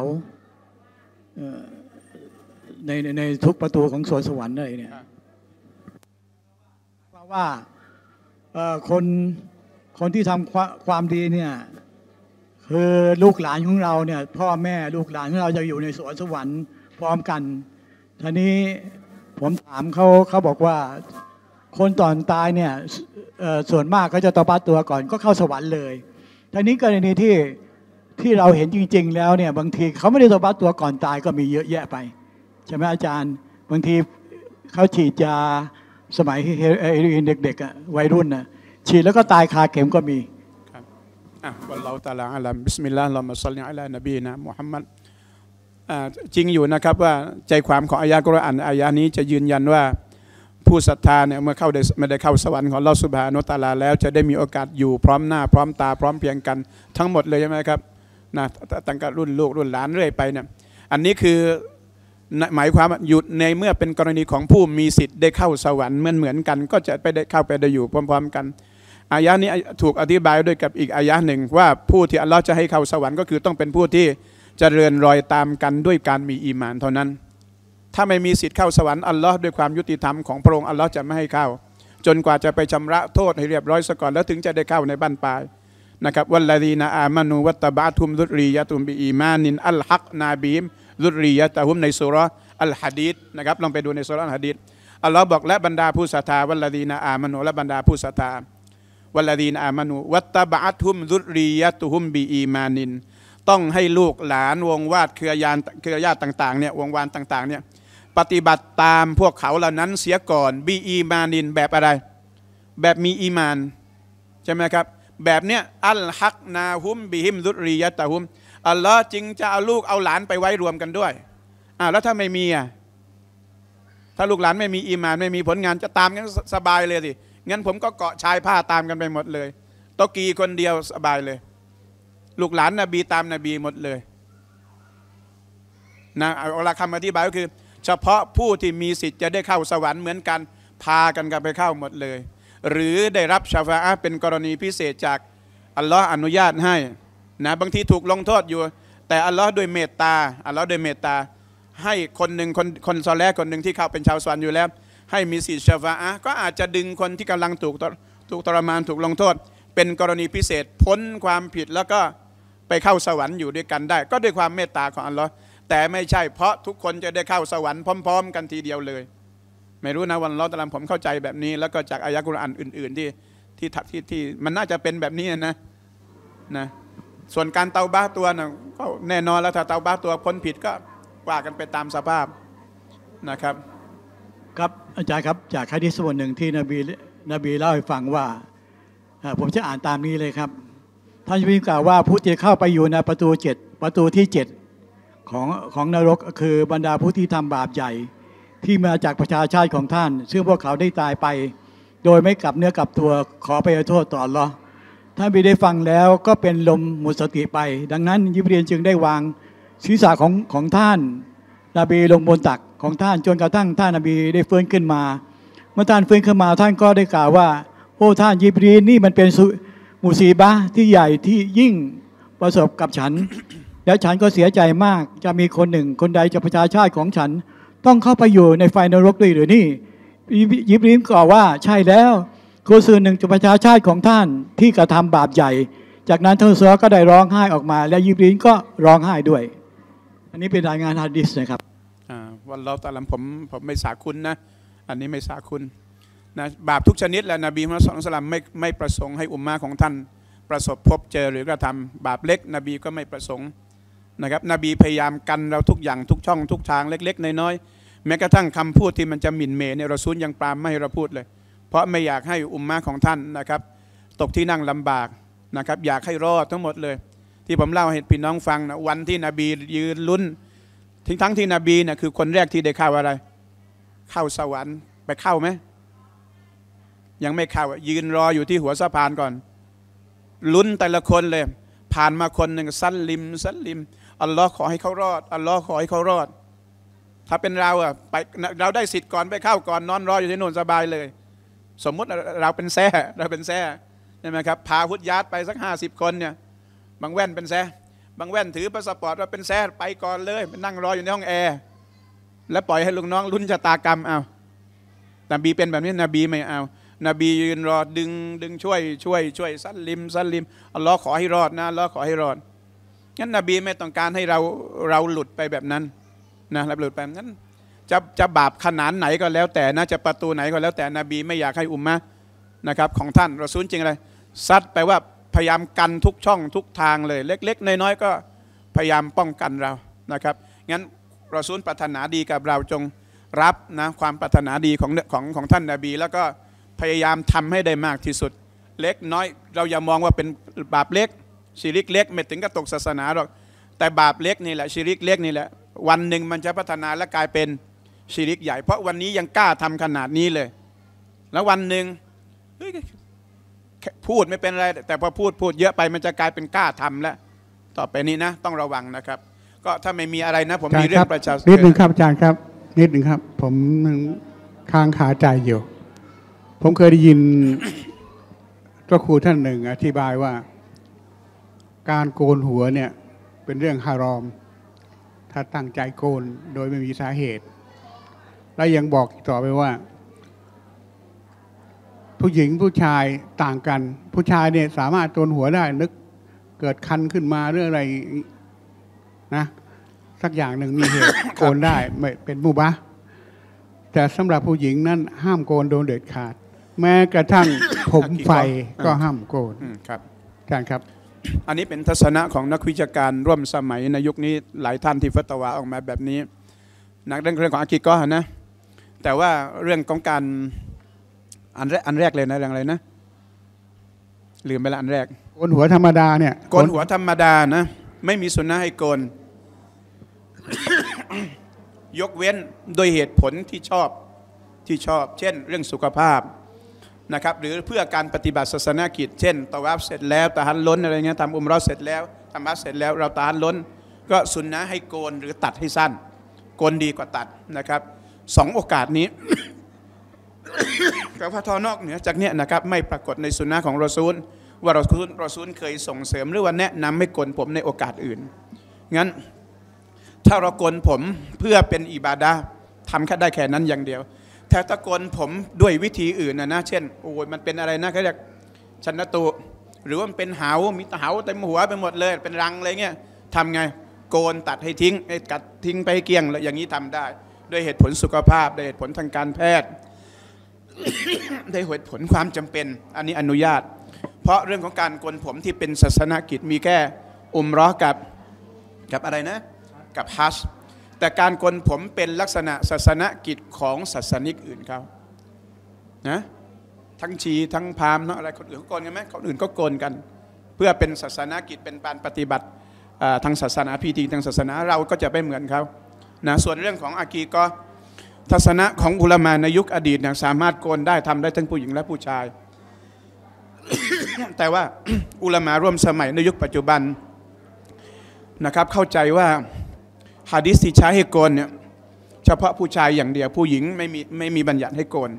ในในทุกประตูของสวนสวรรค์เลยเนี่ยเพราะว่าคนคนที่ทำความดีเนี่ยคือลูกหลานของเราเนี่ยพ่อแม่ลูกหลานของเราจะอยู่ในสวนสวรรค์พร้อมกันทีนี้ผมถามเขาเขาบอกว่าคนตอนตายเนี่ยส่วนมากก็จะตบัดตัวก่อนก็เข้าสวรรค์เลยทีนี้กรณีที่ที่เราเห็นจริงๆ แล้วเนี่ยบางทีเขาไม่ได้ตบัดตัวก่อนตายก็มีเยอะแยะไปใช่ไหมอาจารย์บางทีเขาฉีดยาสมัยเรีนเด็กๆวัยรุ่นนะฉีดแล้วก็ตายคาเข็มก็มีอ่ะวันเราตาลาอัลลัมบิสมิลลาห์เรามาสัลลิอัลนบีนะมุฮัมมัดจริงอยู่นะครับว่าใจความของอายะกุรอานอายะนี้จะยืนยันว่าผู้ศรัทธาเนี่ยเมื่อเข้าได้ไม่ได้เข้าสวรรค์ของเราสุบฮานุตาลาแล้วจะได้มีโอกาสอยู่พร้อมหน้าพร้อมตาพร้อมเพียงกันทั้งหมดเลยใช่ไหมครับนะตั้งแต่รุ่นลูกรุ่นหลานเรื่อยไปเนี่ยอันนี้คือหมายความหยุดในเมื่อเป็นกรณีของผู้มีสิทธิ์ได้เข้าสวรรค์เหมือนเหมือนกัน ก็จะไปได้เข้าไปได้อยู่พร้อมๆกันอายะนี้ถูกอธิบายด้วยกับอีกอายะหนึ่ง ว่าผู้ที่อัลลอฮ์จะให้เข้าสวรรค์ก็คือต้องเป็นผู้ที่จเจริญรอยตามกันด้วยการมีอีมานเท่านั้น ถ้าไม่มีสิทธิ์เข้าสวรรค์อัลลอฮ์ด้วยความยุติธรรมของพระองค์อัลลอฮ์จะไม่ให้เข้า จนกว่าจะไปชำระโทษให้เรียบร้อยซะก่อนแล้วถึงจะได้เข้าในบ้านปลายนะครับวัลลาดีนาอามานูวัตบาทุมรุรียะตุมบีอีมานิน อัลฮักนาบีมรุรียะตะฮุมในสุรอัลฮะดีดนะครับลองไปดูในสุรอัลฮะดีดอัลลอฮ์บอกและบรรดาผู้ศรัทธาวัลลาดีนาอามานูและบรรดาผู้ศรัทธาวลาดีนอามานูวัตตาบะทุมรุรียตุหุมบีอีมานินต้องให้ลูกหลานวงวาดเครือญาติเครือญาติต่างๆเนี่ยวงวานต่าง ๆเนี่ยปฏิบัติตามพวกเขาเหล่านั้นเสียก่อนบีอีมานินแบบอะไร แบบมีอีมาน ใช่ไหมครับ แบบเนี้ยอัลฮักนาหุมบีหิมรุรียตะหุมอัลลอฮ์จึงจะเอาลูกเอาหลานไปไว้รวมกันด้วยอ่าแล้วถ้าไม่มีอ่ะถ้าลูกหลานไม่มีอีมานไม่มีผลงานจะตามกันสบายเลยสิงั้นผมก็เกาะชายผ้าตามกันไปหมดเลยตกีคนเดียวสบายเลย ลูกหลานนบีตามนบีหมดเลยนะเอาละคำอธิบายก็คือ เฉพาะผู้ที่มีสิทธิ์จะได้เข้าสวรรค์เหมือนกัน พากันกันไปเข้าหมดเลย หรือได้รับชาฟาเป็นกรณีพิเศษจากอัลลอฮ์อนุญาตให้นะบางทีถูกลงโทษอยู่ แต่อัลลอฮ์ด้วยเมตตาอัลลอฮ์ด้วยเมตตา ให้คนหนึ่งคนคนซอแลคนหนึ่งที่เข้าเป็นชาวสวรรค์อยู่แล้วให้มีสิทธิ์ชวาอะก็อาจจะดึงคนที่กำลังถูกถูกทรมานถูกลงโทษ เป็นกรณีพิเศษพ้นความผิดแล้วก็ไปเข้าสวรรค์อยู่ด้วยกันได้ ก็ด้วยความเมตตาของอัลลอฮ์แต่ไม่ใช่เพราะทุกคนจะได้เข้าสวรรค์พร้อม ๆกันทีเดียวเลย ไม่รู้นะวันรอตลามผมเข้าใจแบบนี้ แล้วก็จากอายะกุรอานอื่นๆที่ที่ที่ที่มันน่าจะเป็นแบบนี้นะนะส่วนการเตาบ้าตัวนะก็แน่นอนแล้วถ้าเตาบ้าตัวพ้นผิดก็ว่ากันไปตามสภาพนะครับครับอาจารย์ครับจากคดีส่วนหนึ่งที่นบีนบีเล่าให้ฟังว่าผมจะอ่านตามนี้เลยครับ ท่านพิมกล่าวว่าผู้ที่เข้าไปอยู่ในประตูเจ็ดประตูที่เจ็ดของของนรกคือบรรดาผู้ที่ทำบาปใหญ่ที่มาจากประชาชาติของท่าน ซึ่งพวกเขาได้ตายไป โดยไม่กลับเนื้อกลับตัวขอไปโทษต่อหรอท่านบีได้ฟังแล้วก็เป็นลมหมดสติไป ดังนั้น ยิบเรียนจึงได้วางศีรษะของของท่านนบีลงบนตักของท่านจนกระทั่งท่านอบีได้ฟื้นขึ้นมา เมื่อท่านฟื้นขึ้นมาท่านก็ได้กล่าวว่าโอ้ท่านยิบรีนี่มันเป็นมูซีบะที่ใหญ่ที่ยิ่งประสบกับฉัน แล้วฉันก็เสียใจมากจะมีคนหนึ่งคนใดจะประชาชาติของฉัน ต้องเข้าไปอยู่ในไฟนรกด้วยหรือนี่ ยิบรีนกล่าวว่าใช่แล้วคือส่วนหนึ่งจะประชาชาติของท่านที่กระทำบาปใหญ่ จากนั้นท่านเอก็ได้ร้องไห้ออกมา และยิบรีนก็ร้องไห้ด้วย อันนี้เป็นรายงานฮะดิษนะครับวันเราตาลัมผมผมไม่สาคุณนะ อันนี้ไม่สาคุณนะบาปทุกชนิดแหละนบีมุฮัมมัดสุลตัมไม่ไม่ประสงค์ให้อุมมาของท่าน ประสบพบเจอหรือกระทำบาปเล็ก นบีก็ไม่ประสงค์นะครับนบีพยายามกันเราทุกอย่างทุกช่องทุกทางเล็กๆ น้อยๆแม้กระทั่งคำพูดที่มันจะหมิ่นเมย์เนี่ยเราซูลยังปรามไม่ให้เราพูดเลย เพราะไม่อยากให้อุมมาของท่านนะครับ ตกที่นั่งลำบากนะครับอยากให้รอดทั้งหมดเลย ที่ผมเล่าให้พี่น้องฟังนะวันที่นบียืนลุ้นทิ้งทั้งที่นบีเนี่ยคือคนแรกที่ได้เข้าอะไร เข้าสวรรค์ ไปเข้าไหม ยังไม่เข้ายืนรออยู่ที่หัวสะพานก่อน ลุ้นแต่ละคนเลย ผ่านมาคนหนึ่งสั้นลิม สั้นลิม อัลลอฮ์ขอให้เขารอดอัลลอฮ์ขอให้เขารอด ถ้าเป็นเราอะไปเราได้สิทธิ์ก่อนไปเข้าก่อนนอนรออยู่ที่นู่นสบายเลย สมมุติเราเป็นแซ่เราเป็นแซ่ใช่ไหมครับพาพุทธญาติไปสักห้าสิบคนเนี่ยบางแว่นเป็นแซ่บางแว่นถือพาสปอร์ตว่าเป็นแซ่ไปก่อน เลยนั่งรออยู่ในห้องแอร์ แล้วปล่อยให้ลุงน้องลุ้นชะตากรรมเอานบีเป็นแบบนี้นบีไม่เอานบียืนรอดึงดึงช่วย ช่วยช่วยสั้นลิมสั้นลิมอัลลอฮ์ขอให้รอดนะอัลลอฮ์ขอให้รอดงั้นนบีไม่ต้องการให้เราเราหลุดไปแบบนั้นนะเราหลุดไปนั้น จะจะบาปขนาดไหนก็แล้ว แต่นะจะประตูไหนก็แล้วแต่นบีไม่อยากให้อุมมะนะครับ ของท่านเราซูลจริงอะไรซัดไปว่าพยายามกันทุกช่องทุกทางเลย เล็กๆน้อยๆก็พยายามป้องกันเรานะครับงั้นเราซูลปรารถนาดีกับเราจงรับนะความปรารถนาดีของของของท่านนาบี แล้วก็พยายามทำให้ได้มากที่สุด เล็กน้อยเราอย่ามองว่าเป็นบาปเล็กชิริกเล็กไม่ถึงกับตกศาสนาหรอกแต่บาปเล็กนี่แหละชิริกเล็กนี่แหละวันหนึ่งมันจะพัฒนาและกลายเป็นชิริกใหญ่ เพราะวันนี้ยังกล้าทำขนาดนี้เลย แล้ววันหนึ่งพูดไม่เป็นไร แต่พอพูดพูดเยอะไปมันจะกลายเป็นกล้าทำแล้วต่อไปนี้นะต้องระวังนะครับ ก็ถ้าไม่มีอะไรนะ ผมมีเรื่องประชานิดหนึ่งครับอาจารย์ครับนิดหนึ่งครับ ผมค้างขาใจอยู่ผมเคยได้ยินพระครูท่านหนึ่ง อธิบายว่า การโกนหัวเนี่ย เป็นเรื่องฮารอม ถ้าตั้งใจโกนโดยไม่มีสาเหตุ และยังบอกต่อไปว่าผู้หญิงผู้ชายต่างกัน ผู้ชายเนี่ยสามารถโจนหัวได้นึกเกิดคันขึ้นมาเรื่องอะไรนะสักอย่างหนึ่งมีเหตุโกนได้ ไม่เป็นมูบะแต่สำหรับผู้หญิงนั้น ห้ามโกนโดนเด็ดขาด แม้กระทั่งผมไฟก็ห้ามโกนครับท่านครับ อันนี้เป็นทัศนะของนักวิชาการร่วมสมัยในยุคนี้หลายท่านที่ฟัตวาออกมาแบบนี้ นักเรื่องของอากิก็นะ แต่ว่าเรื่องของการอันแรกอันแรกเลยนะเรื่องอะไรนะลืมไปละอันแรกโกนหัวธรรมดาเนี่ยโกนหัวธรรมดานะไม่มีสุนนะให้โกน ยกเว้นโดยเหตุผลที่ชอบที่ชอบ เช่น เรื่องสุขภาพนะครับ หรือเพื่อการปฏิบัติศาสนกิจเช่นตะวับเสร็จแล้วตะหันล้นอะไรเงี้ยทำอุมรอเสร็จแล้วทำบัสเสร็จแล้วเราตะหันล้นก็สุนนะให้โกนหรือตัดให้สั้นโกนดีกว่าตัดนะครับสองโอกาสนี้กรบพาทอนอกเหนือจากเนี้ยนะครับไม่ปรากฏในสุนนะของรอซูลว่ารอซูลรอซูลเคยส่งเสริมหรือว่าแนะนำให้กลผมในโอกาสอื่นงั้น ถ้าเรากลผมเพื่อเป็นอิบาดาทำแค่ได้แค่นั้นอย่างเดียวแต่ตะกลผมด้วยวิธีอื่นนะนะเช่นโอ้ยมันเป็นอะไรนะเขาเรียกชันตุ หรือว่ามันเป็นหาวมีหาวเต็มหัวไปหมดเลยเป็นรังอะไรเงี้ยทำไงโกนตัดให้ทิ้งให้กัดทิ้งไปให้เกลี้ยง อย่างนี้ทำได้ด้วยเหตุผลสุขภาพด้วยเหตุผลทางการแพทย์ได้เหตุผลความจำเป็นอันนี้อนุญาต เพราะเรื่องของการกลผมที่เป็นศาสนกิจมีแค่อุมร้อกับกับอะไรนะ กับฮัสแต่การกลผมเป็นลักษณะศาสนกิจของศาสนิกอื่นเขานะทั้งชีทั้งพามทั้งอะไรคนอื่นก็โกนกันไหมคนอื่นก็โกนกัน เพื่อเป็นศาสนกิจเป็นปานปฏิบัติทางศาสนาพิธีทางศาสนาเราก็จะไม่เหมือนเขานะส่วนเรื่องของอากีก็ทัศนะของอุลามาในยุคอดีตเนี่ยสามารถโกนได้ทำได้ทั้งผู้หญิงและผู้ชาย แต่ว่าอุลามาร่วมสมัยในยุคปัจจุบันนะครับเข้าใจว่าฮะดิษที่ใช้ให้โกนเนี่ยเฉพาะผู้ชายอย่างเดียว ผู้หญิงไม่มีไม่มีบัญญัติให้โกน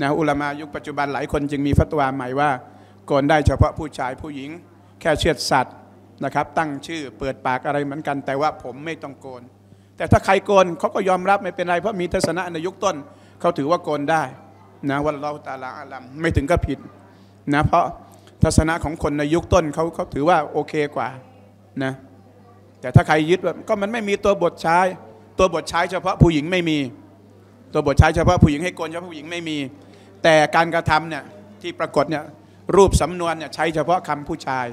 นะอุลามายุคปัจจุบันหลายคนจึงมีฟัตวาใหม่ว่าโกนได้เฉพาะผู้ชายผู้หญิงแค่เชือดสัตว์นะครับตั้งชื่อเปิดปากอะไรเหมือนกัน แต่ว่าผมไม่ต้องโกนแต่ถ้าใครโกนเขาก็ยอมรับไม่เป็นไรเพราะมีทัศนะในยุคต้นเขาถือว่าโกนได้นะวันเราตาลาอัลัมไม่ถึงก็ผิดนะเพราะทัศนะของคนในยุคต้นเขาเขาถือว่าโอเคกว่านะแต่ถ้าใครยึดก็มันไม่มีตัวบทใช้ ตัวบทใช้เฉพาะผู้หญิงไม่มี ตัวบทใช้ เฉพาะผู้หญิงให้โกนเฉพาะผู้หญิงไม่มี แต่การกระทำเนี่ยที่ปรากฏเนี่ยรูปสำนวนเนี่ยใช้เฉพาะคำผู้ชาย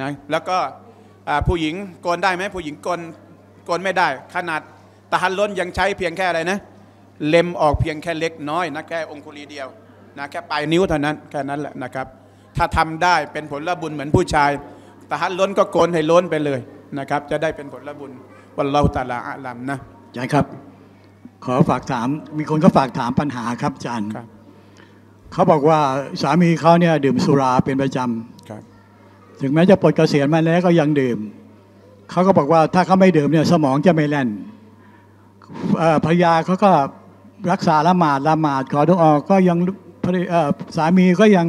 นะแล้วก็ผู้หญิงโกนได้ไหมผู้หญิงโกนโกนไม่ได้ขนาดตะหันล้นยังใช้เพียงแค่อะไรนะ เล็มออกเพียงแค่เล็กน้อยนะแค่องคุลีเดียวนะแค่ปลายนิ้วเท่านั้นแค่นั้นแหละนะครับ ถ้าทำได้เป็นผลบุญเหมือนผู้ชายตะหันล้นก็โกนให้ล้นไปเลยนะครับ จะได้เป็นผลบุญวันเราตาลาอาลัมนะอาจารย์ครับ ขอฝากถามมีคนก็ฝากถามปัญหาครับอาจารย์ัเขาบอกว่าสามีเขาเนี่ยดื่มสุราเป็นประจำถึงแม้จะปลดเกษียณมาแล้วก็ยังดื่มเขาก็บอกว่าถ้าเขาไม่ดื่มเนี่ยสมองจะไม่แล่นภรรยาเขาก็รักษาละหมาดละหมาดขอทุกออกก็ยังสามีก็ยัง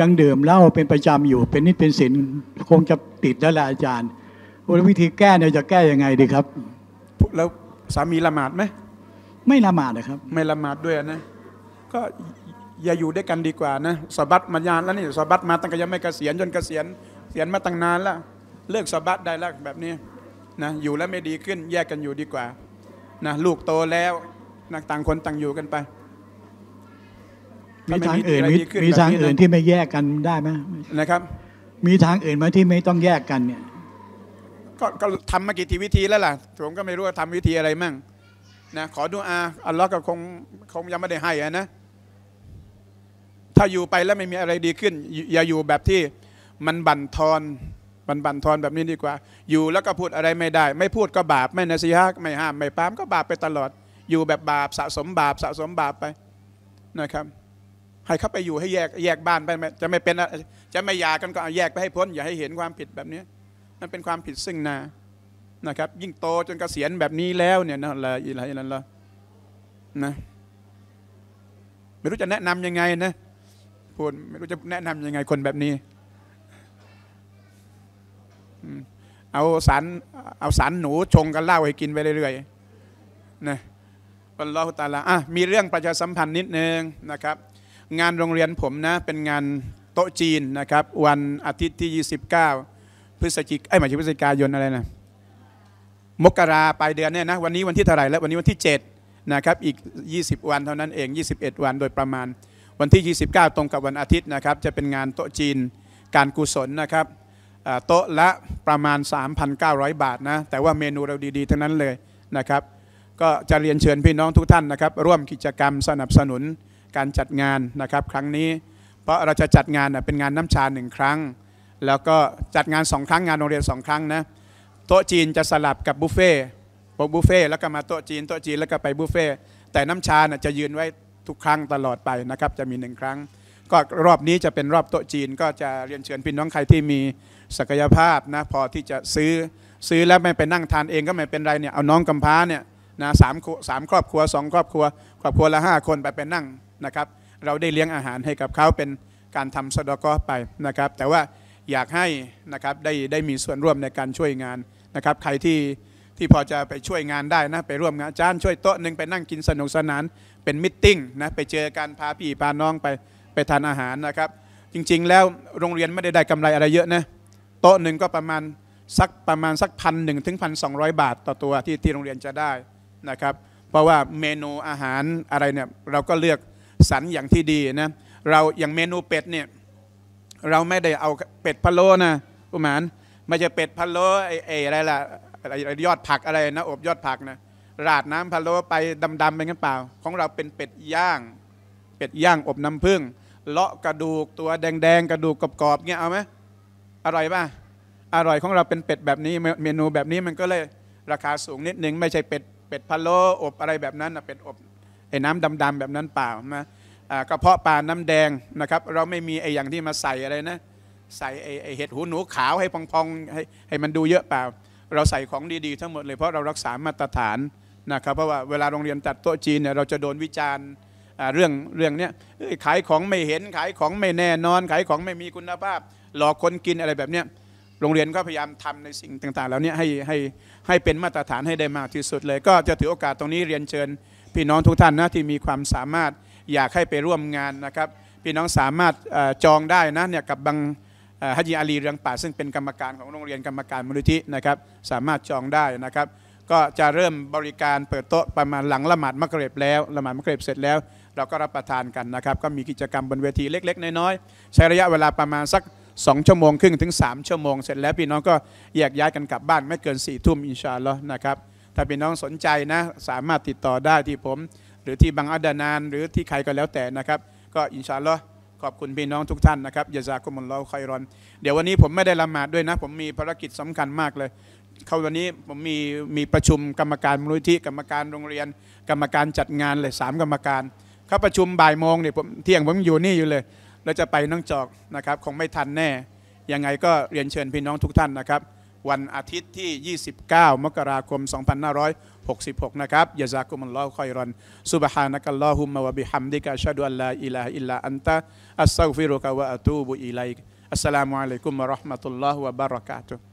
ยังดื่มเหล้าเป็นประจำอยู่ เป็นนิดเป็นสินคงจะติดแล้วแหละอาจารย์วิธีแก้เนี่ยจะแก้ยังไงดีครับ แล้วสามีละหมาดไหมไม่ละหมาดนะครับ ไม่ละหมาดด้วยนะก็อย่าอยู่ด้วยกันดีกว่านะสบัดมายานแล้วนี่สบัดมาตั้งแต่ยังไม่เกษียณจนเกษียณเกษียณมาตั้งนานแล้วเลิกสบัดได้แล้วแบบนี้นะอยู่แล้วไม่ดีขึ้นแยกกันอยู่ดีกว่านะลูกโตแล้วนะต่างคนต่างอยู่กันไปมีทางอื่นมีทางอื่นที่ไม่แยกกันได้ไหมนะครับ มีทางอื่นไหมที่ไม่ต้องแยกกันเนี่ย ก็ก็ทำมากี่ทีวิธีแล้วล่ะผมก็ไม่รู้ว่าทำวิธีอะไรมั่งนะขอดูอาอัลลอฮ์ก็คงคงยังไม่ได้ให้อะนะถ้าอยู่ไปแล้วไม่มีอะไรดีขึ้น อย่าอยู่แบบที่มันบั่นทอนบันบันทอนแบบนี้ดีกว่า อยู่แล้วก็พูดอะไรไม่ได้ ไม่พูดก็บาปไม่นสิฮะไม่ห้ามไม่ปามก็บาปไปตลอด อยู่แบบบาปสะสมบาปสะสมบาปไปนะครับ ให้เขาไปอยู่ให้แยกแยกบ้านไปจะไม่เป็นจะไม่ยากันก็เอาแยกไปให้พ้น อย่าให้เห็นความผิดแบบนี้นั่นเป็นความผิดซึ่งนานะครับ ยิ่งโตจนเกษียณแบบนี้แล้ว เนี่ยนั่นละอีไรนั่นละนะไม่รู้จะแนะนํำยังไงนะพูดไม่รู้จะแนะนํำยังไงคนแบบนี้เอาสารเอาสารหนูชงกันเหล้าให้กินไปเรื่อยๆ นะบนลอฮุตาลาอ่ะ มีเรื่องประชาสัมพันธ์นิดนึงนะครับ งานโรงเรียนผมนะ เป็นงานโต๊ะจีนนะครับ วันอาทิตย์ที่ 29พฤศจิกไอ้หมายถึงพฤศจิกายนอะไรนะ มกราปลายเดือนเนี่ยนะ วันนี้วันที่เท่าไหร่แล้ว วันนี้วันที่7นะครับ อีก 20 วันเท่านั้นเอง 21 วันโดยประมาณ วันที่ 29 ตรงกับวันอาทิตย์นะครับ จะเป็นงานโต๊ะจีนการกุศลนะครับโต๊ะละประมาณ 3,900 บาทนะ แต่ว่าเมนูเราดีๆทั้งนั้นเลยนะครับ ก็จะเรียนเชิญพี่น้องทุกท่านนะครับ ร่วมกิจกรรมสนับสนุนการจัดงานนะครับครั้งนี้ เพราะเราจะจัดงานเป็นงานน้ำชาหนึ่งครั้ง แล้วก็จัดงานสองครั้งงานโรงเรียนสองครั้งนะโต๊ะจีนจะสลับกับบุฟเฟ่บกบุฟเฟ่แล้วก็มาโต๊ะจีนโต๊ะจีนแล้วก็ไปบุฟเฟ่แต่น้ำชาจะยืนไว้ทุกครั้งตลอดไปนะครับจะมีหนึ่งครั้ง ก็รอบนี้จะเป็นรอบโต๊ะจีนก็จะเรียนเชิญพี่น้องใครที่มีศักยภาพนะพอที่จะซื้อซื้อแล้วไม่ไปนั่งทานเองก็ไม่เป็นไรเนี่ยเอาน้องกำพร้าเนี่ยนะสามสามครอบครัวสองครอบครัวครอบครัวละห้าคนไปไปนั่งนะครับ เราได้เลี้ยงอาหารให้กับเขาเป็นการทำสดอก็ไปนะครับ แต่ว่าอยากให้นะครับได้ได้มีส่วนร่วมในการช่วยงานนะครับใครที่ที่พอจะไปช่วยงานได้นะไปร่วมงานอาจารย์ช่วยโต๊ะหนึ่งไปนั่งกินสนุกสนาน เป็นมิติ้งนะไปเจอการพาพี่พาน้องไปไปทานอาหารนะครับ จริงๆ แล้วโรงเรียนไม่ได้ได้กำไรอะไรเยอะนะโต๊ะหนึ่งก็ประมาณสักประมาณสักพันหนึ่งถึงพันสองร้อยบาทต่อตัวที่ที่โรงเรียนจะได้นะครับ เพราะว่าเมนูอาหารอะไรเนี่ยเราก็เลือกสรรอย่างที่ดีนะเราอย่างเมนูเป็ดเนี่ยเราไม่ได้เอาเป็ดพะโล้นะผุ้หมานไม่ใช่เป็ดพะโล้ไอ้อะไรล่ะยอดผักอะไรนะ อบยอดผักนะราดน้ำพะโล้ไปดำๆไปงั้นเปล่า ของเราเป็นเป็ดย่างเป็ดย่างอบน้ำผึ้งเลาะกระดูกตัวแดงๆ กระดูกกรอบๆเงี้ยเอาไหมอร่อยป่ะอร่อยของเราเป็นเป็ดแบบนี้เมนูแบบนี้มันก็เลยราคาสูงนิดนึงไม่ใช่เป็ดเป็ดพะโล้อบอะไรแบบนั้นเป็ดอบไอ้น้ำดำๆแบบนั้นเปล่านะกระเพาะปลาน้ำแดงนะครับเราไม่มีไอ้อย่างที่มาใส่อะไรนะใส่ไอ้เห็ดหูหนูขาวให้พองๆให้ให้มันดูเยอะเปล่าเราใส่ของดีๆทั้งหมดเลยเพราะเรารักษามาตรฐานนะครับ เพราะว่าเวลาโรงเรียนจัดโต๊ะจีนเนี่ยเราจะโดนวิจารณ์เรื่องเรื่องเนี้ยขายของไม่เห็นขายของไม่แน่นอนขายของไม่มีคุณภาพหลอกคนกินอะไรแบบเนี้ยโรงเรียนก็พยายามทำในสิ่งต่างๆ แล้วเนี่ยให้ให้ให้เป็นมาตรฐานให้ได้มากที่สุดเลย ก็จะถือโอกาสตรงนี้เรียนเชิญพี่น้องทุกท่านนะที่มีความสามารถอยากให้ไปร่วมงานนะครับ พี่น้องสามารถจองได้นะเนี่ยกับบางฮัจยอาลีเรืองป่าซึ่งเป็นกรรมการของโรงเรียนกรรมการมูลนิธินะครับสามารถจองได้นะครับ ก็จะเริ่มบริการเปิดโต๊ะประมาณหลังละหมาดมักเร็บแล้วละหมาดมักเร็บเสร็จแล้ว เราก็รับประทานกันนะครับ ก็มีกิจกรรมบนเวทีเล็ก ๆ น้อยๆใช้ระยะเวลาประมาณสักสองชั่วโมงครึ่งถึง 3 ชั่วโมงเสร็จแล้วพี่น้องก็แยกย้ายกันกลับบ้าน ไม่เกิน4ี่ทุ่มอินชาอัลลอฮ์นะครับ ถ้าพี่น้องสนใจนะสามารถติดต่อได้ที่ผม หรือที่บางอัดานานหรือที่ใครก็แล้วแต่นะครับ ก็อินชาอัลลอฮ์ขอบคุณพี่น้องทุกท่านนะครับยาซากุมุลลอฮ์คอยรอน เดี๋ยววันนี้ผมไม่ได้ละหมาดด้วยนะผมมีภารกิจสำคัญมากเลย เขาวันนี้ผมมีมีประชุมกรรมการมูลนิธิกรรมการโรงเรียน กรรมการจัดงานเลยสามกรรมการเขาประชุมบ่ายโมงเนี่ยผมเที่ยงผมอยู่นี่อยู่เลยแล้วจะไปนั่งจอกนะครับคงไม่ทันแน่ ยังไงก็เรียนเชิญพี่น้องทุกท่านนะครับ วันอาทิตย์ที่ 29 มกราคม 2566 นะครับยะซากุมุลลอฮ์คอยรอนซุบฮานะกัลลอฮุมมะวะบิฮัมดิกะชะดุอัลลาอิลาอิลลาอันตะอัสซัฟิรุกะวะอะตูบุอิลัยอัสสลามุอะลัยกุมวะเราะห์มะตุลลอฮ์วะบะเราะกาตุฮ์